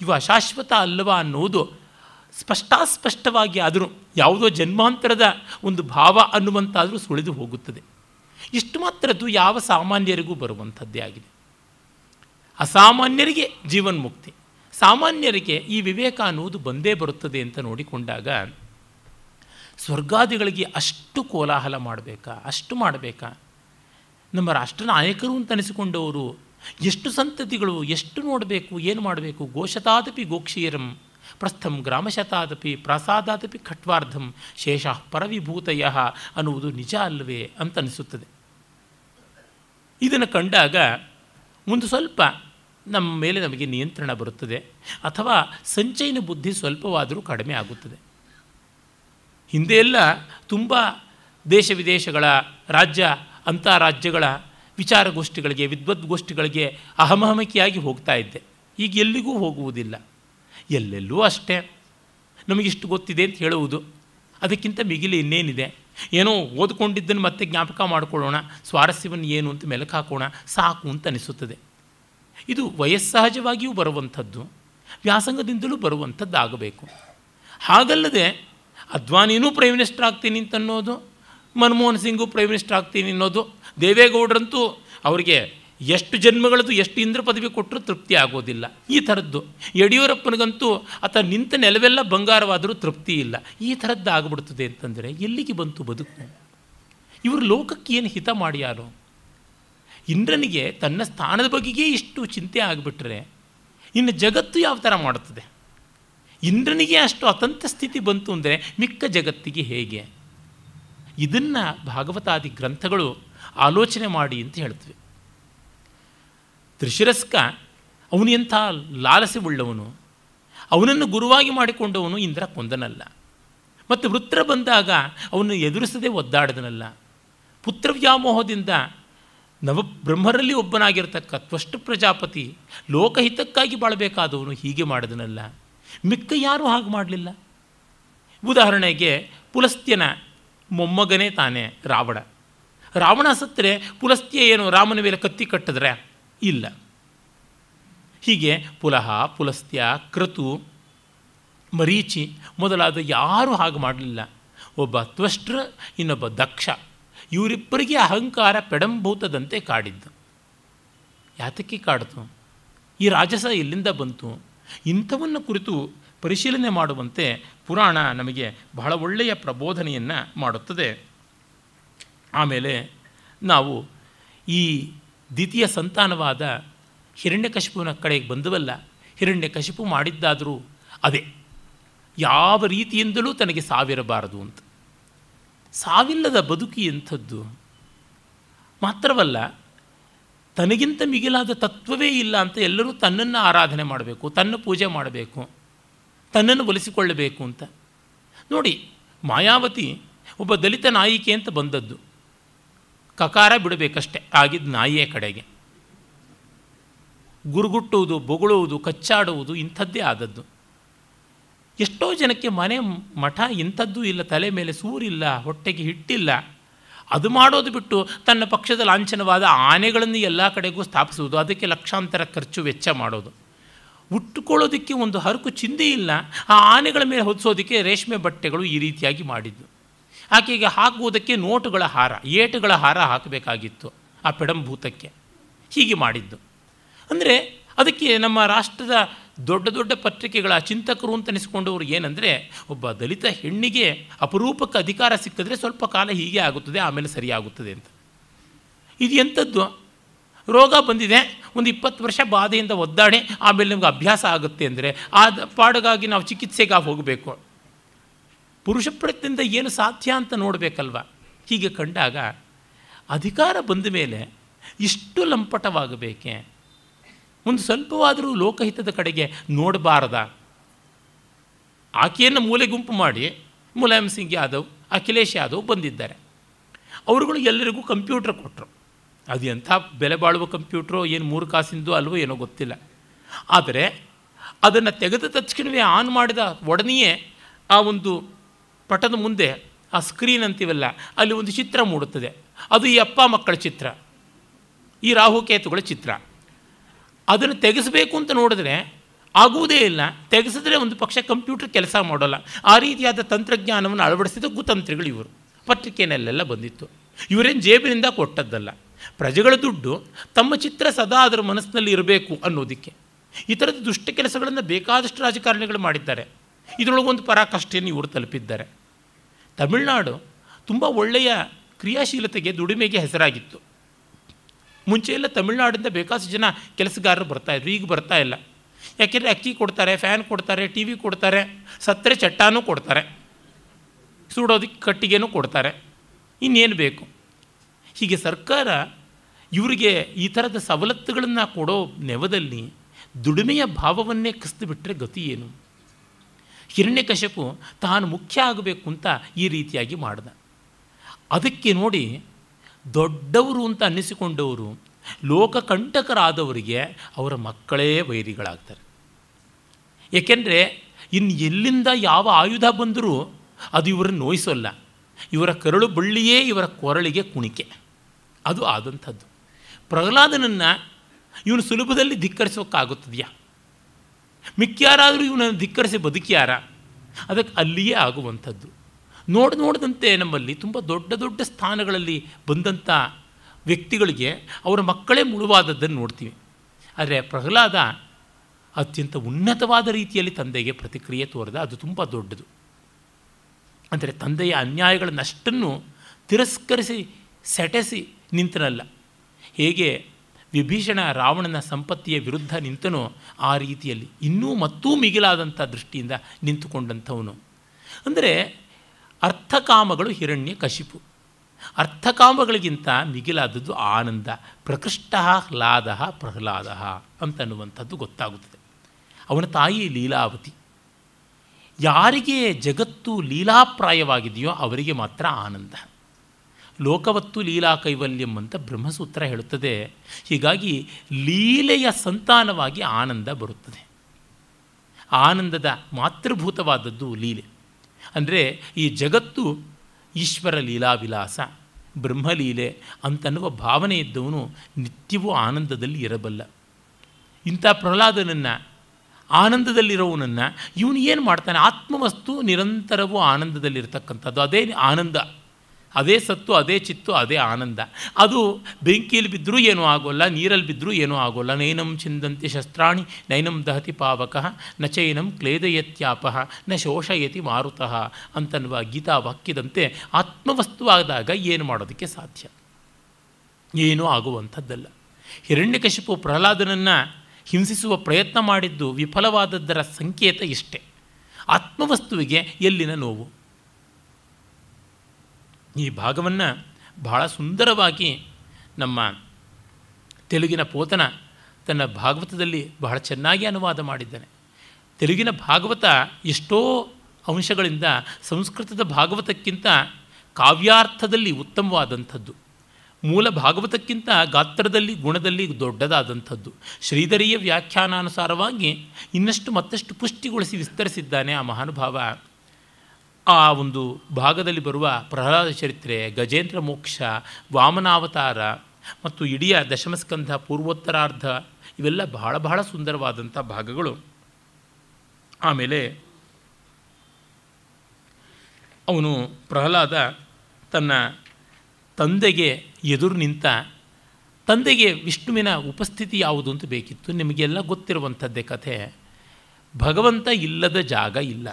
ಇವು ಅಶಾಶ್ವತ ಅಲ್ಲವಾ ಅನ್ನೋದು ಸ್ಪಷ್ಟಾಸ್ಪಷ್ಟವಾಗಿ ಆದರೂ ಯಾವುದೋ ಜನ್ಮಾಂತರದ ಒಂದು ಭಾವ ಅನ್ನುವಂತಾದರೂ ಸುಳಿದು ಹೋಗುತ್ತದೆ ಇಷ್ಟು ಮಾತ್ರದ್ದು ಯಾವ ಸಾಮಾನ್ಯರಿಗೂ ಬರುವಂಥದ್ದೇ ಆಗಿದೆ ಅಸಾಮಾನ್ಯರಿಗೆ ಜೀವನ್ಮುಕ್ತಿ ಸಾಮಾನ್ಯರಿಗೆ ಈ ವಿವೇಕ ಅನ್ನುವುದು ಬಂದೇ ಬರುತ್ತದೆ ಅಂತ ನೋಡಿಕೊಂಡಾಗ ಸ್ವರ್ಗಾದಿಗಳಿಗೆ ಅಷ್ಟು ಕೋಲಾಹಲ ಮಾಡಬೇಕಾ ಅಷ್ಟು ಮಾಡಬೇಕಾ ನಮ್ಮ ರಾಷ್ಟ್ರ ನಾಯಕರು ಅಂತ ಅನಿಸಿಕೊಂಡವರು ಎಷ್ಟು ಸಂತತಿಗಳು ಎಷ್ಟು ನೋಡಬೇಕು ಏನು ಮಾಡಬೇಕು ಗೋಶತಾದಪಿ ಗೋಕ್ಷೀರಂ ಪ್ರಸ್ಥಂ ಗ್ರಾಮಶತಾದಪಿ ಪ್ರಸಾದಾದಪಿ ಖಟ್ವಾರ್ಧಂ ಶೇಷ ಪರವಿಭೂತಯ ಅನ್ನುವುದು ನಿಜ ಅಲ್ಲವೇ ಅಂತ ಅನಿಸುತ್ತದೆ ಇದನ್ನು ಕಂಡಾಗ ಒಂದು ಸ್ವಲ್ಪ ನಮ್ಮ ಮೇಲೆ ನಮಗೆ ನಿಯಂತ್ರಣ ಬರುತ್ತದೆ ಅಥವಾ ಸಂಚಯನ ಬುದ್ಧಿ ಸ್ವಲ್ಪವಾದರೂ ಕಡಿಮೆ ಆಗುತ್ತದೆ ಹಿಂದೆ ಎಲ್ಲ ತುಂಬ ದೇಶ ವಿದೇಶಗಳ ರಾಜ್ಯ ಅಂತಾರಾಜ್ಯಗಳ ವಿಚಾರಗೋಷ್ಠಿಗಳಿಗೆ ವಿದ್ವದ್ಗೋಷ್ಠಿಗಳಿಗೆ ಅಹಮಹಮಕಿಯಾಗಿ ಹೋಗ್ತಾ ಇದ್ದೆ ಈಗ ಎಲ್ಲಿಗೂ ಹೋಗುವುದಿಲ್ಲ ಎಲ್ಲೆಲ್ಲೂ ಅಷ್ಟೇ ನಮಗಿಷ್ಟು ಗೊತ್ತಿದೆ ಅಂತ ಹೇಳುವುದು ಅದಕ್ಕಿಂತ ಮಿಗಿಲಿ ಇನ್ನೇನಿದೆ ಏನೋ ಓದ್ಕೊಂಡಿದ್ದನ್ನು ಮತ್ತೆ ಜ್ಞಾಪಕ ಮಾಡಿಕೊಳ್ಳೋಣ ಸ್ವಾರಸ್ಯವನ್ನು ಏನು ಅಂತ ಮೆಲುಕು ಹಾಕೋಣ ಸಾಕು ಅಂತ ಅನಿಸುತ್ತದೆ ಇದು ವಯಸ್ಸಹಜವಾಗಿಯೂ ಬರುವಂಥದ್ದು ವ್ಯಾಸಂಗದಿಂದಲೂ ಆಗಬೇಕು ಹಾಗಲ್ಲದೆ ಅದ್ವಾನಿನೂ ಪ್ರೈಮ್ ಮಿನಿಸ್ಟರ್ ಆಗ್ತೀನಿ ಅಂತನ್ನೋದು ಮನಮೋಹನ್ ಸಿಂಗು ಪ್ರೈಮ್ ಮಿನಿಸ್ಟರ್ ಆಗ್ತೀನಿ ಅನ್ನೋದು ದೇವೇಗೌಡರಂತೂ ಅವರಿಗೆ ಎಷ್ಟು ಜನ್ಮಗಳದ್ದು ಎಷ್ಟು ಇಂದ್ರ ಪದವಿ ಕೊಟ್ಟರೂ ತೃಪ್ತಿ ಆಗೋದಿಲ್ಲ ಈ ಥರದ್ದು ಯಡಿಯೂರಪ್ಪನಿಗಂತೂ ಆತ ನಿಂತ ನೆಲವೆಲ್ಲ ಬಂಗಾರವಾದರೂ ತೃಪ್ತಿ ಇಲ್ಲ ಈ ಥರದ್ದು ಆಗ್ಬಿಡ್ತದೆ ಅಂತಂದರೆ ಎಲ್ಲಿಗೆ ಬಂತು ಬದುಕು ಇವರು ಲೋಕಕ್ಕೆ ಏನು ಹಿತ ಮಾಡ್ಯಾರೋ ಇಂದ್ರನಿಗೆ ತನ್ನ ಸ್ಥಾನದ ಬಗೆಗೆ ಇಷ್ಟು ಚಿಂತೆ ಆಗಿಬಿಟ್ರೆ ಇನ್ನು ಜಗತ್ತು ಯಾವ ಥರ ಮಾಡುತ್ತದೆ ಇಂದ್ರನಿಗೆ ಅಷ್ಟು ಅತಂತ ಸ್ಥಿತಿ ಬಂತು ಅಂದರೆ ಮಿಕ್ಕ ಜಗತ್ತಿಗೆ ಹೇಗೆ ಇದನ್ನು ಭಾಗವತಾದಿ ಗ್ರಂಥಗಳು ಆಲೋಚನೆ ಮಾಡಿ ಅಂತ ಹೇಳ್ತವೆ ತ್ರಿಶಿರಸ್ಕ ಅವನು ಎಂಥ ಲಾಲಸೆ ಉಳ್ಳವನು ಅವನನ್ನು ಗುರುವಾಗಿ ಮಾಡಿಕೊಂಡವನು ಇಂದ್ರ ಕೊಂದನಲ್ಲ ಮತ್ತು ವೃತ್ರ ಬಂದಾಗ ಅವನು ಎದುರಿಸದೆ ಒದ್ದಾಡದನಲ್ಲ ಪುತ್ರವ್ಯಾಮೋಹದಿಂದ ನವಬ್ರಹ್ಮರಲ್ಲಿ ಒಬ್ಬನಾಗಿರ್ತಕ್ಕ ತ್ವಷ್ಟು ಪ್ರಜಾಪತಿ ಲೋಕಹಿತಕ್ಕಾಗಿ ಬಾಳಬೇಕಾದವನು ಹೀಗೆ ಮಾಡಿದನಲ್ಲ ಮಿಕ್ಕ ಯಾರೂ ಹಾಗೆ ಮಾಡಲಿಲ್ಲ ಉದಾಹರಣೆಗೆ ಪುಲಸ್ತ್ಯನ ಮೊಮ್ಮಗನೇ ತಾನೇ ರಾವಣ ರಾವಣ ಸತ್ತರೆ ಪುಲಸ್ತ್ಯ ಏನು ರಾಮನ ಮೇಲೆ ಕತ್ತಿ ಕಟ್ಟಿದ್ರೆ ಇಲ್ಲ ಹೀಗೆ ಪುಲಹ ಪುಲಸ್ತ್ಯ ಕ್ರತು ಮರೀಚಿ ಮೊದಲಾದ ಯಾರೂ ಹಾಗೆ ಮಾಡಲಿಲ್ಲ ಒಬ್ಬ ತ್ವಷ್ಟ್ರ ಇನ್ನೊಬ್ಬ ದಕ್ಷ ಇವರಿಬ್ಬರಿಗೆ ಅಹಂಕಾರ ಪೆಡಂಭೂತದಂತೆ ಕಾಡಿದ್ದು ಯಾತಕ್ಕೆ ಕಾಡ್ತು ಈ ರಾಜಸ ಎಲ್ಲಿಂದ ಬಂತು ಇಂಥವನ್ನು ಕುರಿತು ಪರಿಶೀಲನೆ ಮಾಡುವಂತೆ ಪುರಾಣ ನಮಗೆ ಬಹಳ ಒಳ್ಳೆಯ ಪ್ರಬೋಧನೆಯನ್ನು ಮಾಡುತ್ತದೆ ಆಮೇಲೆ ನಾವು ಈ ದ್ವಿತೀಯ ಸಂತಾನವಾದ ಹಿರಣ್ಯಕಶಿಪುವಿನ ಕಡೆಗೆ ಬಂದವಲ್ಲ ಹಿರಣ್ಯಕಶಿಪು ಮಾಡಿದ್ದಾದರೂ ಅದೇ ಯಾವ ರೀತಿಯಿಂದಲೂ ತನಗೆ ಸಾವಿರಬಾರದು ಅಂತ ಸಾವಿಲ್ಲದ ಬದುಕಿ ಎಂಥದ್ದು ಮಾತ್ರವಲ್ಲ ತನಗಿಂತ ಮಿಗಿಲಾದ ತತ್ವವೇ ಇಲ್ಲ ಅಂತ ಎಲ್ಲರೂ ತನ್ನನ್ನು ಆರಾಧನೆ ಮಾಡಬೇಕು ತನ್ನ ಪೂಜೆ ಮಾಡಬೇಕು ತನ್ನನ್ನು ಒಲಿಸಿಕೊಳ್ಳಬೇಕು ಅಂತ ನೋಡಿ ಮಾಯಾವತಿ ಒಬ್ಬ ದಲಿತ ನಾಯಿಕೆ ಅಂತ ಬಂದದ್ದು ಕಕಾರ ಬಿಡಬೇಕಷ್ಟೆ ಆಗಿದ್ದ ನಾಯಿಯ ಕಡೆಗೆ ಗುರುಗುಟ್ಟುವುದು ಬೊಗಳುವುದು ಕಚ್ಚಾಡುವುದು ಇಂಥದ್ದೇ ಆದದ್ದು ಎಷ್ಟೋ ಜನಕ್ಕೆ ಮನೆ ಮಠ ಇಂಥದ್ದು ಇಲ್ಲ ತಲೆ ಮೇಲೆ ಸೂರಿಲ್ಲ ಹೊಟ್ಟೆಗೆ ಹಿಟ್ಟಿಲ್ಲ ಅದು ಮಾಡೋದು ಬಿಟ್ಟು ತನ್ನ ಪಕ್ಷದ ಲಾಂಛನವಾದ ಆನೆಗಳನ್ನು ಎಲ್ಲ ಕಡೆಗೂ ಸ್ಥಾಪಿಸುವುದು ಅದಕ್ಕೆ ಲಕ್ಷಾಂತರ ಖರ್ಚು ವೆಚ್ಚ ಮಾಡೋದು ಉಟ್ಟುಕೊಳ್ಳೋದಕ್ಕೆ ಒಂದು ಹರಕು ಚಿಂದಿ ಇಲ್ಲ ಆ ಆನೆಗಳ ಮೇಲೆ ಹೊದಿಸೋದಕ್ಕೆ ರೇಷ್ಮೆ ಬಟ್ಟೆಗಳು ಈ ರೀತಿಯಾಗಿ ಮಾಡಿದ್ದು ಆಕೆಗೆ ಹಾಕುವುದಕ್ಕೆ ನೋಟುಗಳ ಹಾರ ಏಟುಗಳ ಹಾರ ಹಾಕಬೇಕಾಗಿತ್ತು ಆ ಪೆಡಂಭೂತಕ್ಕೆ ಹೀಗೆ ಮಾಡಿದ್ದು ಅಂದರೆ ಅದಕ್ಕೆ ನಮ್ಮ ರಾಷ್ಟ್ರದ ದೊಡ್ಡ ದೊಡ್ಡ ಪತ್ರಿಕೆಗಳ ಚಿಂತಕರು ಅಂತನಿಸ್ಕೊಂಡವರು ಏನಂದರೆ ಒಬ್ಬ ದಲಿತ ಹೆಣ್ಣಿಗೆ ಅಪರೂಪಕ್ಕೆ ಅಧಿಕಾರ ಸಿಕ್ಕಿದ್ರೆ ಸ್ವಲ್ಪ ಕಾಲ ಹೀಗೆ ಆಗುತ್ತದೆ ಆಮೇಲೆ ಸರಿಯಾಗುತ್ತದೆ ಅಂತ ಇದು ಎಂಥದ್ದು ರೋಗ ಬಂದಿದೆ ಒಂದು ಇಪ್ಪತ್ತು ವರ್ಷ ಬಾಧೆಯಿಂದ ಒದ್ದಾಡಿ ಆಮೇಲೆ ನಿಮ್ಗೆ ಅಭ್ಯಾಸ ಆಗುತ್ತೆ ಅಂದರೆ ಆ ಪಾಡಗಾಗಿ ನಾವು ಚಿಕಿತ್ಸೆಗೆ ಹೋಗಬೇಕು ಪುರುಷ ಪ್ರಯತ್ನದಿಂದ ಏನು ಸಾಧ್ಯ ಅಂತ ನೋಡಬೇಕಲ್ವ ಹೀಗೆ ಕಂಡಾಗ ಅಧಿಕಾರ ಬಂದ ಮೇಲೆ ಇಷ್ಟು ಲಂಪಟವಾಗಬೇಕೆ ಒಂದು ಸ್ವಲ್ಪವಾದರೂ ಲೋಕಹಿತದ ಕಡೆಗೆ ನೋಡಬಾರದ ಆಕೆಯನ್ನು ಮೂಲೆ ಗುಂಪು ಮಾಡಿ ಮುಲಾಯಂ ಸಿಂಗ್ ಯಾದವ್ ಅಖಿಲೇಶ್ ಯಾದವ್ ಬಂದಿದ್ದಾರೆ ಅವರುಗಳು ಎಲ್ಲರಿಗೂ ಕಂಪ್ಯೂಟರ್ ಕೊಟ್ಟರು ಅದು ಎಂಥ ಬೆಲೆ ಬಾಳುವ ಕಂಪ್ಯೂಟ್ರೋ ಏನು ಮೂರು ಕಾಸಿಂದು ಅಲ್ವೋ ಏನೋ ಗೊತ್ತಿಲ್ಲ ಆದರೆ ಅದನ್ನು ತೆಗೆದ ತಕ್ಷಣವೇ ಆನ್ ಮಾಡಿದ ಒಡನೆಯೇ ಆ ಒಂದು ಪಟದ ಮುಂದೆ ಆ ಸ್ಕ್ರೀನ್ ಅಂತೀವಲ್ಲ ಅಲ್ಲಿ ಒಂದು ಚಿತ್ರ ಮೂಡುತ್ತದೆ ಅದು ಈ ಅಪ್ಪ ಮಕ್ಕಳ ಚಿತ್ರ ಈ ರಾಹುಕೇತುಗಳ ಚಿತ್ರ ಅದನ್ನು ತೆಗೆಸಬೇಕು ಅಂತ ನೋಡಿದ್ರೆ ಆಗುವುದೇ ಇಲ್ಲ ತೆಗೆಸಿದ್ರೆ ಒಂದು ಪಕ್ಷ ಕಂಪ್ಯೂಟರ್ ಕೆಲಸ ಮಾಡೋಲ್ಲ ಆ ರೀತಿಯಾದ ತಂತ್ರಜ್ಞಾನವನ್ನು ಅಳವಡಿಸಿದ ಕುತಂತ್ರಿಗಳು ಇವರು ಪತ್ರಿಕೆಯಲ್ಲೆಲ್ಲ ಬಂದಿತ್ತು ಇವರೇನು ಜೇಬಿನಿಂದ ಕೊಟ್ಟದ್ದಲ್ಲ ಪ್ರಜೆಗಳ ದುಡ್ಡು ತಮ್ಮ ಚಿತ್ರ ಸದಾ ಅದರ ಮನಸ್ಸಿನಲ್ಲಿ ಇರಬೇಕು ಅನ್ನೋದಕ್ಕೆ ಈ ಥರದ ದುಷ್ಟ ಕೆಲಸಗಳನ್ನು ಬೇಕಾದಷ್ಟು ರಾಜಕಾರಣಿಗಳು ಮಾಡಿದ್ದಾರೆ ಇದರೊಳಗೊಂದು ಪರಾಕಾಷ್ಠೆಯನ್ನು ಇವರು ತಲುಪಿದ್ದಾರೆ ತಮಿಳುನಾಡು ತುಂಬ ಒಳ್ಳೆಯ ಕ್ರಿಯಾಶೀಲತೆಗೆ ದುಡಿಮೆಗೆ ಹೆಸರಾಗಿತ್ತು ಮುಂಚೆ ಎಲ್ಲ ತಮಿಳ್ನಾಡಿಂದ ಬೇಕಾದಷ್ಟು ಜನ ಕೆಲಸಗಾರರು ಬರ್ತಾಯಿದ್ರು ಈಗ ಬರ್ತಾ ಇಲ್ಲ ಯಾಕೆಂದರೆ ಅಕ್ಕಿ ಕೊಡ್ತಾರೆ ಫ್ಯಾನ್ ಕೊಡ್ತಾರೆ ಟಿ ವಿ ಕೊಡ್ತಾರೆ ಸತ್ತರೆ ಚಟ್ಟಾನೂ ಕೊಡ್ತಾರೆ ಸುಡೋದಕ್ಕೆ ಕಟ್ಟಿಗೆನೂ ಕೊಡ್ತಾರೆ ಇನ್ನೇನು ಬೇಕು ಹೀಗೆ ಸರ್ಕಾರ ಇವರಿಗೆ ಈ ಥರದ ಸವಲತ್ತುಗಳನ್ನು ಕೊಡೋ ನೆವದಲ್ಲಿ ದುಡಿಮೆಯ ಭಾವವನ್ನೇ ಕಸಿದು ಬಿಟ್ಟರೆ ಗತಿ ಏನು ಹಿರಣ್ಯ ಕಶಪು ತಾನು ಮುಖ್ಯ ಆಗಬೇಕು ಅಂತ ಈ ರೀತಿಯಾಗಿ ಮಾಡ್ದ ಅದಕ್ಕೆ ನೋಡಿ ದೊಡ್ಡವರು ಅಂತ ಅನ್ನಿಸಿಕೊಂಡವರು ಲೋಕಕಂಟಕರಾದವರಿಗೆ ಅವರ ಮಕ್ಕಳೇ ವೈರಿಗಳಾಗ್ತಾರೆ ಏಕೆಂದರೆ ಇನ್ನು ಎಲ್ಲಿಂದ ಯಾವ ಆಯುಧ ಬಂದರೂ ಅದು ಇವರನ್ನು ನೋಯಿಸೋಲ್ಲ ಇವರ ಕರಳು ಬಳ್ಳಿಯೇ ಇವರ ಕೊರಳಿಗೆ ಕುಣಿಕೆ ಅದು ಆದಂಥದ್ದು ಪ್ರಹ್ಲಾದನನ್ನು ಇವನು ಸುಲಭದಲ್ಲಿ ಧಿಕ್ಕರಿಸೋಕ್ಕಾಗುತ್ತದೆಯಾ ಮಿಕ್ಕ್ಯಾರಾದರೂ ಇವನನ್ನು ಧಿಕ್ಕರಿಸಿ ಬದುಕಿಯಾರ ಅದಕ್ಕೆ ಅಲ್ಲಿಯೇ ಆಗುವಂಥದ್ದು ನೋಡಿ ನೋಡಿದಂತೆ ನಮ್ಮಲ್ಲಿ ತುಂಬ ದೊಡ್ಡ ದೊಡ್ಡ ಸ್ಥಾನಗಳಲ್ಲಿ ಬಂದಂಥ ವ್ಯಕ್ತಿಗಳಿಗೆ ಅವರ ಮಕ್ಕಳೇ ಮುಳುವಾದದ್ದನ್ನು ನೋಡ್ತೀವಿ ಆದರೆ ಪ್ರಹ್ಲಾದ ಅತ್ಯಂತ ಉನ್ನತವಾದ ರೀತಿಯಲ್ಲಿ ತಂದೆಗೆ ಪ್ರತಿಕ್ರಿಯೆ ತೋರಿದ ಅದು ತುಂಬ ದೊಡ್ಡದು ಅಂದರೆ ತಂದೆಯ ನಷ್ಟನ್ನು ತಿರಸ್ಕರಿಸಿ ಸೆಟೆಸಿ ನಿಂತನಲ್ಲ ಹೇಗೆ ವಿಭೀಷಣ ರಾವಣನ ಸಂಪತ್ತಿಯ ವಿರುದ್ಧ ನಿಂತನೋ ಆ ರೀತಿಯಲ್ಲಿ ಇನ್ನೂ ಮತ್ತೂ ಮಿಗಿಲಾದಂಥ ದೃಷ್ಟಿಯಿಂದ ನಿಂತುಕೊಂಡಂಥವನು ಅಂದರೆ ಅರ್ಥಕಾಮಗಳು ಹಿರಣ್ಯ ಕಶಿಪು ಅರ್ಥಕಾಮಗಳಿಗಿಂತ ಮಿಗಿಲಾದದ್ದು ಆನಂದ ಪ್ರಕೃಷ್ಟ ಹ್ಲಾದ ಪ್ರಹ್ಲಾದ ಅಂತನ್ನುವಂಥದ್ದು ಗೊತ್ತಾಗುತ್ತದೆ ಅವನ ತಾಯಿ ಲೀಲಾವತಿ ಯಾರಿಗೆ ಜಗತ್ತು ಲೀಲಾಪ್ರಾಯವಾಗಿದೆಯೋ ಅವರಿಗೆ ಮಾತ್ರ ಆನಂದ ಲೋಕವತ್ತು ಲೀಲಾ ಕೈವಲ್ಯಂ ಅಂತ ಬ್ರಹ್ಮಸೂತ್ರ ಹೇಳುತ್ತದೆ ಹೀಗಾಗಿ ಲೀಲೆಯ ಸಂತಾನವಾಗಿ ಆನಂದ ಬರುತ್ತದೆ ಆನಂದದ ಮಾತೃಭೂತವಾದದ್ದು ಲೀಲೆ ಅಂದರೆ ಈ ಜಗತ್ತು ಈಶ್ವರ ಲೀಲಾವಿಲಾಸ ಬ್ರಹ್ಮಲೀಲೆ ಅಂತನ್ನುವ ಭಾವನೆ ಇದ್ದವನು ನಿತ್ಯವೂ ಆನಂದದಲ್ಲಿ ಇರಬಲ್ಲ ಇಂಥ ಪ್ರಹ್ಲಾದನನ್ನು ಆನಂದದಲ್ಲಿರೋವನನ್ನು ಇವನು ಏನು ಮಾಡ್ತಾನೆ ಆತ್ಮವಸ್ತು ನಿರಂತರವೂ ಆನಂದದಲ್ಲಿರ್ತಕ್ಕಂಥದ್ದು ಅದೇ ಆನಂದ ಅದೇ ಸತ್ತು ಅದೇ ಚಿತ್ತು ಅದೇ ಆನಂದ ಅದು ಬೆಂಕಿಯಲ್ಲಿ ಬಿದ್ದರೂ ಏನೂ ಆಗೋಲ್ಲ ನೀರಲ್ಲಿ ಬಿದ್ದರೂ ಏನೂ ಆಗೋಲ್ಲ ನೈನಂ ಚಿಂದಂತೆ ಶಸ್ತ್ರಾಣಿ ನೈನಂ ದಹತಿ ಪಾವಕ ನ ಚೈನಂ ಕ್ಲೇದಯತ್ಯಾಪಃ ನ ಶೋಷಯತಿ ಮಾರುತಃ ಅಂತನ್ನುವ ಗೀತಾ ವಾಕ್ಯದಂತೆ ಆತ್ಮವಸ್ತುವಾದಾಗ ಏನು ಮಾಡೋದಕ್ಕೆ ಸಾಧ್ಯ ಏನೂ ಆಗುವಂಥದ್ದಲ್ಲ ಹಿರಣ್ಯಕಶಿಪು ಪ್ರಹ್ಲಾದನನ್ನು ಹಿಂಸಿಸುವ ಪ್ರಯತ್ನ ಮಾಡಿದ್ದು ವಿಫಲವಾದದ್ದರ ಸಂಕೇತ ಇಷ್ಟೇ ಆತ್ಮವಸ್ತುವಿಗೆ ಎಲ್ಲಿನ ನೋವು ಈ ಭಾಗವನ್ನು ಬಹಳ ಸುಂದರವಾಗಿ ನಮ್ಮ ತೆಲುಗಿನ ಪೋತನ ತನ್ನ ಭಾಗವತದಲ್ಲಿ ಬಹಳ ಚೆನ್ನಾಗಿ ಅನುವಾದ ಮಾಡಿದ್ದಾನೆ ತೆಲುಗಿನ ಭಾಗವತ ಎಷ್ಟೋ ಅಂಶಗಳಿಂದ ಸಂಸ್ಕೃತದ ಭಾಗವತಕ್ಕಿಂತ ಕಾವ್ಯಾರ್ಥದಲ್ಲಿ ಉತ್ತಮವಾದಂಥದ್ದು ಮೂಲ ಭಾಗವತಕ್ಕಿಂತ ಗಾತ್ರದಲ್ಲಿ ಗುಣದಲ್ಲಿ ದೊಡ್ಡದಾದಂಥದ್ದು ಶ್ರೀಧರಿಯ ವ್ಯಾಖ್ಯಾನಾನುಸಾರವಾಗಿ ಇನ್ನಷ್ಟು ಮತ್ತಷ್ಟು ಪುಷ್ಟಿಗೊಳಿಸಿ ವಿಸ್ತರಿಸಿದ್ದಾನೆ ಆ ಮಹಾನುಭಾವ ಆ ಒಂದು ಭಾಗದಲ್ಲಿ ಬರುವ ಪ್ರಹ್ಲಾದ ಚರಿತ್ರೆ ಗಜೇಂದ್ರ ಮೋಕ್ಷ ವಾಮನಾವತಾರ ಮತ್ತು ಇಡೀ ದಶಮಸ್ಕಂಧ ಪೂರ್ವೋತ್ತರಾರ್ಧ ಇವೆಲ್ಲ ಬಹಳ ಬಹಳ ಸುಂದರವಾದಂಥ ಭಾಗಗಳು ಆಮೇಲೆ ಅವನು ಪ್ರಹ್ಲಾದ ತನ್ನ ತಂದೆಗೆ ಎದುರು ನಿಂತ ತಂದೆಗೆ ವಿಷ್ಣುವಿನ ಉಪಸ್ಥಿತಿ ಯಾವುದು ಅಂತ ಬೇಕಿತ್ತು ನಿಮಗೆಲ್ಲ ಗೊತ್ತಿರುವಂಥದ್ದೇ ಕಥೆ ಭಗವಂತ ಇಲ್ಲದ ಜಾಗ ಇಲ್ಲ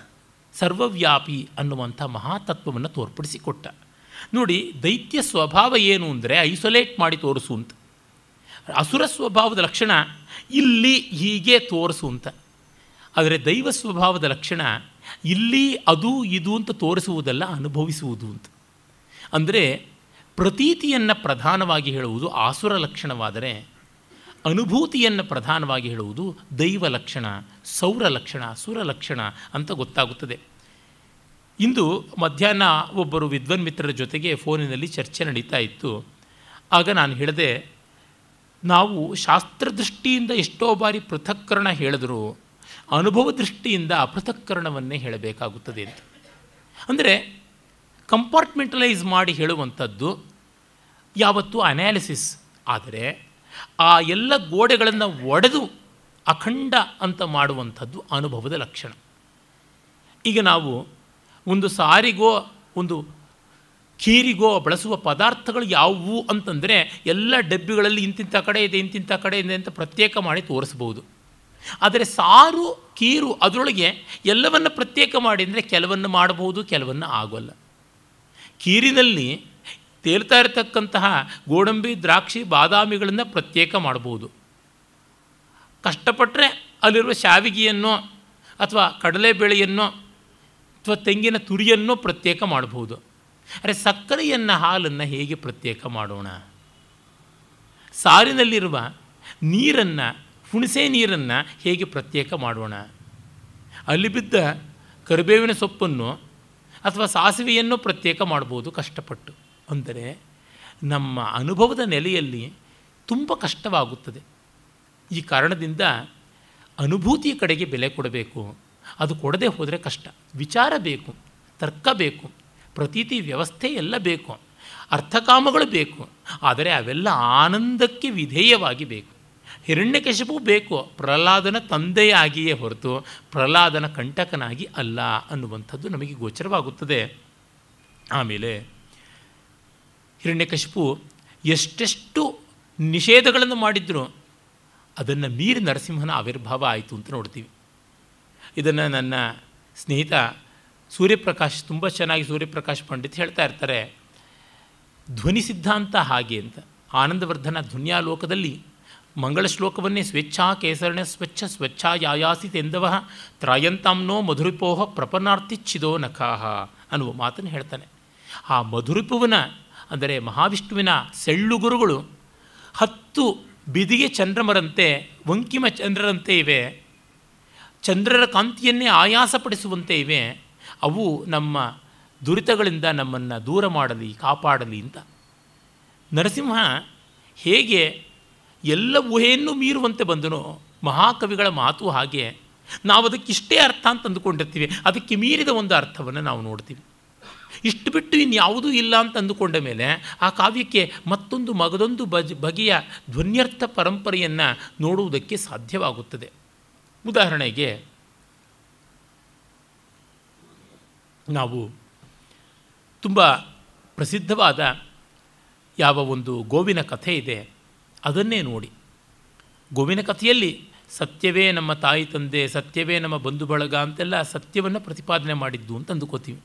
ಸರ್ವವ್ಯಾಪಿ ಅನ್ನುವಂಥ ಮಹಾತತ್ವವನ್ನು ತೋರ್ಪಡಿಸಿಕೊಟ್ಟ ನೋಡಿ ದೈತ್ಯ ಸ್ವಭಾವ ಏನು ಅಂದರೆ ಐಸೊಲೇಟ್ ಮಾಡಿ ತೋರಿಸು ಅಂತ ಅಸುರ ಸ್ವಭಾವದ ಲಕ್ಷಣ ಇಲ್ಲಿ ಹೀಗೆ ತೋರಿಸು ಅಂತ ಆದರೆ ದೈವ ಸ್ವಭಾವದ ಲಕ್ಷಣ ಇಲ್ಲಿ ಅದು ಇದು ಅಂತ ತೋರಿಸುವುದಲ್ಲ ಅನುಭವಿಸುವುದು ಅಂತ ಅಂದರೆ ಪ್ರತೀತಿಯನ್ನು ಪ್ರಧಾನವಾಗಿ ಹೇಳುವುದು ಆಸುರ ಲಕ್ಷಣವಾದರೆ ಅನುಭೂತಿಯನ್ನು ಪ್ರಧಾನವಾಗಿ ಹೇಳುವುದು ದೈವ ಲಕ್ಷಣ ಸೌರ ಲಕ್ಷಣ ಸುರ ಲಕ್ಷಣ ಅಂತ ಗೊತ್ತಾಗುತ್ತದೆ ಇಂದು ಮಧ್ಯಾಹ್ನ ಒಬ್ಬರು ವಿದ್ವನ್ ಮಿತ್ರರ ಜೊತೆಗೆ ಫೋನಿನಲ್ಲಿ ಚರ್ಚೆ ನಡೀತಾ ಇತ್ತು ಆಗ ನಾನು ಹೇಳಿದೆ ನಾವು ಶಾಸ್ತ್ರದೃಷ್ಟಿಯಿಂದ ಎಷ್ಟೋ ಬಾರಿ ಪೃಥಕ್ಕರಣ ಹೇಳಿದ್ರು ಅನುಭವ ದೃಷ್ಟಿಯಿಂದ ಅಪೃಥಕ್ಕರಣವನ್ನೇ ಹೇಳಬೇಕಾಗುತ್ತದೆ ಅಂತ ಅಂದರೆ ಕಂಪಾರ್ಟ್ಮೆಂಟಲೈಸ್ ಮಾಡಿ ಹೇಳುವಂಥದ್ದು ಯಾವತ್ತೂ ಅನಾಲಿಸಿಸ್ ಆದರೆ ಆ ಎಲ್ಲ ಗೋಡೆಗಳನ್ನು ಒಡೆದು ಅಖಂಡ ಅಂತ ಮಾಡುವಂಥದ್ದು ಅನುಭವದ ಲಕ್ಷಣ ಈಗ ನಾವು ಒಂದು ಸಾರಿಗೋ ಒಂದು ಕೀರಿಗೋ ಬಳಸುವ ಪದಾರ್ಥಗಳು ಯಾವುವು ಅಂತಂದರೆ ಎಲ್ಲ ಡಬ್ಬಿಗಳಲ್ಲಿ ಇಂತಿಂಥ ಕಡೆ ಇದೆ ಇಂತಿಂಥ ಕಡೆ ಇದೆ ಅಂತ ಪ್ರತ್ಯೇಕ ಮಾಡಿ ತೋರಿಸ್ಬೋದು ಆದರೆ ಸಾರು ಕೀರು ಅದರೊಳಗೆ ಎಲ್ಲವನ್ನು ಪ್ರತ್ಯೇಕ ಮಾಡಿ ಅಂದರೆ ಕೆಲವನ್ನು ಮಾಡಬಹುದು ಕೆಲವನ್ನು ಆಗೋಲ್ಲ ಕೀರಿನಲ್ಲಿ ತೇಲ್ತಾ ಇರತಕ್ಕಂತಹ ಗೋಡಂಬಿ ದ್ರಾಕ್ಷಿ ಬಾದಾಮಿಗಳನ್ನು ಪ್ರತ್ಯೇಕ ಮಾಡ್ಬೋದು ಕಷ್ಟಪಟ್ಟರೆ ಅಲ್ಲಿರುವ ಶಾವಿಗೆಯನ್ನು ಅಥವಾ ಕಡಲೆಬೇಳೆಯನ್ನು ಅಥವಾ ತೆಂಗಿನ ತುರಿಯನ್ನು ಪ್ರತ್ಯೇಕ ಮಾಡ್ಬೋದು ಅರೆ ಸಕ್ಕರೆಯನ್ನು ಹಾಲನ್ನು ಹೇಗೆ ಪ್ರತ್ಯೇಕ ಮಾಡೋಣ ಸಾರಿನಲ್ಲಿರುವ ನೀರನ್ನು ಹುಣಸೆ ನೀರನ್ನು ಹೇಗೆ ಪ್ರತ್ಯೇಕ ಮಾಡೋಣ ಅಲ್ಲಿ ಬಿದ್ದ ಕರಿಬೇವಿನ ಸೊಪ್ಪನ್ನು ಅಥವಾ ಸಾಸಿವೆಯನ್ನು ಪ್ರತ್ಯೇಕ ಮಾಡ್ಬೋದು ಕಷ್ಟಪಟ್ಟು ಅಂದರೆ ನಮ್ಮ ಅನುಭವದ ನೆಲೆಯಲ್ಲಿ ತುಂಬ ಕಷ್ಟವಾಗುತ್ತದೆ ಈ ಕಾರಣದಿಂದ ಅನುಭೂತಿಯ ಕಡೆಗೆ ಬೆಲೆ ಕೊಡಬೇಕು ಅದು ಕೊಡದೆ ಹೋದರೆ ಕಷ್ಟ ವಿಚಾರ ಬೇಕು ತರ್ಕ ಬೇಕು ಪ್ರತೀತಿ ವ್ಯವಸ್ಥೆ ಎಲ್ಲ ಬೇಕು ಅರ್ಥಕಾಮಗಳು ಬೇಕು ಆದರೆ ಅವೆಲ್ಲ ಆನಂದಕ್ಕೆ ವಿಧೇಯವಾಗಿ ಬೇಕು ಹಿರಣ್ಯಕಶಿಪು ಬೇಕು ಪ್ರಹ್ಲಾದನ ತಂದೆಯಾಗಿಯೇ ಹೊರತು ಪ್ರಹ್ಲಾದನ ಕಂಟಕನಾಗಿ ಅಲ್ಲ ಅನ್ನುವಂಥದ್ದು ನಮಗೆ ಗೋಚರವಾಗುತ್ತದೆ ಆಮೇಲೆ ಹಿರಣ್ಯಕಶಿಪು ಎಷ್ಟೆಷ್ಟು ನಿಷೇಧಗಳನ್ನು ಮಾಡಿದ್ರು ಅದನ್ನು ಮೀರಿ ನರಸಿಂಹನ ಆವಿರ್ಭಾವ ಆಯಿತು ಅಂತ ನೋಡ್ತೀವಿ ಇದನ್ನು ನನ್ನ ಸ್ನೇಹಿತ ಸೂರ್ಯಪ್ರಕಾಶ್ ತುಂಬ ಚೆನ್ನಾಗಿ ಸೂರ್ಯಪ್ರಕಾಶ್ ಪಂಡಿತ್ ಹೇಳ್ತಾ ಇರ್ತಾರೆ ಧ್ವನಿ ಸಿದ್ಧಾಂತ ಹಾಗೆ ಅಂತ ಆನಂದವರ್ಧನ ಲೋಕದಲ್ಲಿ ಮಂಗಳ ಶ್ಲೋಕವನ್ನೇ ಸ್ವೇಚ್ಛಾ ಕೇಸರಣೆ ಸ್ವಚ್ಛ ಸ್ವಚ್ಛಾ ಯಾಯಾಸಿತೆಂದವ ತ್ರಾಯಂತಾಂನೋ ಮಧುರಿಪೋಹ ಪ್ರಪನಾರ್ಥಿ ಚಿದೋ ನಖಾಹ ಅನ್ನುವ ಮಾತನ್ನು ಹೇಳ್ತಾನೆ ಆ ಮಧುರಿಪುವನ ಅಂದರೆ ಮಹಾವಿಷ್ಣುವಿನ ಸೆಳ್ಳುಗುರುಗಳು ಹತ್ತು ಬಿದಿಗೆ ಚಂದ್ರಮರಂತೆ ವಂಕಿಮ ಚಂದ್ರರಂತೆ ಇವೆ ಚಂದ್ರರ ಕಾಂತಿಯನ್ನೇ ಆಯಾಸಪಡಿಸುವಂತೆ ಇವೆ ಅವು ನಮ್ಮ ದುರಿತಗಳಿಂದ ನಮ್ಮನ್ನು ದೂರ ಮಾಡಲಿ ಕಾಪಾಡಲಿ ಅಂತ ನರಸಿಂಹ ಹೇಗೆ ಎಲ್ಲ ಊಹೆಯನ್ನು ಮೀರುವಂತೆ ಬಂದನೋ ಮಹಾಕವಿಗಳ ಮಾತು ಹಾಗೆ ನಾವು ಅದಕ್ಕಿಷ್ಟೇ ಅರ್ಥ ಅಂತ ಅಂದುಕೊಂಡಿರ್ತೀವಿ ಅದಕ್ಕೆ ಮೀರಿದ ಒಂದು ಅರ್ಥವನ್ನು ನಾವು ನೋಡ್ತೀವಿ ಇಷ್ಟು ಬಿಟ್ಟು ಇನ್ಯಾವುದೂ ಇಲ್ಲ ಅಂತ ಅಂದುಕೊಂಡ ಮೇಲೆ ಆ ಕಾವ್ಯಕ್ಕೆ ಮತ್ತೊಂದು ಮಗದೊಂದು ಬಜ್ ಬಗೆಯ ಧ್ವನ್ಯರ್ಥ ಪರಂಪರೆಯನ್ನು ನೋಡುವುದಕ್ಕೆ ಸಾಧ್ಯವಾಗುತ್ತದೆ ಉದಾಹರಣೆಗೆ ನಾವು ತುಂಬ ಪ್ರಸಿದ್ಧವಾದ ಯಾವ ಒಂದು ಗೋವಿನ ಕಥೆ ಇದೆ ಅದನ್ನೇ ನೋಡಿ ಗೋವಿನ ಕಥೆಯಲ್ಲಿ ಸತ್ಯವೇ ನಮ್ಮ ತಾಯಿ ತಂದೆ ಸತ್ಯವೇ ನಮ್ಮ ಬಂಧು ಬಳಗ ಅಂತೆಲ್ಲ ಸತ್ಯವನ್ನು ಪ್ರತಿಪಾದನೆ ಮಾಡಿದ್ದು ಅಂತ ಅಂದುಕೋತೀವಿ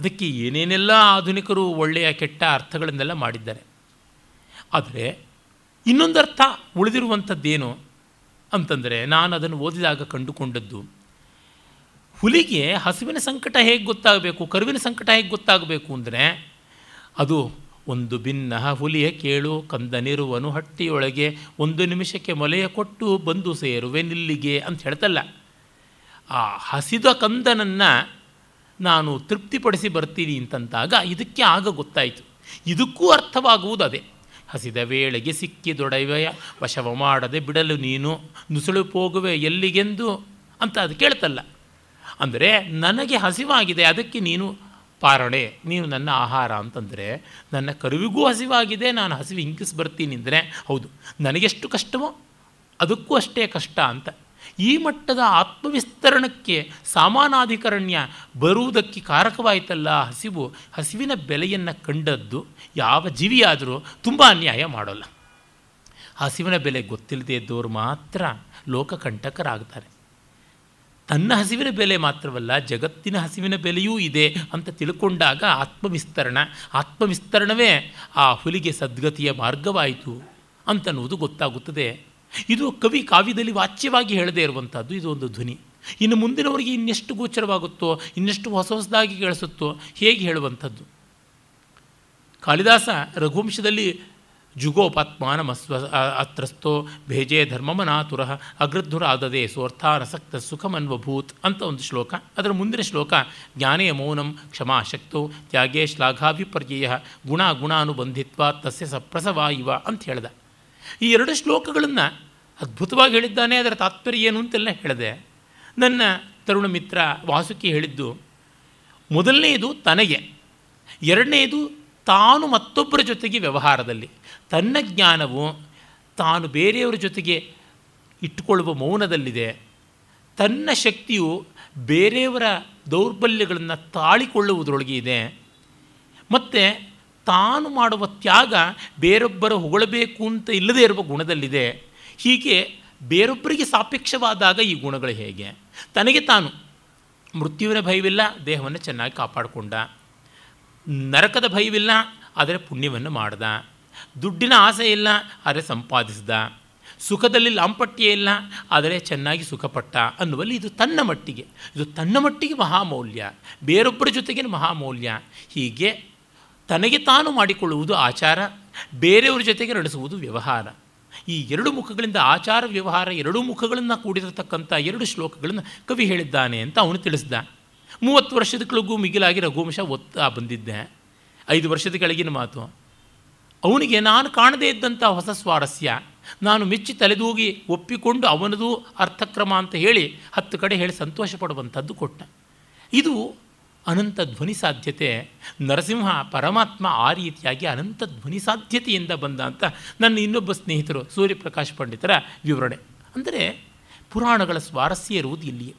ಅದಕ್ಕೆ ಏನೇನೆಲ್ಲ ಆಧುನಿಕರು ಒಳ್ಳೆಯ ಕೆಟ್ಟ ಅರ್ಥಗಳನ್ನೆಲ್ಲ ಮಾಡಿದ್ದಾರೆ ಆದರೆ ಇನ್ನೊಂದು ಅರ್ಥ ಉಳಿದಿರುವಂಥದ್ದೇನು ಅಂತಂದರೆ ನಾನು ಅದನ್ನು ಓದಿದಾಗ ಕಂಡುಕೊಂಡದ್ದು ಹುಲಿಗೆ ಹಸುವಿನ ಸಂಕಟ ಹೇಗೆ ಗೊತ್ತಾಗಬೇಕು ಕರುವಿನ ಸಂಕಟ ಹೇಗೆ ಗೊತ್ತಾಗಬೇಕು ಅಂದರೆ ಅದು ಒಂದು ಭಿನ್ನ ಹುಲಿಯ ಕೇಳು ಕಂದನಿರುವನು ಹಟ್ಟಿಯೊಳಗೆ ಒಂದು ನಿಮಿಷಕ್ಕೆ ಮೊಲೆಯ ಕೊಟ್ಟು ಬಂದು ಸೇರುವೆ ನಿಲ್ಲಿಗೆ ಅಂತ ಹೇಳ್ತಲ್ಲ ಆ ಹಸಿದ ಕಂದನನ್ನು ನಾನು ತೃಪ್ತಿಪಡಿಸಿ ಬರ್ತೀನಿ ಅಂತಂದಾಗ ಇದಕ್ಕೆ ಆಗ ಗೊತ್ತಾಯಿತು ಇದಕ್ಕೂ ಅರ್ಥವಾಗುವುದು ಅದೇ ಹಸಿದ ವೇಳೆಗೆ ಸಿಕ್ಕಿ ದೊಡವೆಯ ವಶವ ಮಾಡದೆ ಬಿಡಲು ನೀನು ನುಸುಳು ಹೋಗುವೆ ಎಲ್ಲಿಗೆಂದು ಅಂತ ಅದು ಕೇಳ್ತಲ್ಲ ಅಂದರೆ ನನಗೆ ಹಸಿವಾಗಿದೆ ಅದಕ್ಕೆ ನೀನು ಪಾರಣೆ ನೀನು ನನ್ನ ಆಹಾರ ಅಂತಂದರೆ ನನ್ನ ಕರುವಿಗೂ ಹಸಿವಾಗಿದೆ ನಾನು ಹಸಿವು ಹಿಂಗಿಸ್ ಬರ್ತೀನಿ ಅಂದರೆ ಹೌದು ನನಗೆಷ್ಟು ಕಷ್ಟವೋ ಅದಕ್ಕೂ ಅಷ್ಟೇ ಕಷ್ಟ ಅಂತ ಈ ಮಟ್ಟದ ಆತ್ಮವಿಸ್ತರಣಕ್ಕೆ ಸಾಮಾನಾಧಿಕರಣ್ಯ ಬರುವುದಕ್ಕೆ ಕಾರಕವಾಯಿತಲ್ಲ ಹಸಿವು ಹಸಿವಿನ ಬೆಲೆಯನ್ನು ಕಂಡದ್ದು ಯಾವ ಜೀವಿಯಾದರೂ ತುಂಬ ಅನ್ಯಾಯ ಮಾಡೋಲ್ಲ ಹಸಿವಿನ ಬೆಲೆ ಗೊತ್ತಿಲ್ಲದೆ ಇದ್ದವರು ಮಾತ್ರ ಲೋಕಕಂಟಕರಾಗ್ತಾರೆ ತನ್ನ ಹಸಿವಿನ ಬೆಲೆ ಮಾತ್ರವಲ್ಲ ಜಗತ್ತಿನ ಹಸಿವಿನ ಬೆಲೆಯೂ ಇದೆ ಅಂತ ತಿಳ್ಕೊಂಡಾಗ ಆತ್ಮವಿಸ್ತರಣ ಆತ್ಮವಿಸ್ತರಣವೇ ಆ ಹುಲಿಗೆ ಸದ್ಗತಿಯ ಮಾರ್ಗವಾಯಿತು ಅಂತನ್ನುವುದು ಗೊತ್ತಾಗುತ್ತದೆ ಇದು ಕವಿ ಕಾವ್ಯದಲ್ಲಿ ವಾಚ್ಯವಾಗಿ ಹೇಳದೇ ಇರುವಂಥದ್ದು ಇದು ಒಂದು ಧ್ವನಿ ಇನ್ನು ಮುಂದಿನವರಿಗೆ ಇನ್ನೆಷ್ಟು ಗೋಚರವಾಗುತ್ತೋ ಇನ್ನೆಷ್ಟು ಹೊಸ ಹೊಸದಾಗಿ ಕೇಳಿಸುತ್ತೋ ಹೇಗೆ ಹೇಳುವಂಥದ್ದು ಕಾಳಿದಾಸ ರಘುವಂಶದಲ್ಲಿ ಜುಗೋಪಾತ್ಮಾನಮಸ್ವ ಅತ್ರಸ್ತೋ ಭೇಜೆ ಧರ್ಮಮನಾತುರ ಅಗ್ರಧುರ ಆದದೆ ಸೋರ್ಥಾನಸಕ್ತ ಸುಖಮನ್ವಭೂತ್ ಅಂತ ಒಂದು ಶ್ಲೋಕ ಅದರ ಮುಂದಿನ ಶ್ಲೋಕ ಜ್ಞಾನೇ ಮೌನಂ ಕ್ಷಮಾಶಕ್ತೋ ತ್ಯಾಗೇ ಶ್ಲಾಘಾಭಿಪರ್ಯಯ ಗುಣ ಗುಣಾನುಬಂಧಿತ್ವ ತಸ್ಯ ಸಪ್ರಸವ ಇವ ಅಂತ ಹೇಳ್ದ ಈ ಎರಡು ಶ್ಲೋಕಗಳನ್ನು ಅದ್ಭುತವಾಗಿ ಹೇಳಿದ್ದಾನೆ ಅದರ ತಾತ್ಪರ್ಯ ಏನು ಅಂತೆಲ್ಲ ಹೇಳಿದೆ ನನ್ನ ತರುಣ ಮಿತ್ರ ವಾಸುಕಿ ಹೇಳಿದ್ದು ಮೊದಲನೆಯದು ತನಗೆ ಎರಡನೆಯದು ತಾನು ಮತ್ತೊಬ್ಬರ ಜೊತೆಗೆ ವ್ಯವಹಾರದಲ್ಲಿ ತನ್ನ ಜ್ಞಾನವು ತಾನು ಬೇರೆಯವರ ಜೊತೆಗೆ ಇಟ್ಟುಕೊಳ್ಳುವ ಮೌನದಲ್ಲಿದೆ ತನ್ನ ಶಕ್ತಿಯು ಬೇರೆಯವರ ದೌರ್ಬಲ್ಯಗಳನ್ನು ತಾಳಿಕೊಳ್ಳುವುದರೊಳಗೆ ಇದೆ ಮತ್ತು ತಾನು ಮಾಡುವ ತ್ಯಾಗ ಬೇರೊಬ್ಬರು ಹೊಗಳಬೇಕು ಅಂತ ಇಲ್ಲದೇ ಇರುವ ಗುಣದಲ್ಲಿದೆ ಹೀಗೆ ಬೇರೊಬ್ಬರಿಗೆ ಸಾಪೇಕ್ಷವಾದಾಗ ಈ ಗುಣಗಳು ಹೇಗೆ ತನಗೆ ತಾನು ಮೃತ್ಯುವಿನ ಭಯವಿಲ್ಲ ದೇಹವನ್ನು ಚೆನ್ನಾಗಿ ಕಾಪಾಡಿಕೊಂಡ ನರಕದ ಭಯವಿಲ್ಲ ಆದರೆ ಪುಣ್ಯವನ್ನು ಮಾಡ್ದ ದುಡ್ಡಿನ ಆಸೆ ಇಲ್ಲ ಆದರೆ ಸಂಪಾದಿಸಿದ ಸುಖದಲ್ಲಿ ಲಾಂಪಟ್ಯ ಇಲ್ಲ ಆದರೆ ಚೆನ್ನಾಗಿ ಸುಖಪಟ್ಟ ಅನ್ನುವಲ್ಲಿ ಇದು ತನ್ನ ಮಟ್ಟಿಗೆ ಇದು ತನ್ನ ಮಟ್ಟಿಗೆ ಮಹಾಮೌಲ್ಯ ಬೇರೊಬ್ಬರ ಜೊತೆಗಿನ ಮಹಾಮೌಲ್ಯ ಹೀಗೆ ತನಗೆ ತಾನು ಮಾಡಿಕೊಳ್ಳುವುದು ಆಚಾರ ಬೇರೆಯವರ ಜೊತೆಗೆ ನಡೆಸುವುದು ವ್ಯವಹಾರ ಈ ಎರಡು ಮುಖಗಳಿಂದ ಆಚಾರ ವ್ಯವಹಾರ ಎರಡೂ ಮುಖಗಳನ್ನು ಕೂಡಿರತಕ್ಕಂಥ ಎರಡು ಶ್ಲೋಕಗಳನ್ನು ಕವಿ ಹೇಳಿದ್ದಾನೆ ಅಂತ ಅವನು ತಿಳಿಸ್ದ ಮೂವತ್ತು ವರ್ಷದ ಕೆಳಗೂ ಮಿಗಿಲಾಗಿ ರಘುವಂಶ ಒತ್ತಾ ಬಂದಿದ್ದೆ ಐದು ವರ್ಷದ ಕೆಳಗಿನ ಮಾತು ಅವನಿಗೆ ನಾನು ಕಾಣದೇ ಇದ್ದಂಥ ಹೊಸ ಸ್ವಾರಸ್ಯ ನಾನು ಮೆಚ್ಚಿ ತಲೆದೂಗಿ ಒಪ್ಪಿಕೊಂಡು ಅವನದು ಅರ್ಥಕ್ರಮ ಅಂತ ಹೇಳಿ ಹತ್ತು ಕಡೆ ಹೇಳಿ ಸಂತೋಷ ಪಡುವಂಥದ್ದು ಕೊಟ್ಟ ಇದು ಅನಂತ ಧ್ವನಿ ಸಾಧ್ಯತೆ ನರಸಿಂಹ ಪರಮಾತ್ಮ ಆ ರೀತಿಯಾಗಿ ಅನಂತ ಧ್ವನಿ ಸಾಧ್ಯತೆಯಿಂದ ಬಂದ ಅಂತ ನನ್ನ ಇನ್ನೊಬ್ಬ ಸ್ನೇಹಿತರು ಸೂರ್ಯಪ್ರಕಾಶ್ ಪಂಡಿತರ ವಿವರಣೆ ಅಂದರೆ ಪುರಾಣಗಳ ಸ್ವಾರಸ್ಯ ಇರುವುದು ಇಲ್ಲಿಯೇ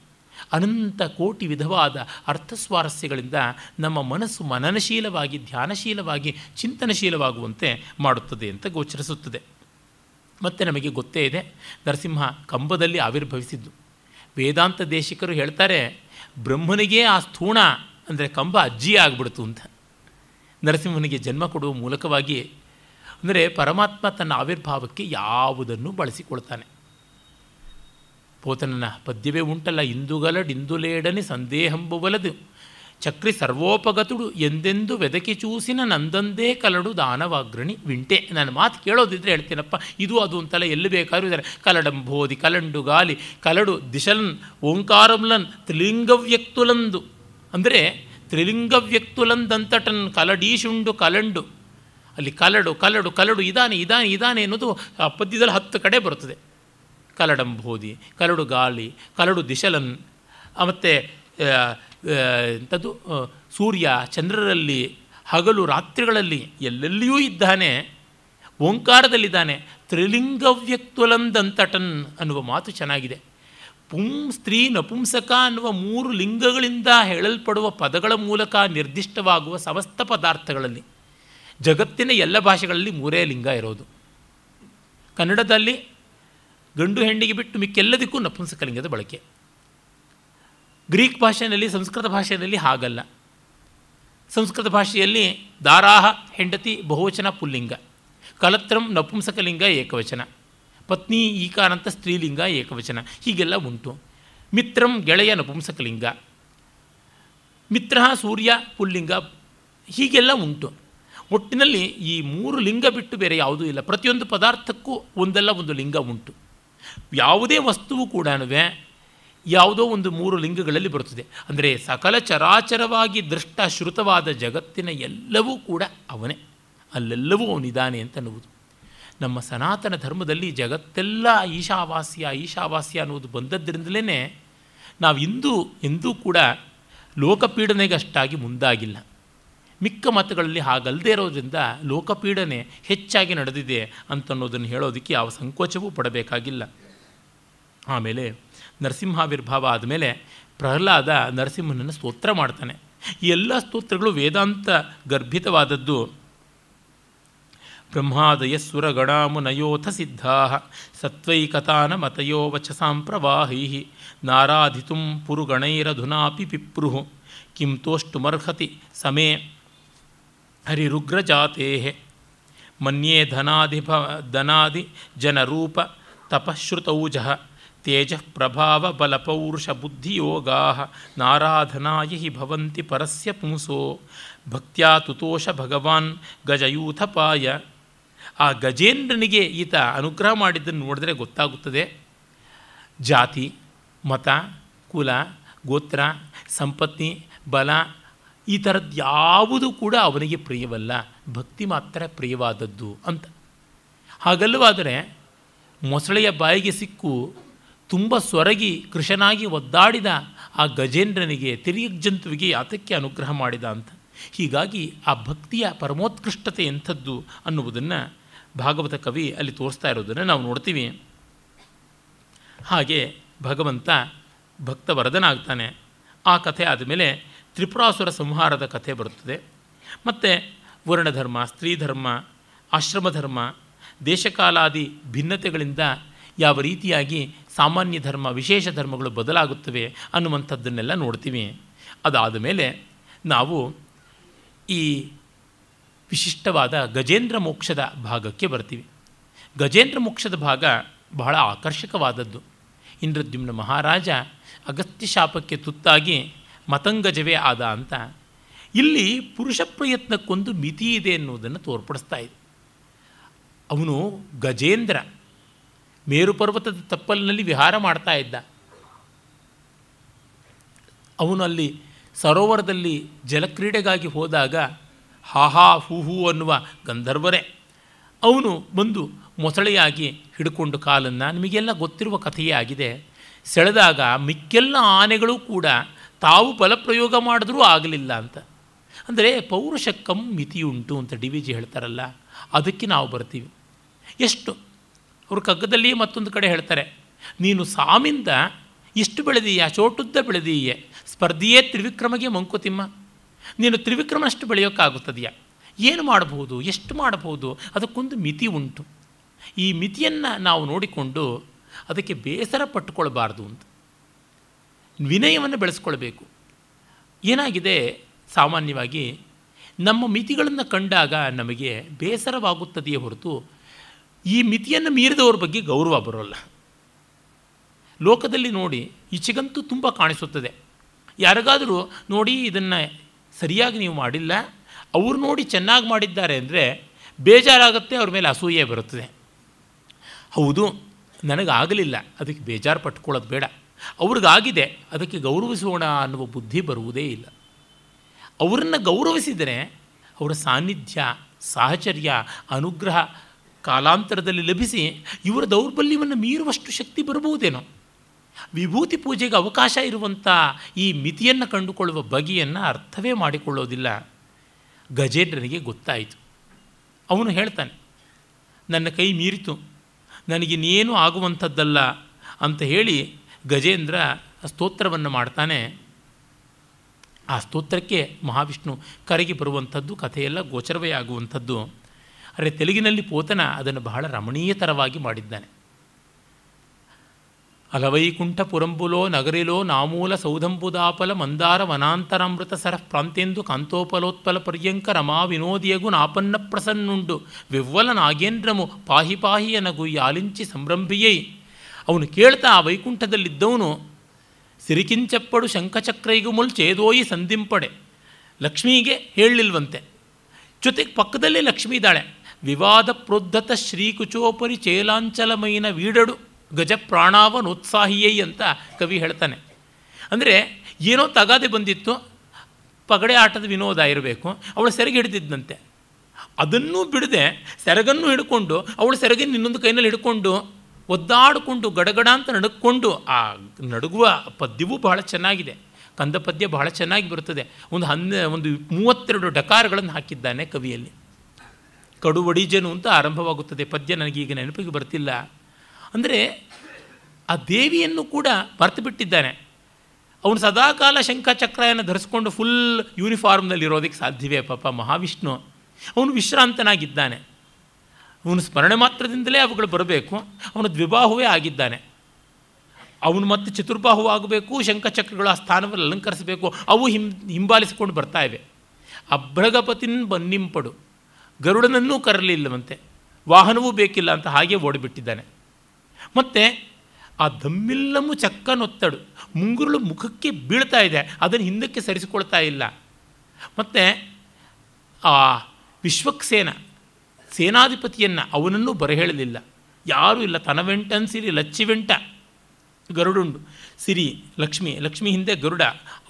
ಅನಂತ ಕೋಟಿ ವಿಧವಾದ ಅರ್ಥ ಸ್ವಾರಸ್ಯಗಳಿಂದ ನಮ್ಮ ಮನಸ್ಸು ಮನನಶೀಲವಾಗಿ ಧ್ಯಾನಶೀಲವಾಗಿ ಚಿಂತನಶೀಲವಾಗುವಂತೆ ಮಾಡುತ್ತದೆ ಅಂತ ಗೋಚರಿಸುತ್ತದೆ ಮತ್ತು ನಮಗೆ ಗೊತ್ತೇ ಇದೆ ನರಸಿಂಹ ಕಂಬದಲ್ಲಿ ಆವಿರ್ಭವಿಸಿದ್ದು ವೇದಾಂತ ದೇಶಿಕರು ಹೇಳ್ತಾರೆ ಬ್ರಹ್ಮನಿಗೆ ಆ ಸ್ಥೂಣ ಅಂದರೆ ಕಂಬ ಅಜ್ಜಿಯೇ ಆಗ್ಬಿಡ್ತು ಅಂತ ನರಸಿಂಹನಿಗೆ ಜನ್ಮ ಕೊಡುವ ಮೂಲಕವಾಗಿ ಅಂದರೆ ಪರಮಾತ್ಮ ತನ್ನ ಆವಿರ್ಭಾವಕ್ಕೆ ಯಾವುದನ್ನು ಬಳಸಿಕೊಳ್ತಾನೆ ಪೋತನನ ಪದ್ಯವೇ ಉಂಟಲ್ಲ ಇಂದುಗಲಡಿಂದುಲೇಡನೆ ಸಂದೇಹಂಬುವಲದು ಚಕ್ರಿ ಸರ್ವೋಪಗತುಡು ಎಂದೆಂದು ವೆದಕಿ ಚೂಸಿನ ನಂದಂದೇ ಕಲಡು ದಾನವಾಗ್ರಣಿ ವಿಂಟೆ ನಾನು ಮಾತು ಕೇಳೋದಿದ್ರೆ ಹೇಳ್ತೀನಪ್ಪ ಇದು ಅದು ಅಂತಲ್ಲ ಎಲ್ಲಿ ಬೇಕಾದ್ರೂ ಇದ್ದಾರೆ ಕಲಡಂಬೋದಿ ಕಲಂಡು ಗಾಲಿ ಕಲಡು ದಿಶಲನ್ ಓಂಕಾರಮ್ಲನ್ ತ್ರಿಲಿಂಗವ್ಯಕ್ತುಲಂದು ಅಂದರೆ ತ್ರಿಲಿಂಗ ವ್ಯಕ್ತುಲಂದಂತಟನ್ ಕಲಡೀಶುಂಡು ಕಲಂಡು ಅಲ್ಲಿ ಕಲಡು ಕಲಡು ಕಲಡು ಇದಾನೆ ಇದಾನೆ ಇದಾನೆ ಅನ್ನೋದು ಆ ಪದ್ಯದಲ್ಲಿ ಹತ್ತು ಕಡೆ ಬರುತ್ತದೆ ಕಲಡಂಬೋದಿ ಕಲಡು ಗಾಳಿ ಕಲಡು ದಿಶಲನ್ ಮತ್ತು ಎಂಥದ್ದು ಸೂರ್ಯ ಚಂದ್ರರಲ್ಲಿ ಹಗಲು ರಾತ್ರಿಗಳಲ್ಲಿ ಎಲ್ಲೆಲ್ಲಿಯೂ ಇದ್ದಾನೆ ಓಂಕಾರದಲ್ಲಿದ್ದಾನೆ ತ್ರಿಲಿಂಗ ವ್ಯಕ್ತುಲಂದಂತಟನ್ ಅನ್ನುವ ಮಾತು ಚೆನ್ನಾಗಿದೆ ಪುಂ ಸ್ತ್ರೀ ನಪುಂಸಕ ಅನ್ನುವ ಮೂರು ಲಿಂಗಗಳಿಂದ ಹೇಳಲ್ಪಡುವ ಪದಗಳ ಮೂಲಕ ನಿರ್ದಿಷ್ಟವಾಗುವ ಸಮಸ್ತ ಪದಾರ್ಥಗಳಲ್ಲಿ ಜಗತ್ತಿನ ಎಲ್ಲ ಭಾಷೆಗಳಲ್ಲಿ ಮೂರೇ ಲಿಂಗ ಇರೋದು ಕನ್ನಡದಲ್ಲಿ ಗಂಡು ಹೆಣ್ಣಿಗೆ ಬಿಟ್ಟು ಮಿಕ್ಕೆಲ್ಲದಕ್ಕೂ ಲಿಂಗದ ಬಳಕೆ ಗ್ರೀಕ್ ಭಾಷೆಯಲ್ಲಿ ಸಂಸ್ಕೃತ ಭಾಷೆಯಲ್ಲಿ ಹಾಗಲ್ಲ ಸಂಸ್ಕೃತ ಭಾಷೆಯಲ್ಲಿ ದಾರಾಹ ಹೆಂಡತಿ ಬಹುವಚನ ಪುಲ್ಲಿಂಗ ಕಲತ್ರಂ ನಪುಂಸಕಲಿಂಗ ಏಕವಚನ ಪತ್ನಿ ಈಕಾನಂತ ಸ್ತ್ರೀಲಿಂಗ ಏಕವಚನ ಹೀಗೆಲ್ಲ ಉಂಟು ಮಿತ್ರಂ ಗೆಳೆಯ ನಪುಂಸಕಲಿಂಗ ಮಿತ್ರ ಸೂರ್ಯ ಪುಲ್ಲಿಂಗ ಹೀಗೆಲ್ಲ ಉಂಟು ಒಟ್ಟಿನಲ್ಲಿ ಈ ಮೂರು ಲಿಂಗ ಬಿಟ್ಟು ಬೇರೆ ಯಾವುದೂ ಇಲ್ಲ ಪ್ರತಿಯೊಂದು ಪದಾರ್ಥಕ್ಕೂ ಒಂದಲ್ಲ ಒಂದು ಲಿಂಗ ಉಂಟು ಯಾವುದೇ ವಸ್ತುವು ಕೂಡ ಯಾವುದೋ ಒಂದು ಮೂರು ಲಿಂಗಗಳಲ್ಲಿ ಬರುತ್ತದೆ ಅಂದರೆ ಸಕಲ ಚರಾಚರವಾಗಿ ದೃಷ್ಟ ಶ್ರುತವಾದ ಜಗತ್ತಿನ ಎಲ್ಲವೂ ಕೂಡ ಅವನೇ ಅಲ್ಲೆಲ್ಲವೂ ಅವನಿದ್ದಾನೆ ಅಂತ ಅನ್ನುವುದು ನಮ್ಮ ಸನಾತನ ಧರ್ಮದಲ್ಲಿ ಜಗತ್ತೆಲ್ಲ ಈಶಾವಾಸ್ಯ ಈಶಾವಾಸ್ಯ ಅನ್ನೋದು ಬಂದದ್ದರಿಂದಲೇ ನಾವು ಇಂದು ಎಂದೂ ಕೂಡ ಲೋಕಪೀಡನೆಗಷ್ಟಾಗಿ ಮುಂದಾಗಿಲ್ಲ ಮಿಕ್ಕ ಮತಗಳಲ್ಲಿ ಹಾಗಲ್ಲದೆ ಇರೋದ್ರಿಂದ ಲೋಕಪೀಡನೆ ಹೆಚ್ಚಾಗಿ ನಡೆದಿದೆ ಅಂತನ್ನೋದನ್ನು ಹೇಳೋದಕ್ಕೆ ಯಾವ ಸಂಕೋಚವೂ ಪಡಬೇಕಾಗಿಲ್ಲ ಆಮೇಲೆ ನರಸಿಂಹಾವಿರ್ಭಾವ ಆದಮೇಲೆ ಪ್ರಹ್ಲಾದ ನರಸಿಂಹನನ್ನು ಸ್ತೋತ್ರ ಮಾಡ್ತಾನೆ ಈ ಎಲ್ಲ ಸ್ತೋತ್ರಗಳು ವೇದಾಂತ ಗರ್ಭಿತವಾದದ್ದು ब्रह्मादयस्वरगणामुनयोऽथ सिद्धाः सत्त्वैकतानमतयो मतयो वचसा प्रवाही नाराधि पुरगणरधुना पिप्रु किोष्टुमर्हति समे हरिरुग्रजातेः मन्ये तपश्रुतौज तेज प्रभाव प्रभावबलपौरुषबुद्धियोगाः नाराधनाय हि भवन्ति परस्य पुंसो भक्त्या तुतोष भगवान् ಆ ಗಜೇಂದ್ರನಿಗೆ ಈತ ಅನುಗ್ರಹ ಮಾಡಿದ್ದನ್ನು ನೋಡಿದ್ರೆ ಗೊತ್ತಾಗುತ್ತದೆ ಜಾತಿ ಮತ ಕುಲ ಗೋತ್ರ ಸಂಪತ್ತಿ ಬಲ ಈ ಥರದ್ದು ಯಾವುದು ಕೂಡ ಅವನಿಗೆ ಪ್ರಿಯವಲ್ಲ ಭಕ್ತಿ ಮಾತ್ರ ಪ್ರಿಯವಾದದ್ದು ಅಂತ ಹಾಗಲ್ಲವಾದರೆ ಮೊಸಳೆಯ ಬಾಯಿಗೆ ಸಿಕ್ಕು ತುಂಬ ಸೊರಗಿ ಕೃಷನಾಗಿ ಒದ್ದಾಡಿದ ಆ ಗಜೇಂದ್ರನಿಗೆ ತಿರಿಯಗ್ ಜಂತುವಿಗೆ ಯಾತಕ್ಕೆ ಅನುಗ್ರಹ ಮಾಡಿದ ಅಂತ ಹೀಗಾಗಿ ಆ ಭಕ್ತಿಯ ಪರಮೋತ್ಕೃಷ್ಟತೆ ಎಂಥದ್ದು ಅನ್ನುವುದನ್ನು ಭಾಗವತ ಕವಿ ಅಲ್ಲಿ ತೋರಿಸ್ತಾ ಇರೋದನ್ನು ನಾವು ನೋಡ್ತೀವಿ ಹಾಗೆ ಭಗವಂತ ಭಕ್ತ ವರದನಾಗ್ತಾನೆ ಆ ಕಥೆ ಆದಮೇಲೆ ತ್ರಿಪುರಾಸುರ ಸಂಹಾರದ ಕಥೆ ಬರುತ್ತದೆ ಮತ್ತು ವರ್ಣಧರ್ಮ ಸ್ತ್ರೀಧರ್ಮ ಆಶ್ರಮಧರ್ಮ ದೇಶಕಾಲಾದಿ ಭಿನ್ನತೆಗಳಿಂದ ಯಾವ ರೀತಿಯಾಗಿ ಸಾಮಾನ್ಯ ಧರ್ಮ ವಿಶೇಷ ಧರ್ಮಗಳು ಬದಲಾಗುತ್ತವೆ ಅನ್ನುವಂಥದ್ದನ್ನೆಲ್ಲ ನೋಡ್ತೀವಿ ಅದಾದ ಮೇಲೆ ನಾವು ಈ ವಿಶಿಷ್ಟವಾದ ಗಜೇಂದ್ರ ಮೋಕ್ಷದ ಭಾಗಕ್ಕೆ ಬರ್ತೀವಿ ಗಜೇಂದ್ರ ಮೋಕ್ಷದ ಭಾಗ ಬಹಳ ಆಕರ್ಷಕವಾದದ್ದು ಇಂದ್ರದ್ಯುಮ್ನ ಮಹಾರಾಜ ಅಗತ್ಯ ಶಾಪಕ್ಕೆ ತುತ್ತಾಗಿ ಮತಂಗಜವೇ ಆದ ಅಂತ ಇಲ್ಲಿ ಪುರುಷ ಪ್ರಯತ್ನಕ್ಕೊಂದು ಮಿತಿ ಇದೆ ಎನ್ನುವುದನ್ನು ತೋರ್ಪಡಿಸ್ತಾ ಇದೆ ಅವನು ಗಜೇಂದ್ರ ಮೇರುಪರ್ವತದ ತಪ್ಪಲಿನಲ್ಲಿ ವಿಹಾರ ಮಾಡ್ತಾ ಇದ್ದ ಅವನಲ್ಲಿ ಸರೋವರದಲ್ಲಿ ಜಲಕ್ರೀಡೆಗಾಗಿ ಹೋದಾಗ ಹಾ ಹಾ ಹೂ ಹೂ ಅನ್ನುವ ಗಂಧರ್ವರೇ ಅವನು ಬಂದು ಮೊಸಳೆಯಾಗಿ ಹಿಡ್ಕೊಂಡು ಕಾಲನ್ನು ನಿಮಗೆಲ್ಲ ಗೊತ್ತಿರುವ ಕಥೆಯೇ ಆಗಿದೆ ಸೆಳೆದಾಗ ಮಿಕ್ಕೆಲ್ಲ ಆನೆಗಳು ಕೂಡ ತಾವು ಬಲಪ್ರಯೋಗ ಮಾಡಿದ್ರೂ ಆಗಲಿಲ್ಲ ಅಂತ ಅಂದರೆ ಪೌರುಷಕ್ಕಂ ಮಿತಿಯುಂಟು ಅಂತ ಡಿ ವಿ ಜಿ ಹೇಳ್ತಾರಲ್ಲ ಅದಕ್ಕೆ ನಾವು ಬರ್ತೀವಿ ಎಷ್ಟು ಅವರು ಕಗ್ಗದಲ್ಲಿ ಮತ್ತೊಂದು ಕಡೆ ಹೇಳ್ತಾರೆ ನೀನು ಸಾಮಿಂದ ಇಷ್ಟು ಬೆಳೆದೀಯ ಚೋಟುದ್ದ ಬೆಳೆದೀಯೇ ಸ್ಪರ್ಧಿಯೇ ತ್ರಿವಿಕ್ರಮಗೆ ಮಂಕುತಿಮ್ಮ ನೀನು ತ್ರಿವಿಕ್ರಮನಷ್ಟು ಬೆಳೆಯೋಕ್ಕಾಗುತ್ತದೆಯಾ ಏನು ಮಾಡಬಹುದು ಎಷ್ಟು ಮಾಡಬಹುದು ಅದಕ್ಕೊಂದು ಮಿತಿ ಉಂಟು ಈ ಮಿತಿಯನ್ನು ನಾವು ನೋಡಿಕೊಂಡು ಅದಕ್ಕೆ ಬೇಸರ ಪಟ್ಟುಕೊಳ್ಬಾರ್ದು ಅಂತ ವಿನಯವನ್ನು ಬೆಳೆಸ್ಕೊಳ್ಬೇಕು ಏನಾಗಿದೆ ಸಾಮಾನ್ಯವಾಗಿ ನಮ್ಮ ಮಿತಿಗಳನ್ನು ಕಂಡಾಗ ನಮಗೆ ಬೇಸರವಾಗುತ್ತದೆಯೇ ಹೊರತು ಈ ಮಿತಿಯನ್ನು ಮೀರಿದವ್ರ ಬಗ್ಗೆ ಗೌರವ ಬರೋಲ್ಲ ಲೋಕದಲ್ಲಿ ನೋಡಿ ಈಚೆಗಂತೂ ತುಂಬ ಕಾಣಿಸುತ್ತದೆ ಯಾರಿಗಾದರೂ ನೋಡಿ ಇದನ್ನು ಸರಿಯಾಗಿ ನೀವು ಮಾಡಿಲ್ಲ ಅವ್ರು ನೋಡಿ ಚೆನ್ನಾಗಿ ಮಾಡಿದ್ದಾರೆ ಅಂದರೆ ಬೇಜಾರಾಗುತ್ತೆ ಅವ್ರ ಮೇಲೆ ಅಸೂಯೆ ಬರುತ್ತದೆ ಹೌದು ನನಗಾಗಲಿಲ್ಲ ಅದಕ್ಕೆ ಬೇಜಾರು ಪಟ್ಕೊಳ್ಳೋದು ಬೇಡ ಅವ್ರಿಗಾಗಿದೆ ಅದಕ್ಕೆ ಗೌರವಿಸೋಣ ಅನ್ನುವ ಬುದ್ಧಿ ಬರುವುದೇ ಇಲ್ಲ ಅವರನ್ನು ಗೌರವಿಸಿದರೆ ಅವರ ಸಾನ್ನಿಧ್ಯ ಸಾಹಚರ್ಯ ಅನುಗ್ರಹ ಕಾಲಾಂತರದಲ್ಲಿ ಲಭಿಸಿ ಇವರ ದೌರ್ಬಲ್ಯವನ್ನು ಮೀರುವಷ್ಟು ಶಕ್ತಿ ಬರಬಹುದೇನೋ ವಿಭೂತಿ ಪೂಜೆಗೆ ಅವಕಾಶ ಇರುವಂಥ ಈ ಮಿತಿಯನ್ನು ಕಂಡುಕೊಳ್ಳುವ ಬಗೆಯನ್ನು ಅರ್ಥವೇ ಮಾಡಿಕೊಳ್ಳೋದಿಲ್ಲ ಗಜೇಂದ್ರನಿಗೆ ಗೊತ್ತಾಯಿತು ಅವನು ಹೇಳ್ತಾನೆ ನನ್ನ ಕೈ ಮೀರಿತು ನನಗಿನ್ನೇನು ಆಗುವಂಥದ್ದಲ್ಲ ಅಂತ ಹೇಳಿ ಗಜೇಂದ್ರ ಸ್ತೋತ್ರವನ್ನು ಮಾಡ್ತಾನೆ ಆ ಸ್ತೋತ್ರಕ್ಕೆ ಮಹಾವಿಷ್ಣು ಕರಗಿ ಬರುವಂಥದ್ದು ಕಥೆಯೆಲ್ಲ ಗೋಚರವೇ ಆಗುವಂಥದ್ದು ಅರೆ ತೆಲುಗಿನಲ್ಲಿ ಪೋತನ ಅದನ್ನು ಬಹಳ ರಮಣೀಯತರವಾಗಿ ಮಾಡಿದ್ದಾನೆ ಅಲವೈಕುಂಠಪುರಂಬುಲೋ ನಗರಿಲೋ ನಾಮೂಲ ಸೌಧಂಬುದಾಪಲ ಮಂದಾರ ವನಾಂತರಾಮೃತ ಸರಹ ಪ್ರಾಂತ್ಯೆಂದು ಕಾಂತೋಪಲೋತ್ಪಲ ವಿನೋದಿಯಗು ನಾಪನ್ನ ಪ್ರಸನ್ನುಂಡು ವಿವ್ವಲ ನಾಗೇಂದ್ರಮು ಪಾಹಿ ನಗು ಯಾಲಿಂಚಿ ಸಂರಂಭಿಯೈ ಅವನು ಕೇಳ್ತಾ ಆ ವೈಕುಂಠದಲ್ಲಿದ್ದವನು ಸಿರಿಕಿಂಚಪ್ಪಡು ಶಂಖಚಕ್ರೈಗು ಮುಲ್ ಚೇದೋಯಿ ಸಂಧಿಂಪಡೆ ಲಕ್ಷ್ಮೀಗೆ ಹೇಳಲಿಲ್ವಂತೆ ಜೊತೆಗೆ ಪಕ್ಕದಲ್ಲೇ ಲಕ್ಷ್ಮೀ ಇದ್ದಾಳೆ ವಿವಾದ ಪ್ರೋದ್ಧತ ಶ್ರೀಕುಚೋಪರಿ ಚೇಲಾಂಚಲಮಯಿನ ಚೇಲಾಂಚಲಮೈನ ವೀಡಡು ಗಜ ಪ್ರಾಣಾವನೋತ್ಸಾಹಿಯೇ ಅಂತ ಕವಿ ಹೇಳ್ತಾನೆ ಅಂದರೆ ಏನೋ ತಗಾದೆ ಬಂದಿತ್ತು ಪಗಡೆ ಆಟದ ವಿನೋದ ಇರಬೇಕು ಅವಳು ಸೆರೆಗೆ ಹಿಡಿದಿದ್ದಂತೆ ಅದನ್ನು ಬಿಡದೆ ಸೆರಗನ್ನು ಹಿಡ್ಕೊಂಡು ಅವಳು ಸೆರಗಿನ ಇನ್ನೊಂದು ಕೈನಲ್ಲಿ ಹಿಡ್ಕೊಂಡು ಒದ್ದಾಡಿಕೊಂಡು ಗಡಗಡ ಅಂತ ನಡುಕೊಂಡು ಆ ನಡುಗುವ ಪದ್ಯವೂ ಬಹಳ ಚೆನ್ನಾಗಿದೆ ಕಂದ ಪದ್ಯ ಬಹಳ ಚೆನ್ನಾಗಿ ಬರುತ್ತದೆ ಒಂದು ಹನ್ನೆ ಒಂದು ಮೂವತ್ತೆರಡು ಡಕಾರಗಳನ್ನು ಹಾಕಿದ್ದಾನೆ ಕವಿಯಲ್ಲಿ ಕಡುವಡಿಜನು ಅಂತ ಆರಂಭವಾಗುತ್ತದೆ ಪದ್ಯ ನನಗೀಗ ನೆನಪಿಗೆ ಬರ್ತಿಲ್ಲ ಅಂದರೆ ಆ ದೇವಿಯನ್ನು ಕೂಡ ಮರೆತು ಬಿಟ್ಟಿದ್ದಾನೆ ಅವನು ಸದಾಕಾಲ ಶಂಕಚಕ್ರಯನ್ನು ಧರಿಸ್ಕೊಂಡು ಫುಲ್ ಯೂನಿಫಾರ್ಮ್ನಲ್ಲಿ ಇರೋದಕ್ಕೆ ಸಾಧ್ಯವೇ ಪಾಪ ಮಹಾವಿಷ್ಣು ಅವನು ವಿಶ್ರಾಂತನಾಗಿದ್ದಾನೆ ಅವನು ಸ್ಮರಣೆ ಮಾತ್ರದಿಂದಲೇ ಅವುಗಳು ಬರಬೇಕು ಅವನು ದ್ವಿಬಾಹುವೇ ಆಗಿದ್ದಾನೆ ಅವನು ಮತ್ತೆ ಚತುರ್ಬಾಹು ಆಗಬೇಕು ಶಂಖಚಕ್ರಗಳು ಆ ಸ್ಥಾನವನ್ನು ಅಲಂಕರಿಸಬೇಕು ಅವು ಹಿಂ ಹಿಂಬಾಲಿಸಿಕೊಂಡು ಬರ್ತಾ ಇವೆ ಅಭ್ರಗಪತಿನ ಬನ್ನಿಂಪಡು ಗರುಡನನ್ನೂ ಕರಲಿಲ್ಲವಂತೆ ವಾಹನವೂ ಬೇಕಿಲ್ಲ ಅಂತ ಹಾಗೆ ಓಡಿಬಿಟ್ಟಿದ್ದಾನೆ ಮತ್ತು ಆ ದಮ್ಮಿಲ್ಲಮು ಚಕ್ಕನೊತ್ತಡು ಮುಂಗುರುಳು ಮುಖಕ್ಕೆ ಬೀಳ್ತಾ ಇದೆ ಅದನ್ನು ಹಿಂದಕ್ಕೆ ಸರಿಸಿಕೊಳ್ತಾ ಇಲ್ಲ ಮತ್ತು ಆ ವಿಶ್ವಕ್ಸೇನ ಸೇನಾಧಿಪತಿಯನ್ನು ಅವನನ್ನು ಬರಹೇಳಲಿಲ್ಲ ಯಾರೂ ಇಲ್ಲ ತನವೆಂಟನ್ ಸಿರಿ ಲಚ್ಚಿವೆಂಟ ಗರುಡುಂಡು ಸಿರಿ ಲಕ್ಷ್ಮಿ ಲಕ್ಷ್ಮಿ ಹಿಂದೆ ಗರುಡ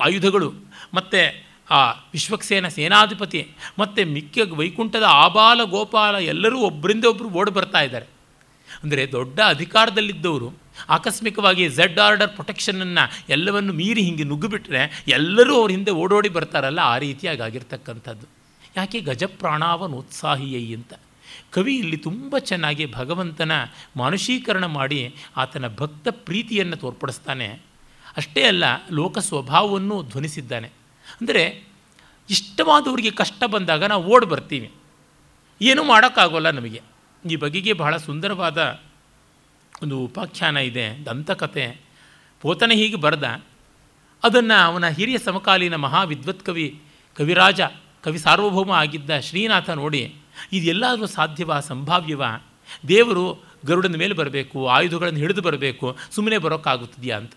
ಆಯುಧಗಳು ಮತ್ತು ಆ ವಿಶ್ವಕ್ಸೇನ ಸೇನಾಧಿಪತಿ ಮತ್ತು ಮಿಕ್ಕ ವೈಕುಂಠದ ಆಬಾಲ ಗೋಪಾಲ ಎಲ್ಲರೂ ಒಬ್ಬರಿಂದ ಒಬ್ಬರು ಓಡಿ ಬರ್ತಾ ಇದ್ದಾರೆ ಅಂದರೆ ದೊಡ್ಡ ಅಧಿಕಾರದಲ್ಲಿದ್ದವರು ಆಕಸ್ಮಿಕವಾಗಿ ಝೆಡ್ ಆರ್ಡರ್ ಪ್ರೊಟೆಕ್ಷನನ್ನು ಎಲ್ಲವನ್ನು ಮೀರಿ ಹಿಂಗೆ ನುಗ್ಗಿಬಿಟ್ರೆ ಎಲ್ಲರೂ ಅವ್ರ ಹಿಂದೆ ಓಡೋಡಿ ಬರ್ತಾರಲ್ಲ ಆ ರೀತಿಯಾಗಿ ಆಗಿರ್ತಕ್ಕಂಥದ್ದು ಯಾಕೆ ಗಜಪ್ರಾಣಾವನೋತ್ಸಾಹಿಯೈ ಅಂತ ಕವಿ ಇಲ್ಲಿ ತುಂಬ ಚೆನ್ನಾಗಿ ಭಗವಂತನ ಮಾನುಷೀಕರಣ ಮಾಡಿ ಆತನ ಭಕ್ತ ಪ್ರೀತಿಯನ್ನು ತೋರ್ಪಡಿಸ್ತಾನೆ ಅಷ್ಟೇ ಅಲ್ಲ ಲೋಕ ಸ್ವಭಾವವನ್ನು ಧ್ವನಿಸಿದ್ದಾನೆ ಅಂದರೆ ಇಷ್ಟವಾದವರಿಗೆ ಕಷ್ಟ ಬಂದಾಗ ನಾವು ಓಡಿ ಬರ್ತೀವಿ ಏನೂ ಮಾಡೋಕ್ಕಾಗೋಲ್ಲ ನಮಗೆ ಈ ಬಗೆಗೆ ಬಹಳ ಸುಂದರವಾದ ಒಂದು ಉಪಾಖ್ಯಾನ ಇದೆ ದಂತಕಥೆ ಪೋತನ ಹೀಗೆ ಬರೆದ ಅದನ್ನು ಅವನ ಹಿರಿಯ ಸಮಕಾಲೀನ ಮಹಾವಿದ್ವತ್ ಕವಿ ಕವಿರಾಜ ಕವಿ ಸಾರ್ವಭೌಮ ಆಗಿದ್ದ ಶ್ರೀನಾಥ ನೋಡಿ ಇದೆಲ್ಲಾದರೂ ಸಾಧ್ಯವ ಸಂಭಾವ್ಯವ ದೇವರು ಗರುಡನ ಮೇಲೆ ಬರಬೇಕು ಆಯುಧಗಳನ್ನು ಹಿಡಿದು ಬರಬೇಕು ಸುಮ್ಮನೆ ಬರೋಕ್ಕಾಗುತ್ತಿದೆಯಾ ಅಂತ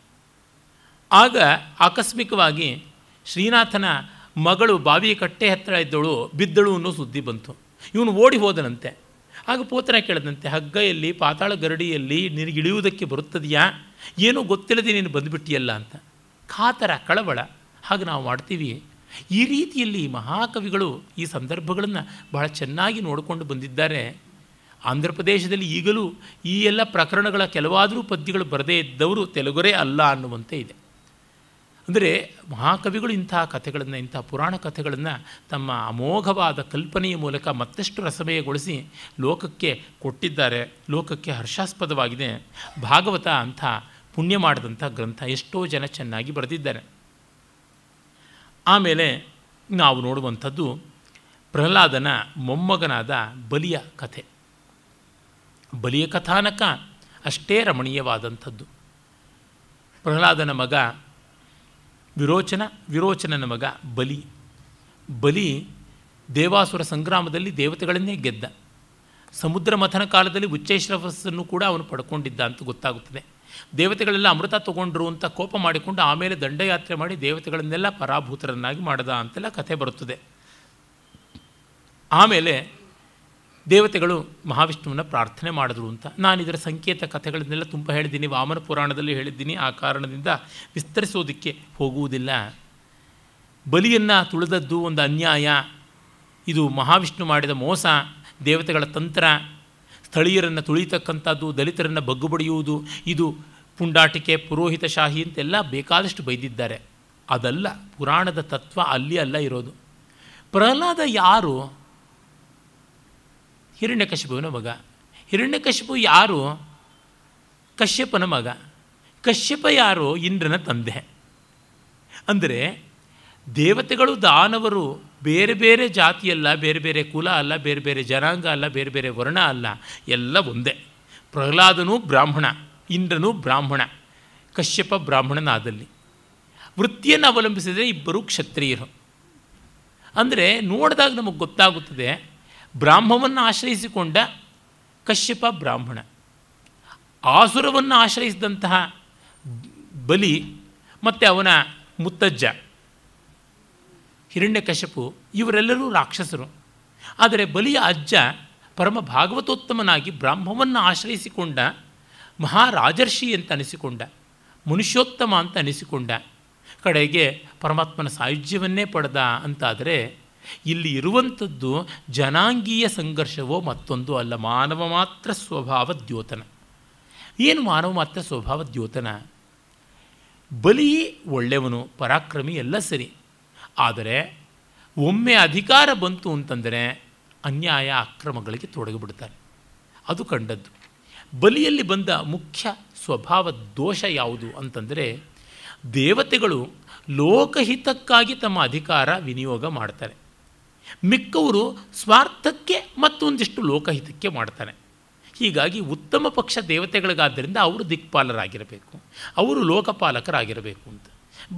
ಆಗ ಆಕಸ್ಮಿಕವಾಗಿ ಶ್ರೀನಾಥನ ಮಗಳು ಬಾವಿಯ ಕಟ್ಟೆ ಹತ್ತಿರ ಇದ್ದಳು ಬಿದ್ದಳು ಅನ್ನೋ ಸುದ್ದಿ ಬಂತು ಇವನು ಓಡಿ ಹೋದನಂತೆ ಆಗ ಪೋತನ ಕೇಳದಂತೆ ಹಗ್ಗೆಯಲ್ಲಿ ಪಾತಾಳ ಗರಡಿಯಲ್ಲಿ ಇಳಿಯುವುದಕ್ಕೆ ಬರುತ್ತದೆಯಾ ಏನೂ ಗೊತ್ತಿಲ್ಲದೆ ನೀನು ಬಂದುಬಿಟ್ಟಿಯಲ್ಲ ಅಂತ ಕಾತರ ಕಳವಳ ಹಾಗೆ ನಾವು ಮಾಡ್ತೀವಿ ಈ ರೀತಿಯಲ್ಲಿ ಮಹಾಕವಿಗಳು ಈ ಸಂದರ್ಭಗಳನ್ನು ಬಹಳ ಚೆನ್ನಾಗಿ ನೋಡಿಕೊಂಡು ಬಂದಿದ್ದಾರೆ ಆಂಧ್ರ ಪ್ರದೇಶದಲ್ಲಿ ಈಗಲೂ ಈ ಎಲ್ಲ ಪ್ರಕರಣಗಳ ಕೆಲವಾದರೂ ಪದ್ಯಗಳು ಬರದೇ ಇದ್ದವರು ತೆಲುಗುರೇ ಅಲ್ಲ ಅನ್ನುವಂತೆ ಇದೆ ಅಂದರೆ ಮಹಾಕವಿಗಳು ಇಂಥ ಕಥೆಗಳನ್ನು ಇಂಥ ಪುರಾಣ ಕಥೆಗಳನ್ನು ತಮ್ಮ ಅಮೋಘವಾದ ಕಲ್ಪನೆಯ ಮೂಲಕ ಮತ್ತಷ್ಟು ರಸಮಯಗೊಳಿಸಿ ಲೋಕಕ್ಕೆ ಕೊಟ್ಟಿದ್ದಾರೆ ಲೋಕಕ್ಕೆ ಹರ್ಷಾಸ್ಪದವಾಗಿದೆ ಭಾಗವತ ಅಂಥ ಪುಣ್ಯ ಮಾಡಿದಂಥ ಗ್ರಂಥ ಎಷ್ಟೋ ಜನ ಚೆನ್ನಾಗಿ ಬರೆದಿದ್ದಾರೆ ಆಮೇಲೆ ನಾವು ನೋಡುವಂಥದ್ದು ಪ್ರಹ್ಲಾದನ ಮೊಮ್ಮಗನಾದ ಬಲಿಯ ಕಥೆ ಬಲಿಯ ಕಥಾನಕ ಅಷ್ಟೇ ರಮಣೀಯವಾದಂಥದ್ದು ಪ್ರಹ್ಲಾದನ ಮಗ ವಿರೋಚನ ವಿರೋಚನ ಮಗ ಬಲಿ ಬಲಿ ದೇವಾಸುರ ಸಂಗ್ರಾಮದಲ್ಲಿ ದೇವತೆಗಳನ್ನೇ ಗೆದ್ದ ಸಮುದ್ರ ಮಥನ ಕಾಲದಲ್ಲಿ ಉಚ್ಚೈಶ್ರವಸ್ಸನ್ನು ಕೂಡ ಅವನು ಪಡ್ಕೊಂಡಿದ್ದ ಅಂತ ಗೊತ್ತಾಗುತ್ತದೆ ದೇವತೆಗಳೆಲ್ಲ ಅಮೃತ ತಗೊಂಡ್ರು ಅಂತ ಕೋಪ ಮಾಡಿಕೊಂಡು ಆಮೇಲೆ ದಂಡಯಾತ್ರೆ ಮಾಡಿ ದೇವತೆಗಳನ್ನೆಲ್ಲ ಪರಾಭೂತರನ್ನಾಗಿ ಮಾಡಿದ ಅಂತೆಲ್ಲ ಕಥೆ ಬರುತ್ತದೆ ಆಮೇಲೆ ದೇವತೆಗಳು ಮಹಾವಿಷ್ಣುವನ್ನ ಪ್ರಾರ್ಥನೆ ಮಾಡಿದ್ರು ಅಂತ ನಾನು ಇದರ ಸಂಕೇತ ಕಥೆಗಳನ್ನೆಲ್ಲ ತುಂಬ ಹೇಳಿದ್ದೀನಿ ವಾಮನ ಪುರಾಣದಲ್ಲಿ ಹೇಳಿದ್ದೀನಿ ಆ ಕಾರಣದಿಂದ ವಿಸ್ತರಿಸೋದಕ್ಕೆ ಹೋಗುವುದಿಲ್ಲ ಬಲಿಯನ್ನು ತುಳಿದದ್ದು ಒಂದು ಅನ್ಯಾಯ ಇದು ಮಹಾವಿಷ್ಣು ಮಾಡಿದ ಮೋಸ ದೇವತೆಗಳ ತಂತ್ರ ಸ್ಥಳೀಯರನ್ನು ತುಳಿತಕ್ಕಂಥದ್ದು ದಲಿತರನ್ನು ಬಗ್ಗುಬಡಿಯುವುದು ಇದು ಪುಂಡಾಟಿಕೆ ಶಾಹಿ ಅಂತೆಲ್ಲ ಬೇಕಾದಷ್ಟು ಬೈದಿದ್ದಾರೆ ಅದಲ್ಲ ಪುರಾಣದ ತತ್ವ ಅಲ್ಲಿ ಅಲ್ಲ ಇರೋದು ಪ್ರಹ್ಲಾದ ಯಾರು ಹಿರಣ್ಯಕಶಿಪುವಿನ ಮಗ ಹಿರಣ್ಯಕಶಿಪು ಯಾರು ಕಶ್ಯಪನ ಮಗ ಕಶ್ಯಪ ಯಾರು ಇಂದ್ರನ ತಂದೆ ಅಂದರೆ ದೇವತೆಗಳು ದಾನವರು ಬೇರೆ ಬೇರೆ ಜಾತಿಯಲ್ಲ ಬೇರೆ ಬೇರೆ ಕುಲ ಅಲ್ಲ ಬೇರೆ ಬೇರೆ ಜನಾಂಗ ಅಲ್ಲ ಬೇರೆ ಬೇರೆ ವರ್ಣ ಅಲ್ಲ ಎಲ್ಲ ಒಂದೇ ಪ್ರಹ್ಲಾದನೂ ಬ್ರಾಹ್ಮಣ ಇಂದ್ರನೂ ಬ್ರಾಹ್ಮಣ ಕಶ್ಯಪ ಬ್ರಾಹ್ಮಣನಾದಲ್ಲಿ ವೃತ್ತಿಯನ್ನು ಅವಲಂಬಿಸಿದರೆ ಇಬ್ಬರು ಕ್ಷತ್ರಿಯರು ಅಂದರೆ ನೋಡಿದಾಗ ನಮಗೆ ಗೊತ್ತಾಗುತ್ತದೆ ಬ್ರಾಹ್ಮವನ್ನು ಆಶ್ರಯಿಸಿಕೊಂಡ ಕಶ್ಯಪ ಬ್ರಾಹ್ಮಣ ಆಸುರವನ್ನು ಆಶ್ರಯಿಸಿದಂತಹ ಬಲಿ ಮತ್ತು ಅವನ ಮುತ್ತಜ್ಜ ಹಿರಣ್ಯ ಕಶ್ಯಪು ಇವರೆಲ್ಲರೂ ರಾಕ್ಷಸರು ಆದರೆ ಬಲಿಯ ಅಜ್ಜ ಪರಮ ಭಾಗವತೋತ್ತಮನಾಗಿ ಬ್ರಾಹ್ಮವನ್ನು ಆಶ್ರಯಿಸಿಕೊಂಡ ಮಹಾರಾಜರ್ಷಿ ಅಂತ ಅನಿಸಿಕೊಂಡ ಮನುಷ್ಯೋತ್ತಮ ಅಂತ ಅನಿಸಿಕೊಂಡ ಕಡೆಗೆ ಪರಮಾತ್ಮನ ಸಾಯುಜ್ಯವನ್ನೇ ಪಡೆದ ಅಂತಾದರೆ ಇಲ್ಲಿ ಇರುವಂಥದ್ದು ಜನಾಂಗೀಯ ಸಂಘರ್ಷವೋ ಮತ್ತೊಂದು ಅಲ್ಲ ಮಾನವ ಮಾತ್ರ ಸ್ವಭಾವ ದ್ಯೋತನ ಏನು ಮಾನವ ಮಾತ್ರ ಸ್ವಭಾವ ದ್ಯೋತನ ಬಲಿ ಒಳ್ಳೆಯವನು ಪರಾಕ್ರಮಿ ಎಲ್ಲ ಸರಿ ಆದರೆ ಒಮ್ಮೆ ಅಧಿಕಾರ ಬಂತು ಅಂತಂದರೆ ಅನ್ಯಾಯ ಅಕ್ರಮಗಳಿಗೆ ತೊಡಗಿಬಿಡ್ತಾರೆ ಅದು ಕಂಡದ್ದು ಬಲಿಯಲ್ಲಿ ಬಂದ ಮುಖ್ಯ ಸ್ವಭಾವ ದೋಷ ಯಾವುದು ಅಂತಂದರೆ ದೇವತೆಗಳು ಲೋಕಹಿತಕ್ಕಾಗಿ ತಮ್ಮ ಅಧಿಕಾರ ವಿನಿಯೋಗ ಮಾಡ್ತಾರೆ ಮಿಕ್ಕವರು ಸ್ವಾರ್ಥಕ್ಕೆ ಮತ್ತೊಂದಿಷ್ಟು ಲೋಕಹಿತಕ್ಕೆ ಮಾಡ್ತಾನೆ ಹೀಗಾಗಿ ಉತ್ತಮ ಪಕ್ಷ ದೇವತೆಗಳಿಗಾದ್ದರಿಂದ ಅವರು ದಿಕ್ಪಾಲರಾಗಿರಬೇಕು ಅವರು ಲೋಕಪಾಲಕರಾಗಿರಬೇಕು ಅಂತ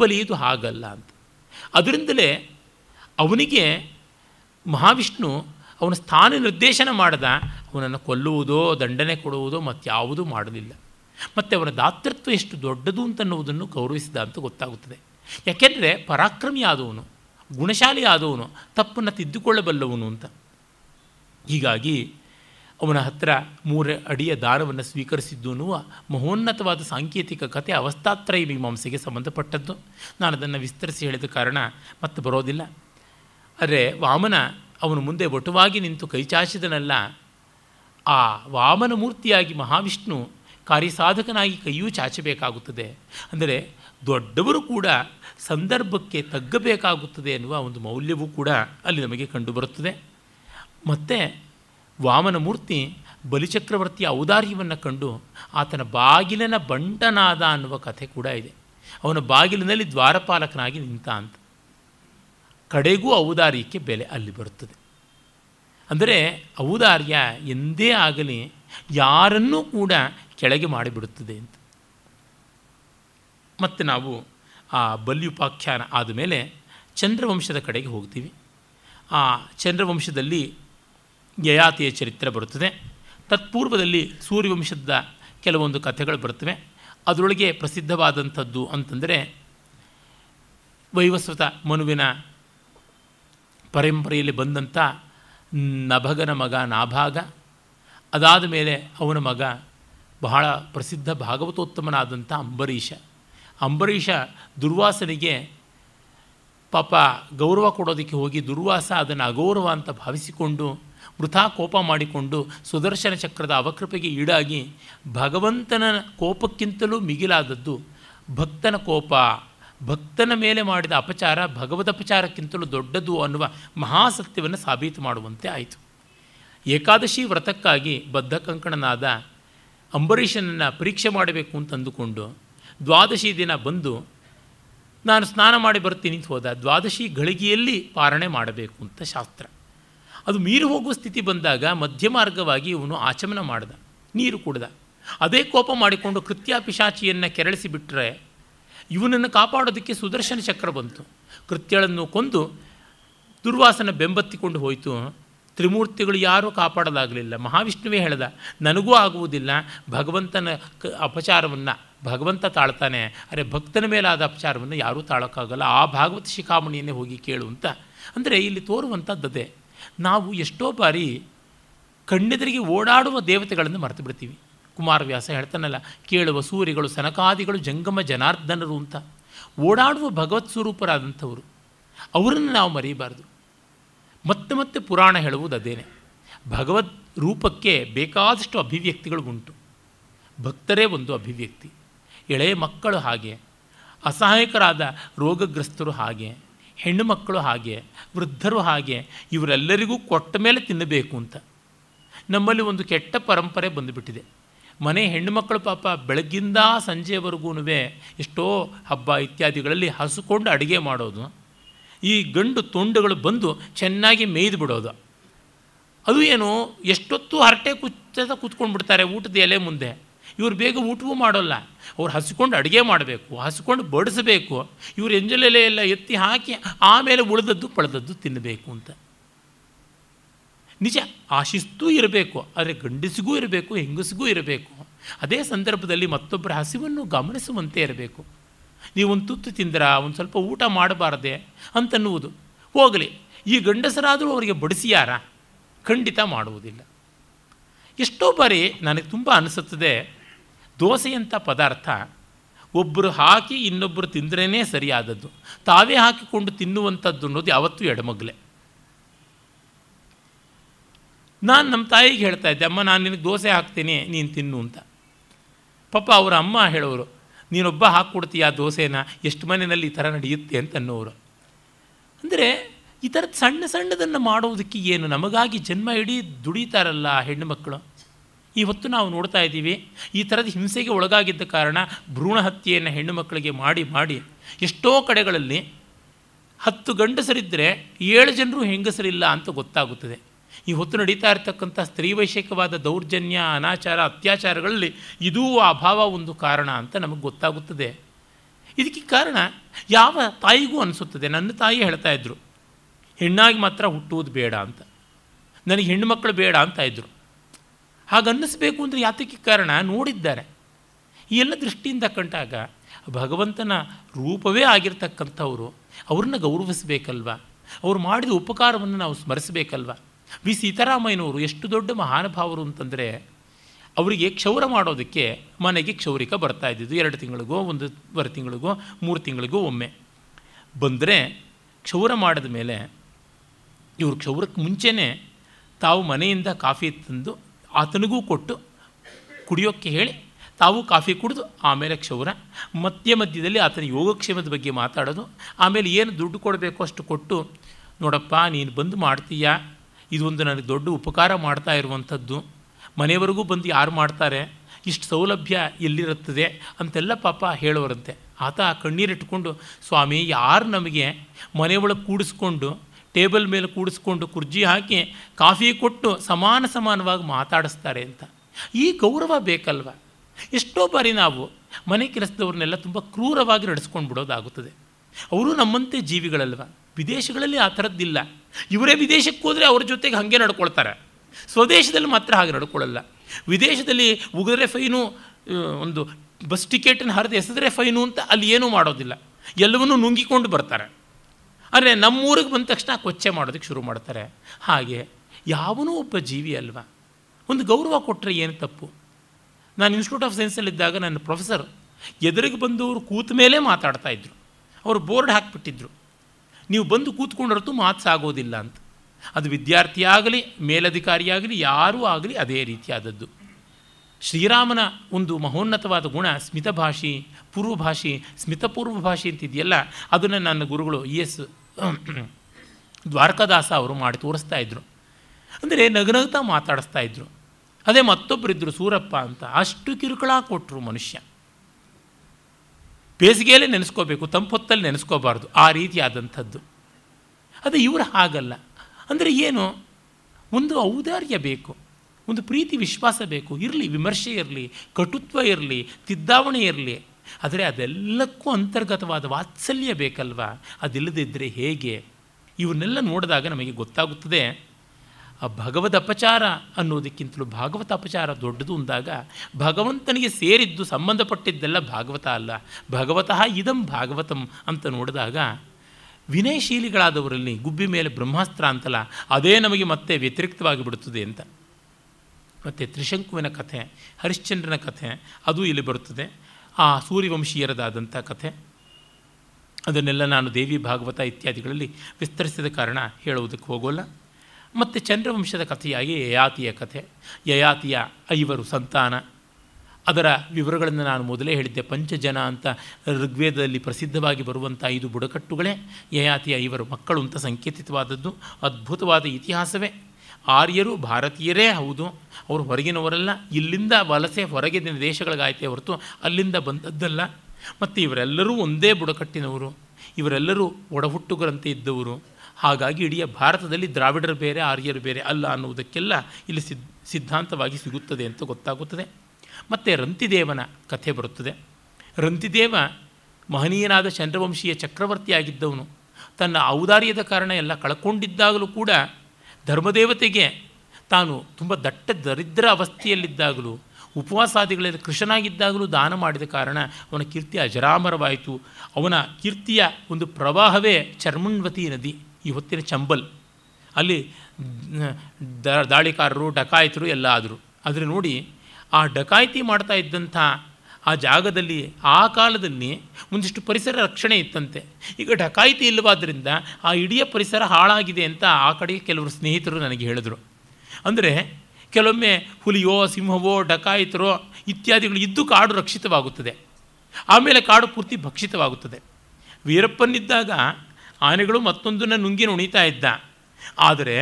ಬಲಿ ಇದು ಹಾಗಲ್ಲ ಅಂತ ಅದರಿಂದಲೇ ಅವನಿಗೆ ಮಹಾವಿಷ್ಣು ಅವನ ಸ್ಥಾನ ನಿರ್ದೇಶನ ಮಾಡಿದ ಅವನನ್ನು ಕೊಲ್ಲುವುದೋ ದಂಡನೆ ಕೊಡುವುದೋ ಮತ್ತಾವುದೂ ಮಾಡಲಿಲ್ಲ ಮತ್ತು ಅವನ ದಾತೃತ್ವ ಎಷ್ಟು ದೊಡ್ಡದು ಅಂತನ್ನುವುದನ್ನು ಗೌರವಿಸಿದ ಅಂತ ಗೊತ್ತಾಗುತ್ತದೆ ಯಾಕೆಂದರೆ ಪರಾಕ್ರಮಿಯಾದವನು ಗುಣಶಾಲಿ ಆದವನು ತಪ್ಪನ್ನು ತಿದ್ದುಕೊಳ್ಳಬಲ್ಲವನು ಅಂತ ಹೀಗಾಗಿ ಅವನ ಹತ್ರ ಮೂರ ಅಡಿಯ ದಾನವನ್ನು ಸ್ವೀಕರಿಸಿದ್ದು ಅನ್ನುವ ಮಹೋನ್ನತವಾದ ಸಾಂಕೇತಿಕ ಕಥೆ ಅವಸ್ಥಾತ್ರಯ ಮೀಮಾಂಸೆಗೆ ಸಂಬಂಧಪಟ್ಟದ್ದು ನಾನು ಅದನ್ನು ವಿಸ್ತರಿಸಿ ಹೇಳಿದ ಕಾರಣ ಮತ್ತೆ ಬರೋದಿಲ್ಲ ಆದರೆ ವಾಮನ ಅವನು ಮುಂದೆ ಒಟುವಾಗಿ ನಿಂತು ಕೈಚಾಚಿದನಲ್ಲ ಆ ವಾಮನ ಮೂರ್ತಿಯಾಗಿ ಮಹಾವಿಷ್ಣು ಕಾರ್ಯಸಾಧಕನಾಗಿ ಕೈಯೂ ಚಾಚಬೇಕಾಗುತ್ತದೆ ಅಂದರೆ ದೊಡ್ಡವರು ಕೂಡ ಸಂದರ್ಭಕ್ಕೆ ತಗ್ಗಬೇಕಾಗುತ್ತದೆ ಎನ್ನುವ ಒಂದು ಮೌಲ್ಯವೂ ಕೂಡ ಅಲ್ಲಿ ನಮಗೆ ಕಂಡುಬರುತ್ತದೆ ಮತ್ತು ಮೂರ್ತಿ ಬಲಿಚಕ್ರವರ್ತಿಯ ಔದಾರ್ಯವನ್ನು ಕಂಡು ಆತನ ಬಾಗಿಲನ ಬಂಟನಾದ ಅನ್ನುವ ಕಥೆ ಕೂಡ ಇದೆ ಅವನ ಬಾಗಿಲಿನಲ್ಲಿ ದ್ವಾರಪಾಲಕನಾಗಿ ನಿಂತ ಅಂತ ಕಡೆಗೂ ಔದಾರ್ಯಕ್ಕೆ ಬೆಲೆ ಅಲ್ಲಿ ಬರುತ್ತದೆ ಅಂದರೆ ಔದಾರ್ಯ ಎಂದೇ ಆಗಲಿ ಯಾರನ್ನೂ ಕೂಡ ಕೆಳಗೆ ಮಾಡಿಬಿಡುತ್ತದೆ ಅಂತ ಮತ್ತು ನಾವು ಆ ಬಲ್ಯುಪಾಖ್ಯಾನ ಆದಮೇಲೆ ಚಂದ್ರವಂಶದ ಕಡೆಗೆ ಹೋಗ್ತೀವಿ ಆ ಚಂದ್ರವಂಶದಲ್ಲಿ ಯಯಾತಿಯ ಚರಿತ್ರೆ ಬರುತ್ತದೆ ತತ್ಪೂರ್ವದಲ್ಲಿ ಸೂರ್ಯವಂಶದ ಕೆಲವೊಂದು ಕಥೆಗಳು ಬರ್ತವೆ ಅದರೊಳಗೆ ಪ್ರಸಿದ್ಧವಾದಂಥದ್ದು ಅಂತಂದರೆ ವೈವಸ್ವತ ಮನುವಿನ ಪರಂಪರೆಯಲ್ಲಿ ಬಂದಂಥ ನಭಗನ ಮಗ ನಾಭಾಗ ಅದಾದ ಮೇಲೆ ಅವನ ಮಗ ಬಹಳ ಪ್ರಸಿದ್ಧ ಭಾಗವತೋತ್ತಮನಾದಂಥ ಅಂಬರೀಷ ಅಂಬರೀಷ ದುರ್ವಾಸನಿಗೆ ಪಾಪ ಗೌರವ ಕೊಡೋದಕ್ಕೆ ಹೋಗಿ ದುರ್ವಾಸ ಅದನ್ನು ಅಗೌರವ ಅಂತ ಭಾವಿಸಿಕೊಂಡು ವೃಥಾ ಕೋಪ ಮಾಡಿಕೊಂಡು ಸುದರ್ಶನ ಚಕ್ರದ ಅವಕೃಪೆಗೆ ಈಡಾಗಿ ಭಗವಂತನ ಕೋಪಕ್ಕಿಂತಲೂ ಮಿಗಿಲಾದದ್ದು ಭಕ್ತನ ಕೋಪ ಭಕ್ತನ ಮೇಲೆ ಮಾಡಿದ ಅಪಚಾರ ಭಗವದಪಚಾರಕ್ಕಿಂತಲೂ ದೊಡ್ಡದು ಅನ್ನುವ ಮಹಾಸತ್ಯವನ್ನು ಸಾಬೀತು ಮಾಡುವಂತೆ ಆಯಿತು ಏಕಾದಶಿ ವ್ರತಕ್ಕಾಗಿ ಬದ್ಧ ಕಂಕಣನಾದ ಅಂಬರೀಷನನ್ನು ಪರೀಕ್ಷೆ ಮಾಡಬೇಕು ಅಂತಂದುಕೊಂಡು ದ್ವಾದಶಿ ದಿನ ಬಂದು ನಾನು ಸ್ನಾನ ಮಾಡಿ ಬರ್ತೀನಿ ಅಂತ ಹೋದ ದ್ವಾದಶಿ ಘಳಿಗೆಯಲ್ಲಿ ಪಾರಣೆ ಮಾಡಬೇಕು ಅಂತ ಶಾಸ್ತ್ರ ಅದು ಮೀರು ಹೋಗುವ ಸ್ಥಿತಿ ಬಂದಾಗ ಮಧ್ಯಮಾರ್ಗವಾಗಿ ಇವನು ಆಚಮನ ಮಾಡ್ದ ನೀರು ಕುಡ್ದ ಅದೇ ಕೋಪ ಮಾಡಿಕೊಂಡು ಕೃತ್ಯ ಪಿಶಾಚಿಯನ್ನು ಕೆರಳಿಸಿಬಿಟ್ರೆ ಇವನನ್ನು ಕಾಪಾಡೋದಕ್ಕೆ ಸುದರ್ಶನ ಚಕ್ರ ಬಂತು ಕೃತ್ಯಳನ್ನು ಕೊಂದು ದುರ್ವಾಸನ ಬೆಂಬತ್ತಿಕೊಂಡು ಹೋಯಿತು ತ್ರಿಮೂರ್ತಿಗಳು ಯಾರೂ ಕಾಪಾಡಲಾಗಲಿಲ್ಲ ಮಹಾವಿಷ್ಣುವೇ ಹೇಳ್ದ ನನಗೂ ಆಗುವುದಿಲ್ಲ ಭಗವಂತನ ಅಪಚಾರವನ್ನು ಭಗವಂತ ತಾಳ್ತಾನೆ ಅರೆ ಭಕ್ತನ ಮೇಲಾದ ಅಪಚಾರವನ್ನು ಯಾರೂ ತಾಳೋಕ್ಕಾಗಲ್ಲ ಆ ಭಾಗವತ ಶಿಖಾಮಣಿಯನ್ನೇ ಹೋಗಿ ಕೇಳು ಅಂತ ಅಂದರೆ ಇಲ್ಲಿ ತೋರುವಂಥದ್ದದೇ ನಾವು ಎಷ್ಟೋ ಬಾರಿ ಕಣ್ಣೆದುರಿಗೆ ಓಡಾಡುವ ದೇವತೆಗಳನ್ನು ಮರೆತು ಬಿಡ್ತೀವಿ ಕುಮಾರವ್ಯಾಸ ಹೇಳ್ತಾನಲ್ಲ ಕೇಳುವ ಸೂರ್ಯಗಳು ಸನಕಾದಿಗಳು ಜಂಗಮ ಜನಾರ್ದನರು ಅಂತ ಓಡಾಡುವ ಭಗವತ್ ಸ್ವರೂಪರಾದಂಥವರು ಅವರನ್ನು ನಾವು ಮರೀಬಾರ್ದು ಮತ್ತೆ ಮತ್ತೆ ಪುರಾಣ ಹೇಳುವುದು ಅದೇನೆ ಭಗವದ್ ರೂಪಕ್ಕೆ ಬೇಕಾದಷ್ಟು ಅಭಿವ್ಯಕ್ತಿಗಳು ಉಂಟು ಭಕ್ತರೇ ಒಂದು ಅಭಿವ್ಯಕ್ತಿ ಎಳೆ ಮಕ್ಕಳು ಹಾಗೆ ಅಸಹಾಯಕರಾದ ರೋಗಗ್ರಸ್ತರು ಹಾಗೆ ಹೆಣ್ಣು ಮಕ್ಕಳು ಹಾಗೆ ವೃದ್ಧರು ಹಾಗೆ ಇವರೆಲ್ಲರಿಗೂ ಕೊಟ್ಟ ಮೇಲೆ ತಿನ್ನಬೇಕು ಅಂತ ನಮ್ಮಲ್ಲಿ ಒಂದು ಕೆಟ್ಟ ಪರಂಪರೆ ಬಂದುಬಿಟ್ಟಿದೆ ಮನೆ ಮಕ್ಕಳು ಪಾಪ ಬೆಳಗ್ಗಿಂದ ಸಂಜೆವರೆಗೂ ಎಷ್ಟೋ ಹಬ್ಬ ಇತ್ಯಾದಿಗಳಲ್ಲಿ ಹಸುಕೊಂಡು ಅಡುಗೆ ಮಾಡೋದು ಈ ಗಂಡು ತುಂಡುಗಳು ಬಂದು ಚೆನ್ನಾಗಿ ಮೇಯ್ದು ಬಿಡೋದು ಅದು ಏನು ಎಷ್ಟೊತ್ತು ಹರಟೆ ಕುಚ್ಚದ ಕೂತ್ಕೊಂಡು ಬಿಡ್ತಾರೆ ಊಟದ ಎಲೆ ಮುಂದೆ ಇವರು ಬೇಗ ಊಟವೂ ಮಾಡೋಲ್ಲ ಅವ್ರು ಹಸ್ಕೊಂಡು ಅಡುಗೆ ಮಾಡಬೇಕು ಹಸ್ಕೊಂಡು ಬಡಿಸಬೇಕು ಇವರು ಎಂಜಲೆಲೆ ಎಲ್ಲ ಎತ್ತಿ ಹಾಕಿ ಆಮೇಲೆ ಉಳಿದದ್ದು ಪಳೆದದ್ದು ತಿನ್ನಬೇಕು ಅಂತ ನಿಜ ಆಶಿಸ್ತೂ ಇರಬೇಕು ಆದರೆ ಗಂಡಸಿಗೂ ಇರಬೇಕು ಹೆಂಗಸಿಗೂ ಇರಬೇಕು ಅದೇ ಸಂದರ್ಭದಲ್ಲಿ ಮತ್ತೊಬ್ಬರ ಹಸಿವನ್ನು ಗಮನಿಸುವಂತೆ ಇರಬೇಕು ನೀವು ಒಂದು ತುತ್ತು ತಿಂದ್ರ ಒಂದು ಸ್ವಲ್ಪ ಊಟ ಮಾಡಬಾರ್ದೆ ಅಂತನ್ನುವುದು ಹೋಗಲಿ ಈ ಗಂಡಸರಾದರೂ ಅವರಿಗೆ ಬಡಿಸಿಯಾರ ಖಂಡಿತ ಮಾಡುವುದಿಲ್ಲ ಎಷ್ಟೋ ಬಾರಿ ನನಗೆ ತುಂಬ ಅನಿಸುತ್ತದೆ ದೋಸೆಯಂಥ ಪದಾರ್ಥ ಒಬ್ಬರು ಹಾಕಿ ಇನ್ನೊಬ್ಬರು ತಿಂದ್ರೇ ಸರಿಯಾದದ್ದು ತಾವೇ ಹಾಕಿಕೊಂಡು ತಿನ್ನುವಂಥದ್ದು ಅನ್ನೋದು ಯಾವತ್ತೂ ಎಡಮಗ್ಲೆ ನಾನು ನಮ್ಮ ತಾಯಿಗೆ ಹೇಳ್ತಾ ಇದ್ದೆ ಅಮ್ಮ ನಾನು ನಿನಗೆ ದೋಸೆ ಹಾಕ್ತೀನಿ ನೀನು ತಿನ್ನು ಅಂತ ಪಾಪ ಅವರ ಅಮ್ಮ ಹೇಳೋರು ನೀನೊಬ್ಬ ಹಾಕ್ಕೊಡ್ತೀಯ ಆ ದೋಸೆನ ಎಷ್ಟು ಮನೆಯಲ್ಲಿ ಈ ಥರ ನಡೆಯುತ್ತೆ ಅಂತ ಅನ್ನೋರು ಅಂದರೆ ಈ ಥರದ ಸಣ್ಣ ಸಣ್ಣದನ್ನು ಮಾಡೋದಕ್ಕೆ ಏನು ನಮಗಾಗಿ ಜನ್ಮ ಇಡೀ ದುಡಿತಾರಲ್ಲ ಹೆಣ್ಣು ಮಕ್ಕಳು ಇವತ್ತು ನಾವು ನೋಡ್ತಾ ಇದ್ದೀವಿ ಈ ಥರದ ಹಿಂಸೆಗೆ ಒಳಗಾಗಿದ್ದ ಕಾರಣ ಭ್ರೂಣ ಹತ್ಯೆಯನ್ನು ಹೆಣ್ಣು ಮಕ್ಕಳಿಗೆ ಮಾಡಿ ಮಾಡಿ ಎಷ್ಟೋ ಕಡೆಗಳಲ್ಲಿ ಹತ್ತು ಗಂಡಸರಿದ್ದರೆ ಏಳು ಜನರು ಹೆಂಗಸರಿಲ್ಲ ಅಂತ ಗೊತ್ತಾಗುತ್ತದೆ ಈ ಹೊತ್ತು ನಡೀತಾ ಇರತಕ್ಕಂಥ ಸ್ತ್ರೀವೈಶಿಕವಾದ ದೌರ್ಜನ್ಯ ಅನಾಚಾರ ಅತ್ಯಾಚಾರಗಳಲ್ಲಿ ಇದೂ ಆ ಒಂದು ಕಾರಣ ಅಂತ ನಮಗೆ ಗೊತ್ತಾಗುತ್ತದೆ ಇದಕ್ಕೆ ಕಾರಣ ಯಾವ ತಾಯಿಗೂ ಅನಿಸುತ್ತದೆ ನನ್ನ ತಾಯಿ ಹೇಳ್ತಾ ಇದ್ದರು ಹೆಣ್ಣಾಗಿ ಮಾತ್ರ ಹುಟ್ಟುವುದು ಬೇಡ ಅಂತ ನನಗೆ ಹೆಣ್ಣು ಮಕ್ಕಳು ಬೇಡ ಅಂತ ಇದ್ದರು ಹಾಗನ್ನಿಸ್ಬೇಕು ಅಂದರೆ ಯಾತಕ್ಕೆ ಕಾರಣ ನೋಡಿದ್ದಾರೆ ಈ ಎಲ್ಲ ದೃಷ್ಟಿಯಿಂದ ಕಂಡಾಗ ಭಗವಂತನ ರೂಪವೇ ಆಗಿರ್ತಕ್ಕಂಥವರು ಅವ್ರನ್ನ ಗೌರವಿಸಬೇಕಲ್ವ ಅವ್ರು ಮಾಡಿದ ಉಪಕಾರವನ್ನು ನಾವು ಸ್ಮರಿಸಬೇಕಲ್ವ ವಿ ಸೀತಾರಾಮಯ್ಯನವರು ಎಷ್ಟು ದೊಡ್ಡ ಮಹಾನುಭಾವರು ಅಂತಂದರೆ ಅವರಿಗೆ ಕ್ಷೌರ ಮಾಡೋದಕ್ಕೆ ಮನೆಗೆ ಕ್ಷೌರಿಕ ಬರ್ತಾ ಇದ್ದಿದ್ದು ಎರಡು ತಿಂಗಳಿಗೋ ಒಂದು ತಿಂಗಳಿಗೋ ಮೂರು ತಿಂಗಳಿಗೋ ಒಮ್ಮೆ ಬಂದರೆ ಕ್ಷೌರ ಮಾಡಿದ ಮೇಲೆ ಇವರು ಕ್ಷೌರಕ್ಕೆ ಮುಂಚೆನೇ ತಾವು ಮನೆಯಿಂದ ಕಾಫಿ ತಂದು ಆತನಿಗೂ ಕೊಟ್ಟು ಕುಡಿಯೋಕ್ಕೆ ಹೇಳಿ ತಾವು ಕಾಫಿ ಕುಡಿದು ಆಮೇಲೆ ಕ್ಷೌರ ಮಧ್ಯ ಮಧ್ಯದಲ್ಲಿ ಆತನ ಯೋಗಕ್ಷೇಮದ ಬಗ್ಗೆ ಮಾತಾಡೋದು ಆಮೇಲೆ ಏನು ದುಡ್ಡು ಕೊಡಬೇಕು ಅಷ್ಟು ಕೊಟ್ಟು ನೋಡಪ್ಪ ನೀನು ಬಂದು ಮಾಡ್ತೀಯಾ ಇದೊಂದು ನನಗೆ ದೊಡ್ಡ ಉಪಕಾರ ಮಾಡ್ತಾ ಇರುವಂಥದ್ದು ಮನೆಯವರೆಗೂ ಬಂದು ಯಾರು ಮಾಡ್ತಾರೆ ಇಷ್ಟು ಸೌಲಭ್ಯ ಎಲ್ಲಿರುತ್ತದೆ ಅಂತೆಲ್ಲ ಪಾಪ ಹೇಳೋರಂತೆ ಆತ ಕಣ್ಣೀರಿಟ್ಕೊಂಡು ಸ್ವಾಮಿ ಯಾರು ನಮಗೆ ಮನೆ ಒಳಗೆ ಕೂಡಿಸ್ಕೊಂಡು ಟೇಬಲ್ ಮೇಲೆ ಕೂಡಿಸ್ಕೊಂಡು ಕುರ್ಜಿ ಹಾಕಿ ಕಾಫಿ ಕೊಟ್ಟು ಸಮಾನ ಸಮಾನವಾಗಿ ಮಾತಾಡಿಸ್ತಾರೆ ಅಂತ ಈ ಗೌರವ ಬೇಕಲ್ವ ಎಷ್ಟೋ ಬಾರಿ ನಾವು ಮನೆ ಕೆಲಸದವ್ರನ್ನೆಲ್ಲ ತುಂಬ ಕ್ರೂರವಾಗಿ ನಡೆಸ್ಕೊಂಡು ಬಿಡೋದಾಗುತ್ತದೆ ಅವರು ನಮ್ಮಂತೆ ಜೀವಿಗಳಲ್ವ ವಿದೇಶಗಳಲ್ಲಿ ಆ ಥರದ್ದಿಲ್ಲ ಇವರೇ ವಿದೇಶಕ್ಕೆ ಹೋದರೆ ಅವ್ರ ಜೊತೆಗೆ ಹಾಗೆ ನಡ್ಕೊಳ್ತಾರೆ ಸ್ವದೇಶದಲ್ಲಿ ಮಾತ್ರ ಹಾಗೆ ನಡ್ಕೊಳ್ಳಲ್ಲ ವಿದೇಶದಲ್ಲಿ ಉಗಿದ್ರೆ ಫೈನು ಒಂದು ಬಸ್ ಟಿಕೆಟನ್ನು ಹರಿದು ಎಸೆದ್ರೆ ಫೈನು ಅಂತ ಅಲ್ಲಿ ಏನೂ ಮಾಡೋದಿಲ್ಲ ಎಲ್ಲವನ್ನೂ ನುಂಗಿಕೊಂಡು ಬರ್ತಾರೆ ಆದರೆ ನಮ್ಮೂರಿಗೆ ಬಂದ ತಕ್ಷಣ ಕೊಚ್ಚೆ ಮಾಡೋದಕ್ಕೆ ಶುರು ಮಾಡ್ತಾರೆ ಹಾಗೆ ಯಾವನೂ ಒಬ್ಬ ಜೀವಿ ಅಲ್ವಾ ಒಂದು ಗೌರವ ಕೊಟ್ಟರೆ ಏನು ತಪ್ಪು ನಾನು ಇನ್ಸ್ಟಿಟ್ಯೂಟ್ ಆಫ್ ಸೈನ್ಸಲ್ಲಿದ್ದಾಗ ನನ್ನ ಪ್ರೊಫೆಸರ್ ಎದುರಿಗೆ ಬಂದವರು ಕೂತ ಮೇಲೆ ಮಾತಾಡ್ತಾ ಇದ್ದರು ಅವರು ಬೋರ್ಡ್ ಹಾಕಿಬಿಟ್ಟಿದ್ರು ನೀವು ಬಂದು ಕೂತ್ಕೊಂಡರತು ಮಾತು ಸಾಗೋದಿಲ್ಲ ಅಂತ ಅದು ವಿದ್ಯಾರ್ಥಿಯಾಗಲಿ ಆಗಲಿ ಮೇಲಧಿಕಾರಿಯಾಗಲಿ ಯಾರೂ ಆಗಲಿ ಅದೇ ರೀತಿಯಾದದ್ದು ಶ್ರೀರಾಮನ ಒಂದು ಮಹೋನ್ನತವಾದ ಗುಣ ಸ್ಮಿತಭಾಷಿ ಪೂರ್ವಭಾಷಿ ಸ್ಮಿತಪೂರ್ವ ಭಾಷೆ ಅಂತಿದೆಯಲ್ಲ ಅದನ್ನು ನನ್ನ ಗುರುಗಳು ಇ ಎಸ್ ದ್ವಾರಕಾದಾಸ ಅವರು ಮಾಡಿ ತೋರಿಸ್ತಾ ಇದ್ದರು ಅಂದರೆ ನಗನಗ್ತಾ ಮಾತಾಡಿಸ್ತಾ ಇದ್ದರು ಅದೇ ಮತ್ತೊಬ್ಬರಿದ್ದರು ಸೂರಪ್ಪ ಅಂತ ಅಷ್ಟು ಕಿರುಕುಳ ಕೊಟ್ಟರು ಮನುಷ್ಯ ಬೇಸಿಗೆಯಲ್ಲೇ ನೆನೆಸ್ಕೋಬೇಕು ತಂಪೊತ್ತಲ್ಲಿ ನೆನೆಸ್ಕೋಬಾರ್ದು ಆ ರೀತಿಯಾದಂಥದ್ದು ಅದು ಇವರು ಹಾಗಲ್ಲ ಅಂದರೆ ಏನು ಒಂದು ಔದಾರ್ಯ ಬೇಕು ಒಂದು ಪ್ರೀತಿ ವಿಶ್ವಾಸ ಬೇಕು ಇರಲಿ ವಿಮರ್ಶೆ ಇರಲಿ ಕಟುತ್ವ ಇರಲಿ ತಿದ್ದಾವಣೆ ಇರಲಿ ಆದರೆ ಅದೆಲ್ಲಕ್ಕೂ ಅಂತರ್ಗತವಾದ ವಾತ್ಸಲ್ಯ ಬೇಕಲ್ವ ಅದಿಲ್ಲದಿದ್ದರೆ ಹೇಗೆ ಇವನ್ನೆಲ್ಲ ನೋಡಿದಾಗ ನಮಗೆ ಗೊತ್ತಾಗುತ್ತದೆ ಆ ಭಗವದ್ ಅಪಚಾರ ಅನ್ನೋದಕ್ಕಿಂತಲೂ ಭಾಗವತ ಅಪಚಾರ ದೊಡ್ಡದು ಅಂದಾಗ ಭಗವಂತನಿಗೆ ಸೇರಿದ್ದು ಸಂಬಂಧಪಟ್ಟಿದ್ದೆಲ್ಲ ಭಾಗವತ ಅಲ್ಲ ಭಗವತಃ ಇದಂ ಭಾಗವತಂ ಅಂತ ನೋಡಿದಾಗ ವಿನಯಶೀಲಿಗಳಾದವರಲ್ಲಿ ಗುಬ್ಬಿ ಮೇಲೆ ಬ್ರಹ್ಮಾಸ್ತ್ರ ಅಂತಲ್ಲ ಅದೇ ನಮಗೆ ಮತ್ತೆ ವ್ಯತಿರಿಕ್ತವಾಗಿ ಬಿಡುತ್ತದೆ ಅಂತ ಮತ್ತು ತ್ರಿಶಂಕುವಿನ ಕಥೆ ಹರಿಶ್ಚಂದ್ರನ ಕಥೆ ಅದು ಇಲ್ಲಿ ಬರುತ್ತದೆ ಆ ಸೂರ್ಯವಂಶೀಯರದಾದಂಥ ಕಥೆ ಅದನ್ನೆಲ್ಲ ನಾನು ದೇವಿ ಭಾಗವತ ಇತ್ಯಾದಿಗಳಲ್ಲಿ ವಿಸ್ತರಿಸಿದ ಕಾರಣ ಹೇಳುವುದಕ್ಕೆ ಹೋಗೋಲ್ಲ ಮತ್ತು ಚಂದ್ರವಂಶದ ಕಥೆಯಾಗಿ ಯಯಾತಿಯ ಕಥೆ ಯಯಾತಿಯ ಐವರು ಸಂತಾನ ಅದರ ವಿವರಗಳನ್ನು ನಾನು ಮೊದಲೇ ಹೇಳಿದ್ದೆ ಪಂಚಜನ ಅಂತ ಋಗ್ವೇದದಲ್ಲಿ ಪ್ರಸಿದ್ಧವಾಗಿ ಬರುವಂಥ ಐದು ಬುಡಕಟ್ಟುಗಳೇ ಯಯಾತಿಯ ಐವರು ಮಕ್ಕಳು ಅಂತ ಸಂಕೇತಿತವಾದದ್ದು ಅದ್ಭುತವಾದ ಇತಿಹಾಸವೇ ಆರ್ಯರು ಭಾರತೀಯರೇ ಹೌದು ಅವರು ಹೊರಗಿನವರೆಲ್ಲ ಇಲ್ಲಿಂದ ವಲಸೆ ಹೊರಗಿನ ದೇಶಗಳಿಗಾಯ್ತೆ ಹೊರತು ಅಲ್ಲಿಂದ ಬಂದದ್ದಲ್ಲ ಮತ್ತು ಇವರೆಲ್ಲರೂ ಒಂದೇ ಬುಡಕಟ್ಟಿನವರು ಇವರೆಲ್ಲರೂ ಒಡಹುಟ್ಟುಗರಂತೆ ಇದ್ದವರು ಹಾಗಾಗಿ ಇಡೀ ಭಾರತದಲ್ಲಿ ದ್ರಾವಿಡರು ಬೇರೆ ಆರ್ಯರು ಬೇರೆ ಅಲ್ಲ ಅನ್ನುವುದಕ್ಕೆಲ್ಲ ಇಲ್ಲಿ ಸಿದ್ಧಾಂತವಾಗಿ ಸಿಗುತ್ತದೆ ಅಂತ ಗೊತ್ತಾಗುತ್ತದೆ ಮತ್ತು ರಂತಿದೇವನ ಕಥೆ ಬರುತ್ತದೆ ರಂತಿದೇವ ಮಹನೀಯನಾದ ಚಂದ್ರವಂಶೀಯ ಚಕ್ರವರ್ತಿಯಾಗಿದ್ದವನು ತನ್ನ ಔದಾರ್ಯದ ಕಾರಣ ಎಲ್ಲ ಕಳ್ಕೊಂಡಿದ್ದಾಗಲೂ ಕೂಡ ಧರ್ಮದೇವತೆಗೆ ತಾನು ತುಂಬ ದಟ್ಟ ದರಿದ್ರ ಅವಸ್ಥೆಯಲ್ಲಿದ್ದಾಗಲೂ ಉಪವಾಸಾದಿಗಳಲ್ಲಿ ಕೃಷನಾಗಿದ್ದಾಗಲೂ ದಾನ ಮಾಡಿದ ಕಾರಣ ಅವನ ಕೀರ್ತಿ ಅಜರಾಮರವಾಯಿತು ಅವನ ಕೀರ್ತಿಯ ಒಂದು ಪ್ರವಾಹವೇ ಚರ್ಮಣ್ವತಿ ನದಿ ಈ ಹೊತ್ತಿನ ಚಂಬಲ್ ಅಲ್ಲಿ ದಾಳಿಕಾರರು ಡಕಾಯಿತರು ಎಲ್ಲ ಆದರು ಆದರೆ ನೋಡಿ ಆ ಡಕಾಯಿತಿ ಮಾಡ್ತಾ ಇದ್ದಂಥ ಆ ಜಾಗದಲ್ಲಿ ಆ ಕಾಲದಲ್ಲಿ ಒಂದಿಷ್ಟು ಪರಿಸರ ರಕ್ಷಣೆ ಇತ್ತಂತೆ ಈಗ ಡಕಾಯಿತಿ ಇಲ್ಲವಾದ್ದರಿಂದ ಆ ಇಡೀ ಪರಿಸರ ಹಾಳಾಗಿದೆ ಅಂತ ಆ ಕಡೆಗೆ ಕೆಲವರು ಸ್ನೇಹಿತರು ನನಗೆ ಹೇಳಿದರು ಅಂದರೆ ಕೆಲವೊಮ್ಮೆ ಹುಲಿಯೋ ಸಿಂಹವೋ ಡಕಾಯಿತರೋ ಇತ್ಯಾದಿಗಳು ಇದ್ದು ಕಾಡು ರಕ್ಷಿತವಾಗುತ್ತದೆ ಆಮೇಲೆ ಕಾಡು ಪೂರ್ತಿ ಭಕ್ಷಿತವಾಗುತ್ತದೆ ವೀರಪ್ಪನಿದ್ದಾಗ ಆನೆಗಳು ಮತ್ತೊಂದನ್ನು ನುಂಗಿ ಉಣಿತಾ ಇದ್ದ ಆದರೆ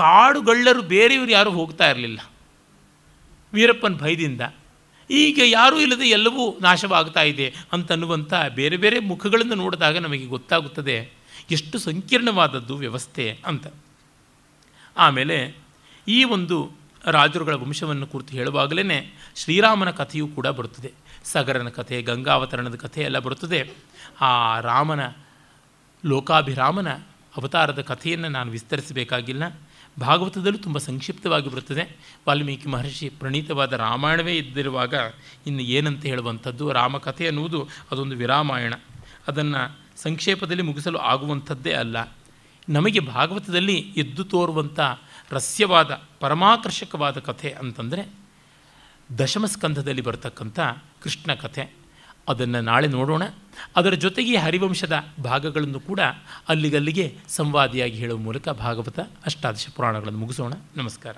ಕಾಡುಗಳ್ಳರು ಬೇರೆಯವರು ಯಾರೂ ಹೋಗ್ತಾ ಇರಲಿಲ್ಲ ವೀರಪ್ಪನ ಭಯದಿಂದ ಈಗ ಯಾರೂ ಇಲ್ಲದೆ ಎಲ್ಲವೂ ನಾಶವಾಗ್ತಾ ಇದೆ ಅಂತನ್ನುವಂಥ ಬೇರೆ ಬೇರೆ ಮುಖಗಳನ್ನು ನೋಡಿದಾಗ ನಮಗೆ ಗೊತ್ತಾಗುತ್ತದೆ ಎಷ್ಟು ಸಂಕೀರ್ಣವಾದದ್ದು ವ್ಯವಸ್ಥೆ ಅಂತ ಆಮೇಲೆ ಈ ಒಂದು ರಾಜರುಗಳ ವಂಶವನ್ನು ಕುರಿತು ಹೇಳುವಾಗಲೇ ಶ್ರೀರಾಮನ ಕಥೆಯೂ ಕೂಡ ಬರುತ್ತದೆ ಸಗರನ ಕಥೆ ಗಂಗಾವತರಣದ ಕಥೆ ಎಲ್ಲ ಬರುತ್ತದೆ ಆ ರಾಮನ ಲೋಕಾಭಿರಾಮನ ಅವತಾರದ ಕಥೆಯನ್ನು ನಾನು ವಿಸ್ತರಿಸಬೇಕಾಗಿಲ್ಲ ಭಾಗವತದಲ್ಲೂ ತುಂಬ ಸಂಕ್ಷಿಪ್ತವಾಗಿ ಬರುತ್ತದೆ ವಾಲ್ಮೀಕಿ ಮಹರ್ಷಿ ಪ್ರಣೀತವಾದ ರಾಮಾಯಣವೇ ಇದ್ದಿರುವಾಗ ಇನ್ನು ಏನಂತ ಹೇಳುವಂಥದ್ದು ರಾಮಕಥೆ ಅನ್ನುವುದು ಅದೊಂದು ವಿರಾಮಾಯಣ ಅದನ್ನು ಸಂಕ್ಷೇಪದಲ್ಲಿ ಮುಗಿಸಲು ಆಗುವಂಥದ್ದೇ ಅಲ್ಲ ನಮಗೆ ಭಾಗವತದಲ್ಲಿ ಎದ್ದು ತೋರುವಂಥ ರಸ್ಯವಾದ ಪರಮಾಕರ್ಷಕವಾದ ಕಥೆ ಅಂತಂದರೆ ದಶಮಸ್ಕಂಧದಲ್ಲಿ ಬರತಕ್ಕಂಥ ಕೃಷ್ಣ ಕಥೆ ಅದನ್ನು ನಾಳೆ ನೋಡೋಣ ಅದರ ಜೊತೆಗೆ ಹರಿವಂಶದ ಭಾಗಗಳನ್ನು ಕೂಡ ಅಲ್ಲಿಗಲ್ಲಿಗೆ ಸಂವಾದಿಯಾಗಿ ಹೇಳುವ ಮೂಲಕ ಭಾಗವತ ಅಷ್ಟಾದಶ ಪುರಾಣಗಳನ್ನು ಮುಗಿಸೋಣ ನಮಸ್ಕಾರ